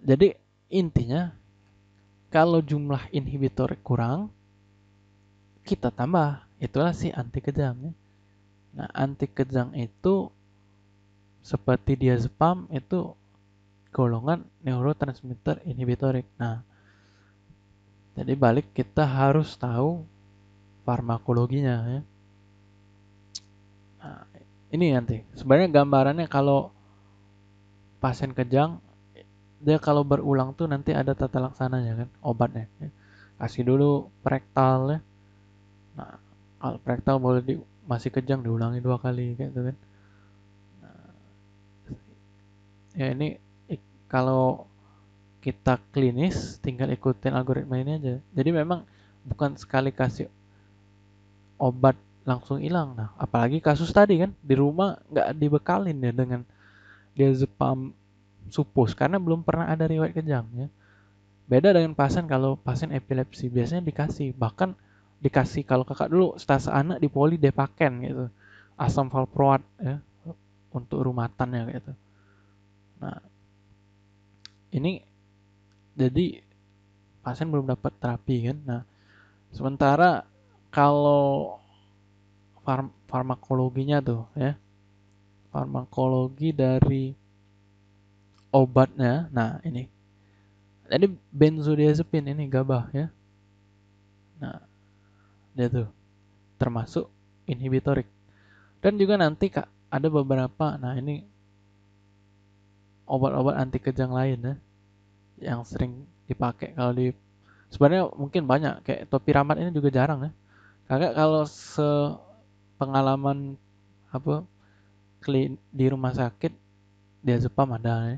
Jadi intinya kalau jumlah inhibitor kurang kita tambah itulah si anti kejang ya. Nah, anti kejang itu seperti dia spam itu golongan neurotransmitter inhibitorik. Nah, jadi balik kita harus tahu farmakologinya ya. Nah, ini nanti sebenarnya gambarannya kalau pasien kejang dia kalau berulang tuh nanti ada tata laksananya kan obatnya. Ya. Kasih dulu prektal ya. Nah, kalau prektal boleh di masih kejang diulangi dua kali kayak gitu kan nah, ya ini kalau kita klinis tinggal ikutin algoritma ini aja jadi memang bukan sekali kasih obat langsung hilang nah apalagi kasus tadi kan di rumah nggak dibekalin ya dengan dia diazepam supus karena belum pernah ada riwayat kejang ya beda dengan pasien kalau pasien epilepsi biasanya dikasih bahkan dikasih kalau kakak dulu stase anak di poli depaken gitu asam valproat ya untuk rumatannya gitu nah ini jadi pasien belum dapat terapi kan nah sementara kalau farm farmakologinya tuh ya farmakologi dari obatnya nah ini jadi benzodiazepin ini gabah ya nah dia tuh termasuk inhibitorik dan juga nanti kak ada beberapa nah ini obat-obat anti kejang lain ya yang sering dipakai kalau di sebenarnya mungkin banyak kayak topi ini juga jarang ya kakak kalau se pengalaman apa klin di rumah sakit dia diazepam ada ya.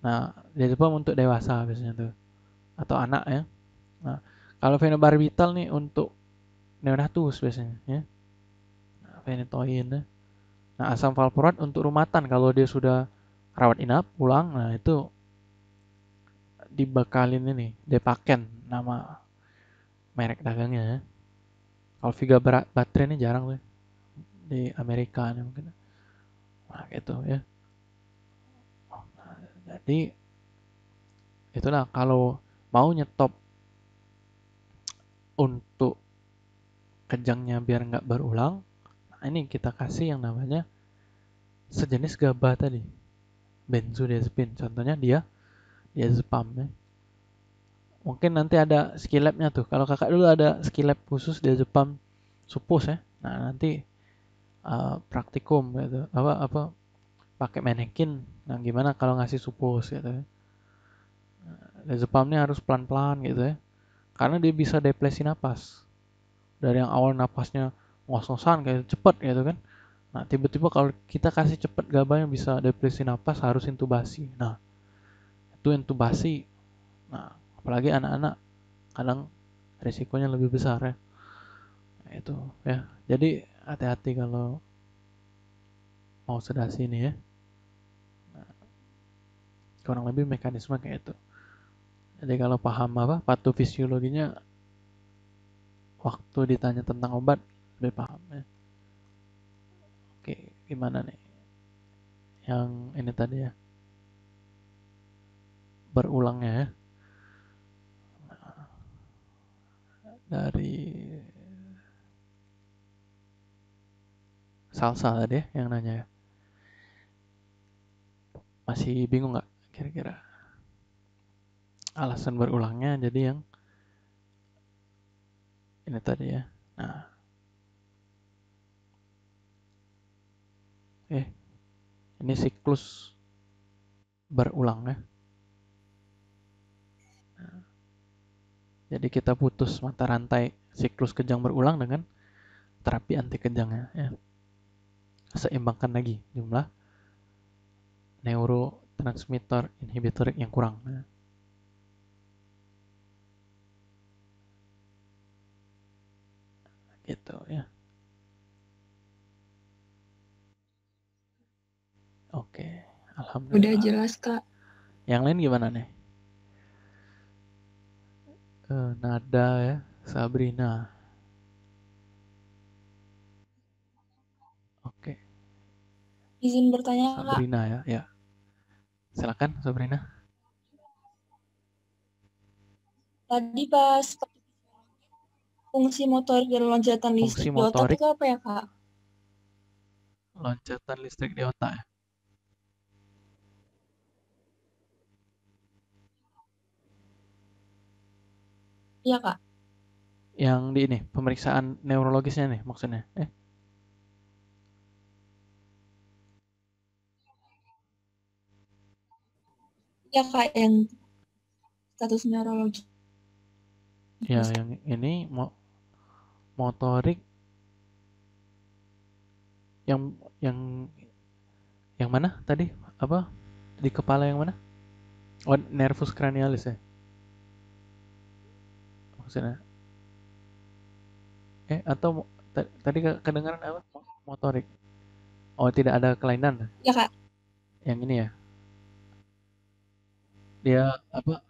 nah dia diazepam untuk dewasa biasanya tuh atau anak ya nah kalau fenobarbital nih untuk neonatus biasanya ya. Nah, venetoin ya. Nah, asam valproat untuk rumatan kalau dia sudah rawat inap pulang, nah itu dibekalin ini, Depaken nama merek dagangnya ya. Kalau berat baterai ini jarang tuh ya. di Amerika nih mungkin. Nah, gitu ya. Oh, nah, jadi itulah kalau mau nyetop untuk kejangnya biar nggak berulang, nah ini kita kasih yang namanya sejenis gabah tadi. Benzodiazepin. Contohnya dia diazepam ya. Mungkin nanti ada skilabnya tuh. Kalau kakak dulu ada skilab khusus diazepam supus ya. Nah, nanti uh, praktikum gitu. Apa apa pakai manekin. Nah, gimana kalau ngasih supus gitu ya. Nah, Diazepamnya harus pelan-pelan gitu ya. Karena dia bisa depresi nafas dari yang awal napasnya ngos-ngosan kayak cepet gitu kan nah tiba-tiba kalau kita kasih cepet gabanya bisa depresi napas harus intubasi nah itu intubasi nah apalagi anak-anak kadang risikonya lebih besar ya nah, itu ya jadi hati-hati kalau mau sedasi ini ya nah, kurang lebih mekanisme kayak itu jadi kalau paham apa patofisiologinya waktu ditanya tentang obat udah paham ya oke gimana nih yang ini tadi ya berulangnya ya dari salsa tadi ya yang nanya ya masih bingung nggak kira-kira alasan berulangnya jadi yang ini tadi ya nah eh ini siklus berulang ya nah. jadi kita putus mata rantai siklus kejang berulang dengan terapi anti kejangnya ya seimbangkan lagi jumlah neurotransmitter inhibitor yang kurang ya. gitu ya oke alhamdulillah udah jelas kak yang lain gimana nih eh, Nada ya Sabrina oke izin bertanya Sabrina ya ya silakan Sabrina tadi pas Fungsi motorik dan loncatan listrik Fungsi di otak itu apa ya, Kak? Loncatan listrik di otak ya? Iya, Kak. Yang di ini, pemeriksaan neurologisnya nih maksudnya. Eh? ya kak yang status neurologi ya yang ini mau motorik yang yang yang mana tadi apa di kepala yang mana oh nervus cranialis ya maksudnya eh atau tadi kedengaran apa motorik oh tidak ada kelainan ya kak yang ini ya dia apa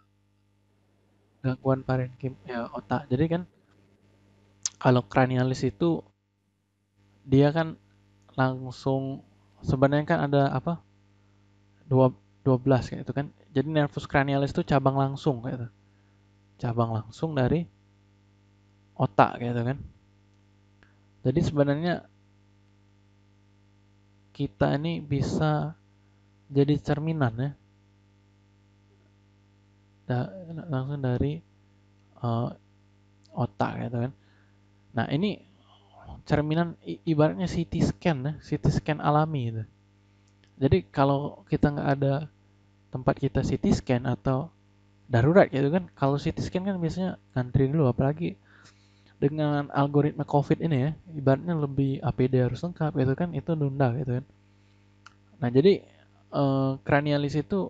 gangguan parenkim ya otak jadi kan kalau kranialis itu dia kan langsung sebenarnya kan ada apa dua 12 kayak itu kan. Jadi nervus kranialis itu cabang langsung kayak itu. Cabang langsung dari otak kayak kan. Jadi sebenarnya kita ini bisa jadi cerminan ya. langsung dari uh, otak gitu kan. Nah, ini cerminan ibaratnya CT scan ya, CT scan alami gitu. Jadi kalau kita nggak ada tempat kita CT scan atau darurat gitu kan, kalau CT scan kan biasanya ngantri dulu apalagi dengan algoritma COVID ini ya, ibaratnya lebih APD harus lengkap gitu kan, itu nunda gitu kan. Nah, jadi eh, cranialis itu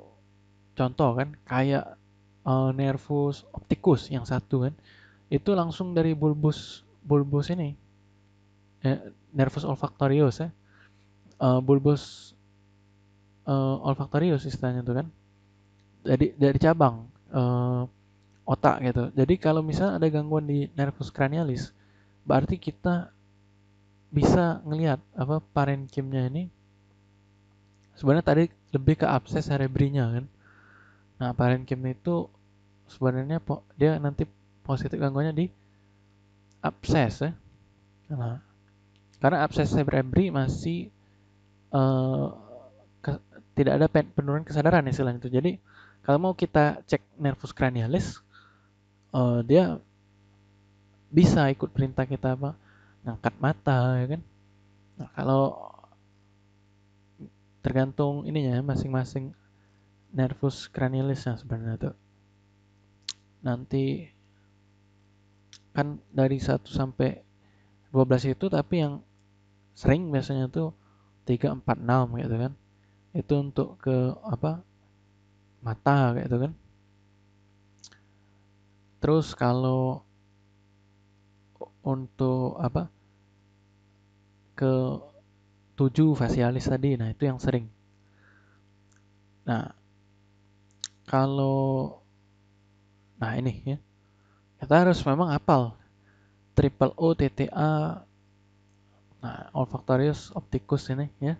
contoh kan kayak eh, nervus optikus yang satu kan, itu langsung dari bulbus bulbus ini eh, nervus olfactorius ya uh, eh, bulbos uh, eh, olfactorius istilahnya itu kan dari dari cabang uh, otak gitu jadi kalau misalnya ada gangguan di nervus cranialis berarti kita bisa ngelihat apa parenkimnya ini sebenarnya tadi lebih ke abses cerebrinya kan nah parenkim itu sebenarnya dia nanti positif gangguannya di abses ya. Nah, karena abses cerebri masih uh, ke, tidak ada penurunan kesadaran istilahnya itu. Jadi kalau mau kita cek nervus cranialis, uh, dia bisa ikut perintah kita apa, ngangkat mata, ya kan? Nah, kalau tergantung ininya masing-masing nervus cranialisnya sebenarnya tuh. Nanti kan dari 1 sampai 12 itu tapi yang sering biasanya tuh 3 4 6 gitu kan. Itu untuk ke apa? mata gitu kan. Terus kalau untuk apa? ke 7 fasialis tadi. Nah, itu yang sering. Nah, kalau nah ini ya kita harus memang apal triple O TTA nah olfactorius opticus ini ya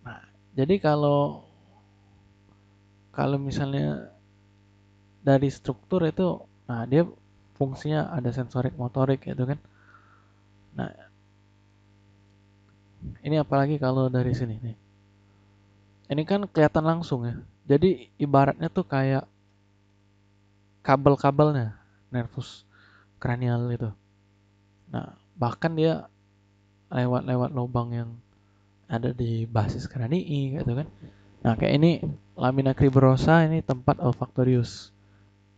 nah jadi kalau kalau misalnya dari struktur itu nah dia fungsinya ada sensorik motorik gitu kan nah ini apalagi kalau dari sini nih ini kan kelihatan langsung ya jadi ibaratnya tuh kayak kabel-kabelnya nervus kranial itu nah bahkan dia lewat-lewat lubang yang ada di basis kranii gitu kan nah kayak ini lamina cribrosa ini tempat olfaktorius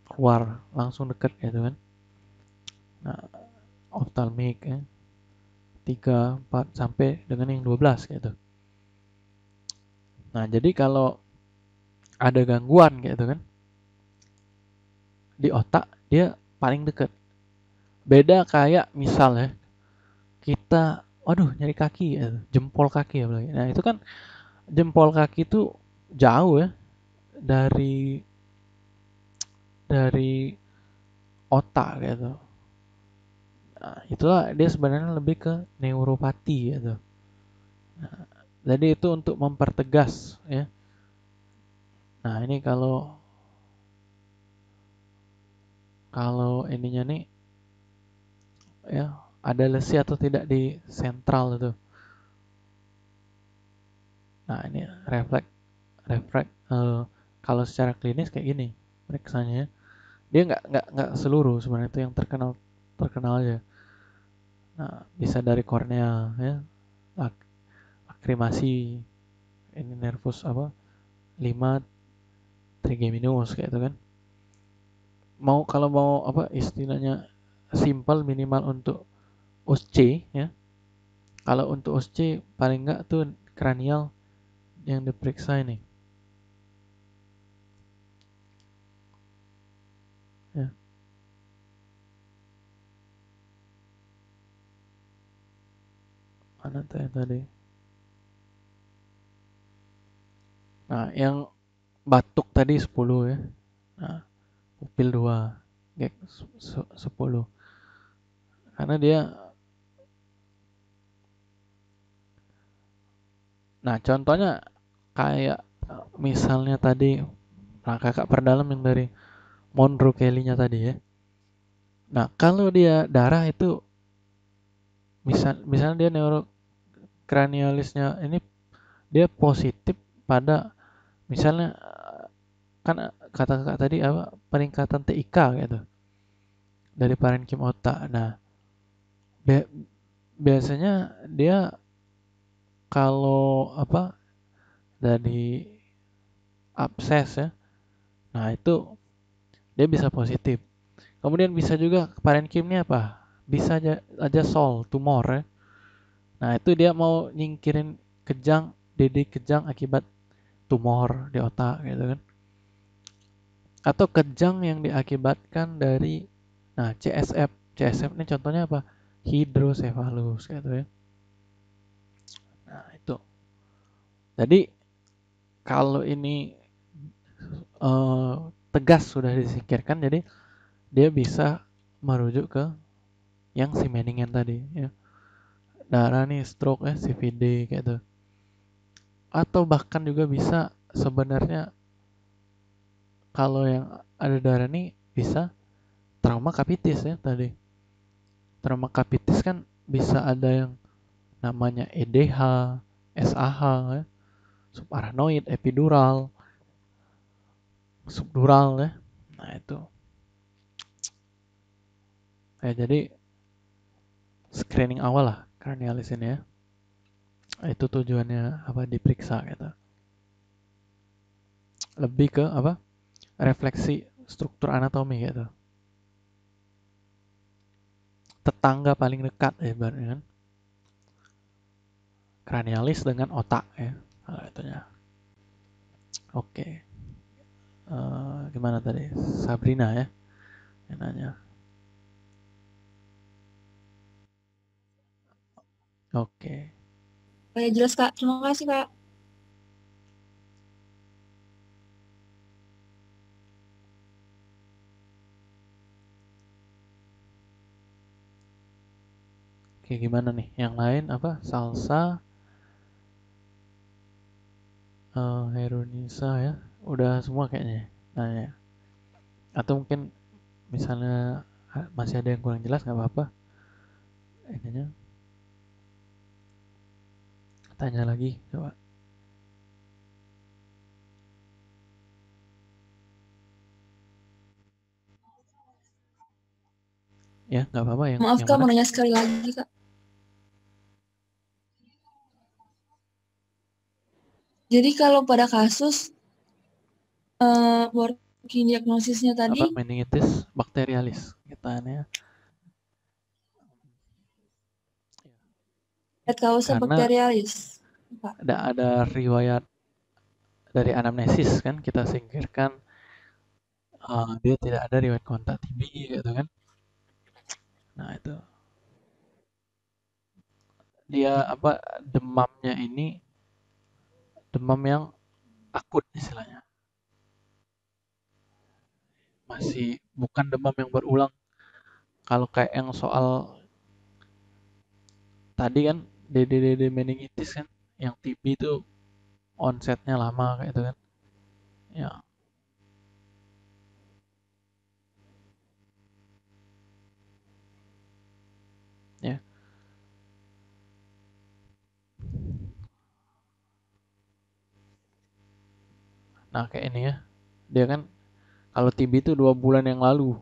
keluar langsung deket gitu kan nah ophthalmic ya. 3, 4 sampai dengan yang 12 gitu nah jadi kalau ada gangguan gitu kan di otak dia paling deket beda kayak misalnya kita waduh nyari kaki ya, jempol kaki ya nah itu kan jempol kaki itu jauh ya dari dari otak gitu nah, itulah dia sebenarnya lebih ke neuropati gitu nah, jadi itu untuk mempertegas ya nah ini kalau kalau ininya nih ya ada lesi atau tidak di sentral itu. Nah ini refleks refleks uh, eh, kalau secara klinis kayak gini periksanya ya. dia nggak nggak nggak seluruh sebenarnya itu yang terkenal terkenal aja. Nah bisa dari kornea ya ak akrimasi ini nervus apa 5 trigeminus kayak itu kan mau kalau mau apa istilahnya simpel minimal untuk OSC ya. Kalau untuk OSC paling enggak tuh kranial yang diperiksa ini. Ya. Mana tuh yang tadi? Nah, yang batuk tadi 10 ya. Nah, upil 2 gek 10 karena dia nah contohnya kayak misalnya tadi nah kakak perdalam yang dari Monroe Kelly-nya tadi ya nah kalau dia darah itu misal misalnya dia neuro ini dia positif pada misalnya kan kata kakak tadi apa peningkatan TIK gitu dari parenkim otak. Nah, bi biasanya dia kalau apa dari abses ya, nah itu dia bisa positif. Kemudian bisa juga parenkim ini apa? Bisa aja, aja sol, tumor ya. Nah itu dia mau nyingkirin kejang, dede kejang akibat tumor di otak gitu kan atau kejang yang diakibatkan dari nah CSF. CSF ini contohnya apa? Hidrosefalus gitu ya. Nah, itu. Jadi kalau ini uh, tegas sudah disingkirkan jadi dia bisa merujuk ke yang si meningen tadi ya darah nih stroke ya CVD gitu atau bahkan juga bisa sebenarnya kalau yang ada darah nih bisa trauma kapitis ya tadi trauma kapitis kan bisa ada yang namanya EDH, SAH, ya. subaranoid, epidural, subdural ya. Nah itu. Ya, jadi screening awal lah kranialis ini ya. Itu tujuannya apa diperiksa gitu. Lebih ke apa? refleksi struktur anatomi gitu. Tetangga paling dekat ya kan. Kranialis dengan otak ya. itu itunya. Oke. Uh, gimana tadi? Sabrina ya. Yang nanya. Oke. Okay. jelas Kak. Terima kasih Kak. Kayak gimana nih? Yang lain apa? Salsa. Uh, eh, Heronisa ya. Udah semua kayaknya. Ya? Nah ya. Atau mungkin misalnya ah, masih ada yang kurang jelas nggak apa-apa. Ininya. Tanya lagi coba. ya nggak apa-apa ya. maaf yang kak mau nanya sekali lagi kak Jadi kalau pada kasus uh, working diagnosisnya tadi apa meningitis bakterialis kitaannya ya. causa bakterialis. Ada ada riwayat dari anamnesis kan kita singkirkan uh, dia tidak ada riwayat kontak TB gitu kan. Nah, itu. Dia apa demamnya ini demam yang akut istilahnya. Masih bukan demam yang berulang. Kalau kayak yang soal tadi kan DDDD meningitis kan yang TB itu onsetnya lama kayak itu kan. Ya, Nah kayak ini ya, dia kan kalau TB itu dua bulan yang lalu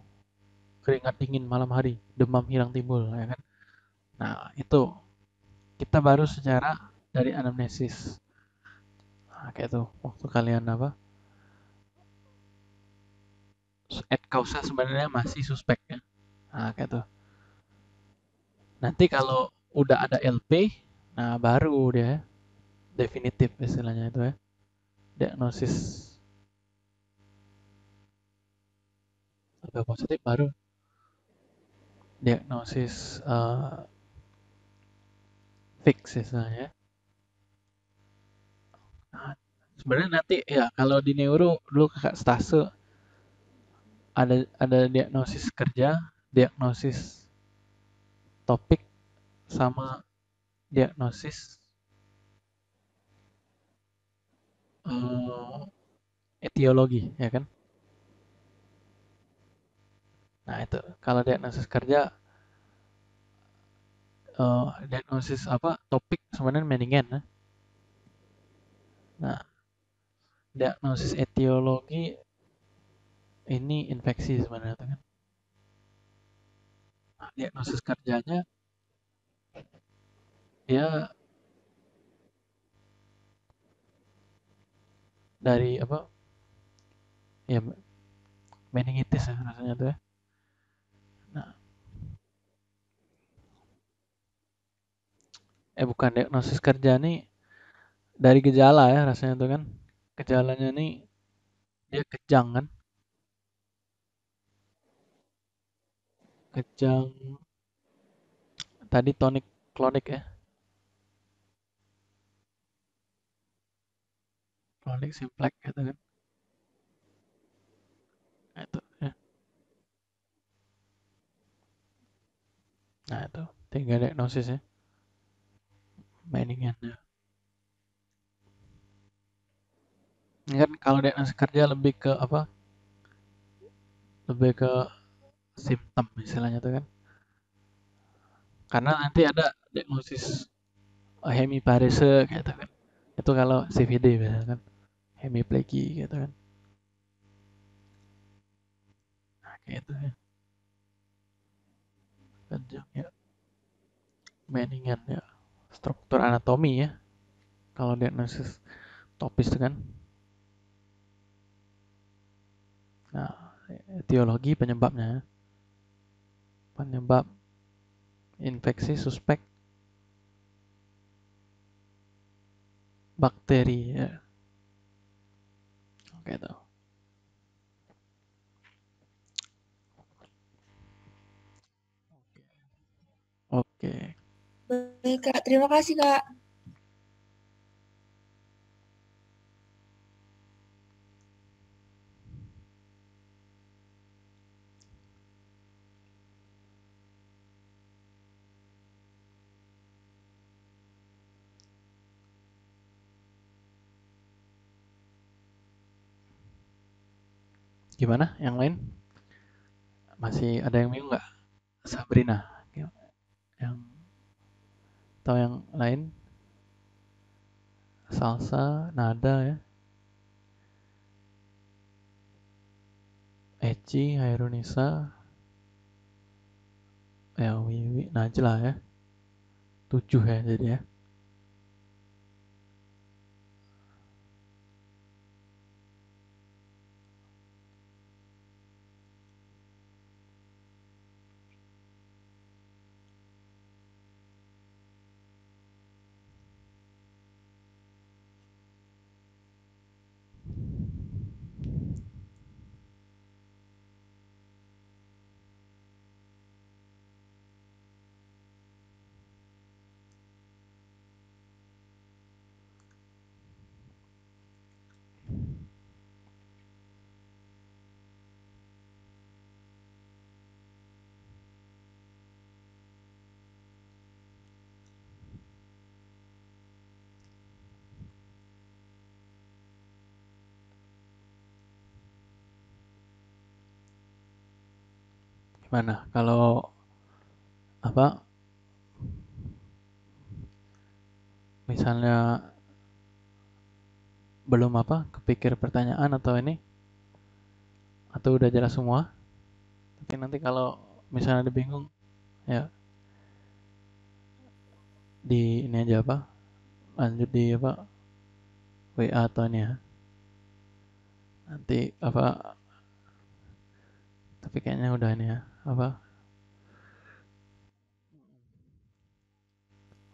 keringat dingin malam hari, demam hilang timbul, ya kan? Nah itu kita baru secara dari anamnesis. Nah, kayak itu waktu kalian apa? Ad causa sebenarnya masih suspek ya. Nah, kayak itu. Nanti kalau udah ada LP, nah baru dia definitif istilahnya itu ya diagnosis agak positif baru diagnosis uh, fix misalnya Nah, sebenarnya nanti ya kalau di neuro dulu kakak stase ada ada diagnosis kerja, diagnosis topik sama diagnosis uh, etiologi ya kan nah itu kalau diagnosis kerja uh, diagnosis apa topik sebenarnya mendingan nah, ya. nah diagnosis etiologi ini infeksi sebenarnya kan nah, diagnosis kerjanya ya dari apa ya meningitis ya rasanya tuh ya. Nah, eh bukan diagnosis kerja nih dari gejala ya rasanya tuh kan gejalanya nih dia kejang kan kejang tadi tonik klonik ya rolling simplek gitu kan nah itu ya nah itu tinggal diagnosis ya bandingannya ini kan kalau diagnosis kerja lebih ke apa lebih ke simptom istilahnya itu kan karena nanti ada diagnosis hemiparese gitu kan itu kalau CVD biasanya kan Hemi gitu kan nah kayak itu ya panjang ya meningan ya struktur anatomi ya kalau diagnosis topis kan nah etiologi penyebabnya penyebab infeksi suspek bakteri ya gitu. Oke. Oke. Baik, Kak. Terima kasih, Kak. Gimana yang lain? Masih ada yang bingung nggak? Sabrina. Yang atau yang lain? Salsa, nada ya. Eci, Hairunisa, ya Wiwi, Najla ya. Tujuh ya jadi ya. mana kalau apa misalnya belum apa kepikir pertanyaan atau ini atau udah jelas semua tapi nanti kalau misalnya ada bingung ya di ini aja apa lanjut di apa WA atau ini ya nanti apa tapi kayaknya udah ini ya apa?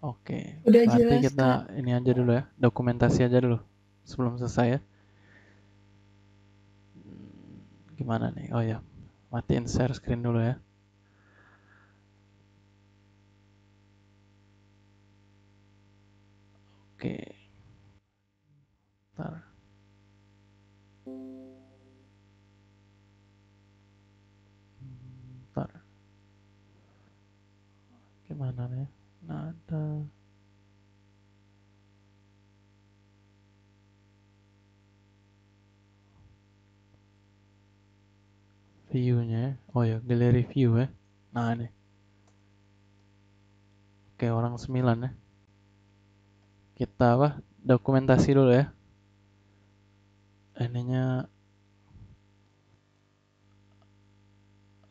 Oke. Okay. Berarti jelas, kita kan? ini aja dulu ya, dokumentasi aja dulu sebelum selesai ya. Hmm, gimana nih? Oh ya, matiin share screen dulu ya. Oke. Okay. Ntar. mana nih ya? nada viewnya ya? oh ya gallery view ya nah ini oke orang 9 ya kita apa dokumentasi dulu ya ininya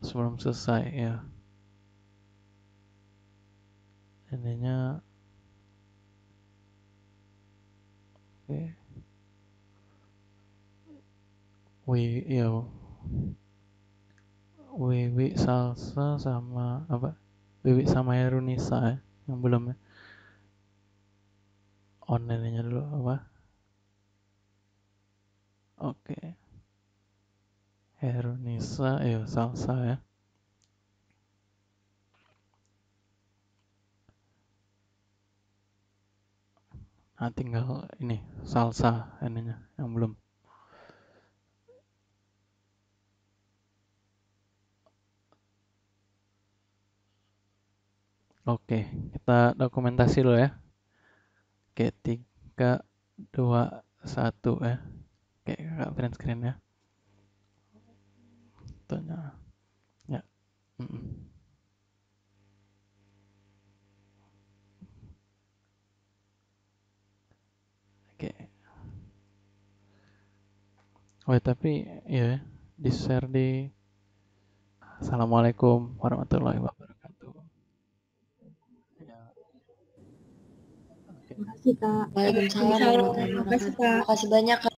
sebelum selesai ya ininya oke okay. w ya Wiwi Salsa sama apa Wiwi sama Erunisa ya yang belum ya online-nya dulu apa oke okay. Erunisa ya Salsa ya Nah, tinggal ini salsa ininya yang belum. Oke, kita dokumentasi dulu ya. Oke, 3, 2, 1 ya. Oke, kakak print screen ya. Tanya. Ya. Mm -mm. Oh ya, tapi ya di share di Assalamualaikum warahmatullahi wabarakatuh. Ya. Terima kasih kak. Waalaikumsalam. Terima kasih kak. Terima kasih banyak.